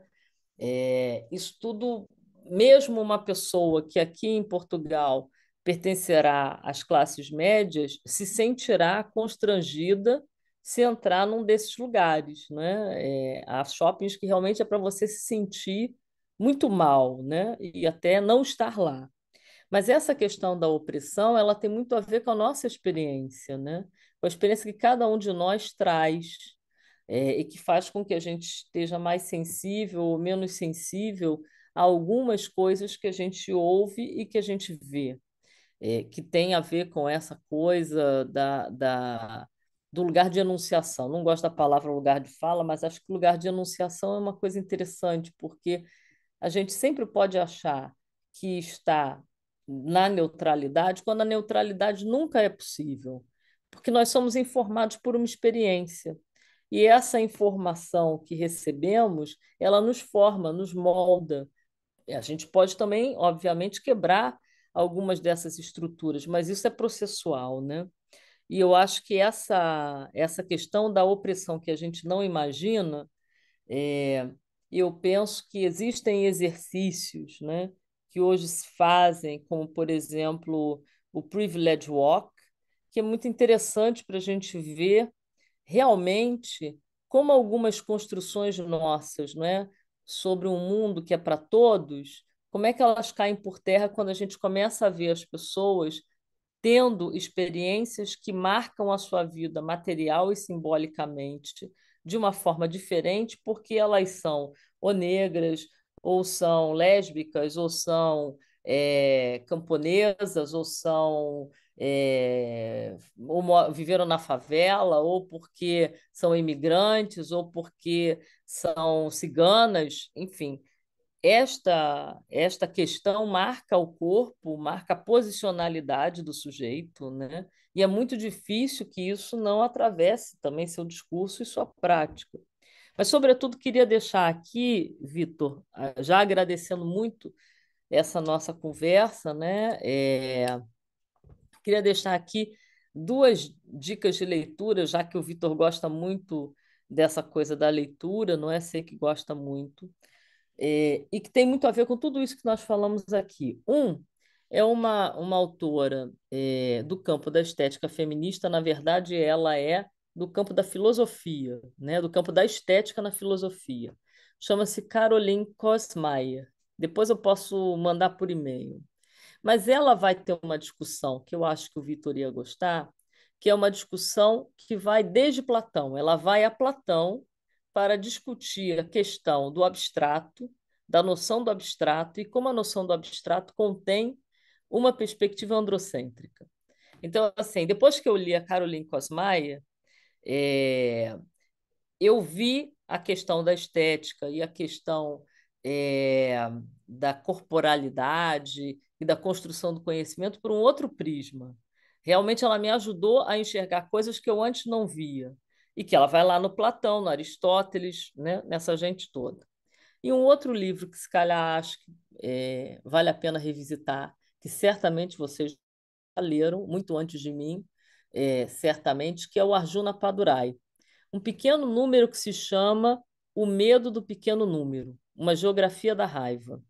É, isso tudo, mesmo uma pessoa que aqui em Portugal pertencerá às classes médias, se sentirá constrangida se entrar num desses lugares, né? É, há shoppings que realmente é para você se sentir muito mal, né? E até não estar lá. Mas essa questão da opressão, ela tem muito a ver com a nossa experiência, né? Com a experiência que cada um de nós traz é, e que faz com que a gente esteja mais sensível ou menos sensível a algumas coisas que a gente ouve e que a gente vê, é, que tem a ver com essa coisa da, da, do lugar de enunciação. Não gosto da palavra lugar de fala, mas acho que lugar de enunciação é uma coisa interessante, porque a gente sempre pode achar que está na neutralidade, quando a neutralidade nunca é possível, porque nós somos informados por uma experiência. E essa informação que recebemos, ela nos forma, nos molda. E a gente pode também, obviamente, quebrar algumas dessas estruturas, mas isso é processual, né? E eu acho que essa, essa questão da opressão que a gente não imagina, é, eu penso que existem exercícios, né? que hoje se fazem, como, por exemplo, o Privilege Walk, que é muito interessante para a gente ver realmente como algumas construções nossas não é? sobre um mundo que é para todos, como é que elas caem por terra quando a gente começa a ver as pessoas tendo experiências que marcam a sua vida material e simbolicamente de uma forma diferente, porque elas são ou negras, ou são lésbicas, ou são é, camponesas, ou são é, ou viveram na favela, ou porque são imigrantes, ou porque são ciganas, enfim. Esta, esta questão marca o corpo, marca a posicionalidade do sujeito, né? e é muito difícil que isso não atravesse também seu discurso e sua prática. Mas, sobretudo, queria deixar aqui, Vitor, ah, já agradecendo muito essa nossa conversa, né? É... Queria deixar aqui duas dicas de leitura, já que o Vitor gosta muito dessa coisa da leitura, não é? Sei que gosta muito. É, e que tem muito a ver com tudo isso que nós falamos aqui. Um é uma, uma autora é, do campo da estética feminista, na verdade, ela é do campo da filosofia, né? do campo da estética na filosofia. Chama-se Caroline Kosmaier. Depois eu posso mandar por e-mail. Mas ela vai ter uma discussão que eu acho que o Vitor ia gostar, que é uma discussão que vai desde Platão. Ela vai a Platão para discutir a questão do abstrato, da noção do abstrato e como a noção do abstrato contém uma perspectiva androcêntrica. Então, assim, depois que eu li a Caroline Cosmaia, é, eu vi a questão da estética e a questão é, da corporalidade e da construção do conhecimento por um outro prisma. Realmente ela me ajudou a enxergar coisas que eu antes não via e que ela vai lá no Platão, no Aristóteles, né? nessa gente toda. E um outro livro que se calhar acho que é, vale a pena revisitar, que certamente vocês leram muito antes de mim, é, certamente, que é o Arjuna Padurai. Um pequeno número que se chama O Medo do Pequeno Número, uma geografia da raiva.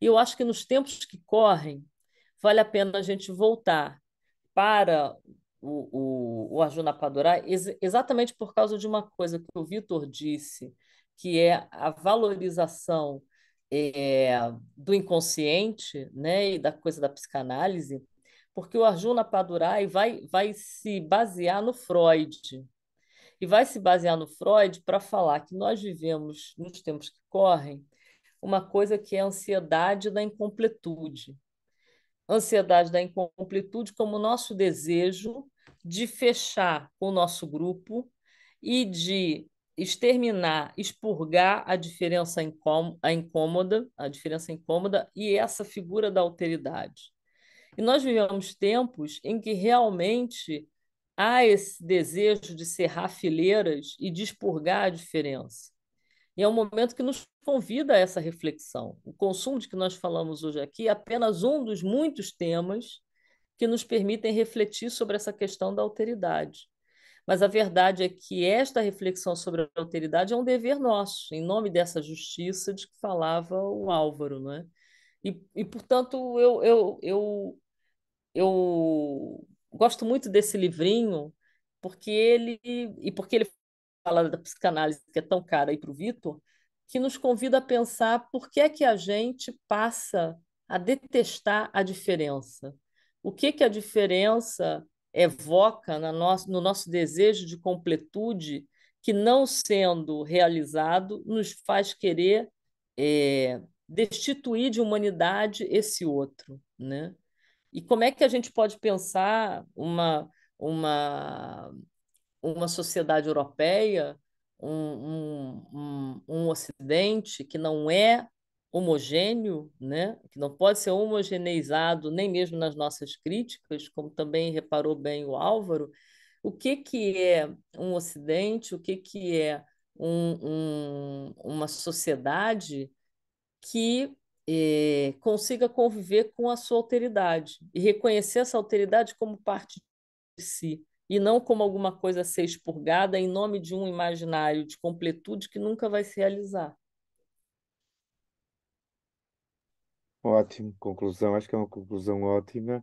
E eu acho que nos tempos que correm, vale a pena a gente voltar para o, o, o Arjuna Padurai, ex exatamente por causa de uma coisa que o Vitor disse, que é a valorização é, do inconsciente né, e da coisa da psicanálise, porque o Arjuna Padurai vai, vai se basear no Freud. E vai se basear no Freud para falar que nós vivemos, nos tempos que correm, uma coisa que é a ansiedade da incompletude. Ansiedade da incompletude como nosso desejo de fechar o nosso grupo e de exterminar, expurgar a diferença incômoda, a diferença incômoda e essa figura da alteridade. E nós vivemos tempos em que realmente há esse desejo de serrar fileiras e de expurgar a diferença. E é um momento que nos convida a essa reflexão. O consumo de que nós falamos hoje aqui é apenas um dos muitos temas que nos permitem refletir sobre essa questão da alteridade. Mas a verdade é que esta reflexão sobre a alteridade é um dever nosso, em nome dessa justiça de que falava o Álvaro, não é? E, e portanto, eu, eu, eu, eu gosto muito desse livrinho, porque ele, e porque ele fala da psicanálise que é tão cara aí para o Vitor, que nos convida a pensar por que é que a gente passa a detestar a diferença. O que que a diferença evoca no nosso, no nosso desejo de completude que, não sendo realizado, nos faz querer é, destituir de humanidade esse outro, né? E como é que a gente pode pensar uma uma uma sociedade europeia, um, um, um, um Ocidente que não é homogêneo, né? que não pode ser homogeneizado nem mesmo nas nossas críticas, como também reparou bem o Álvaro, o que, que é um Ocidente, o que, que é um, um, uma sociedade que eh, consiga conviver com a sua alteridade e reconhecer essa alteridade como parte de si e não como alguma coisa a ser expurgada em nome de um imaginário de completude que nunca vai se realizar. Ótimo, conclusão, acho que é uma conclusão ótima.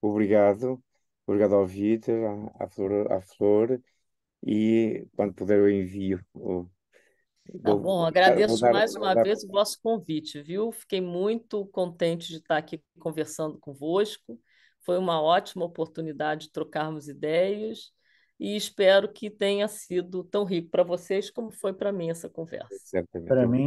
Obrigado, obrigado ao Vitor, à, à Flor, à Flor, e quando puder eu envio o Tá bom, agradeço dar, mais uma dar... vez o vosso convite, viu? Fiquei muito contente de estar aqui conversando convosco. Foi uma ótima oportunidade de trocarmos ideias e espero que tenha sido tão rico para vocês como foi para mim essa conversa. Para mim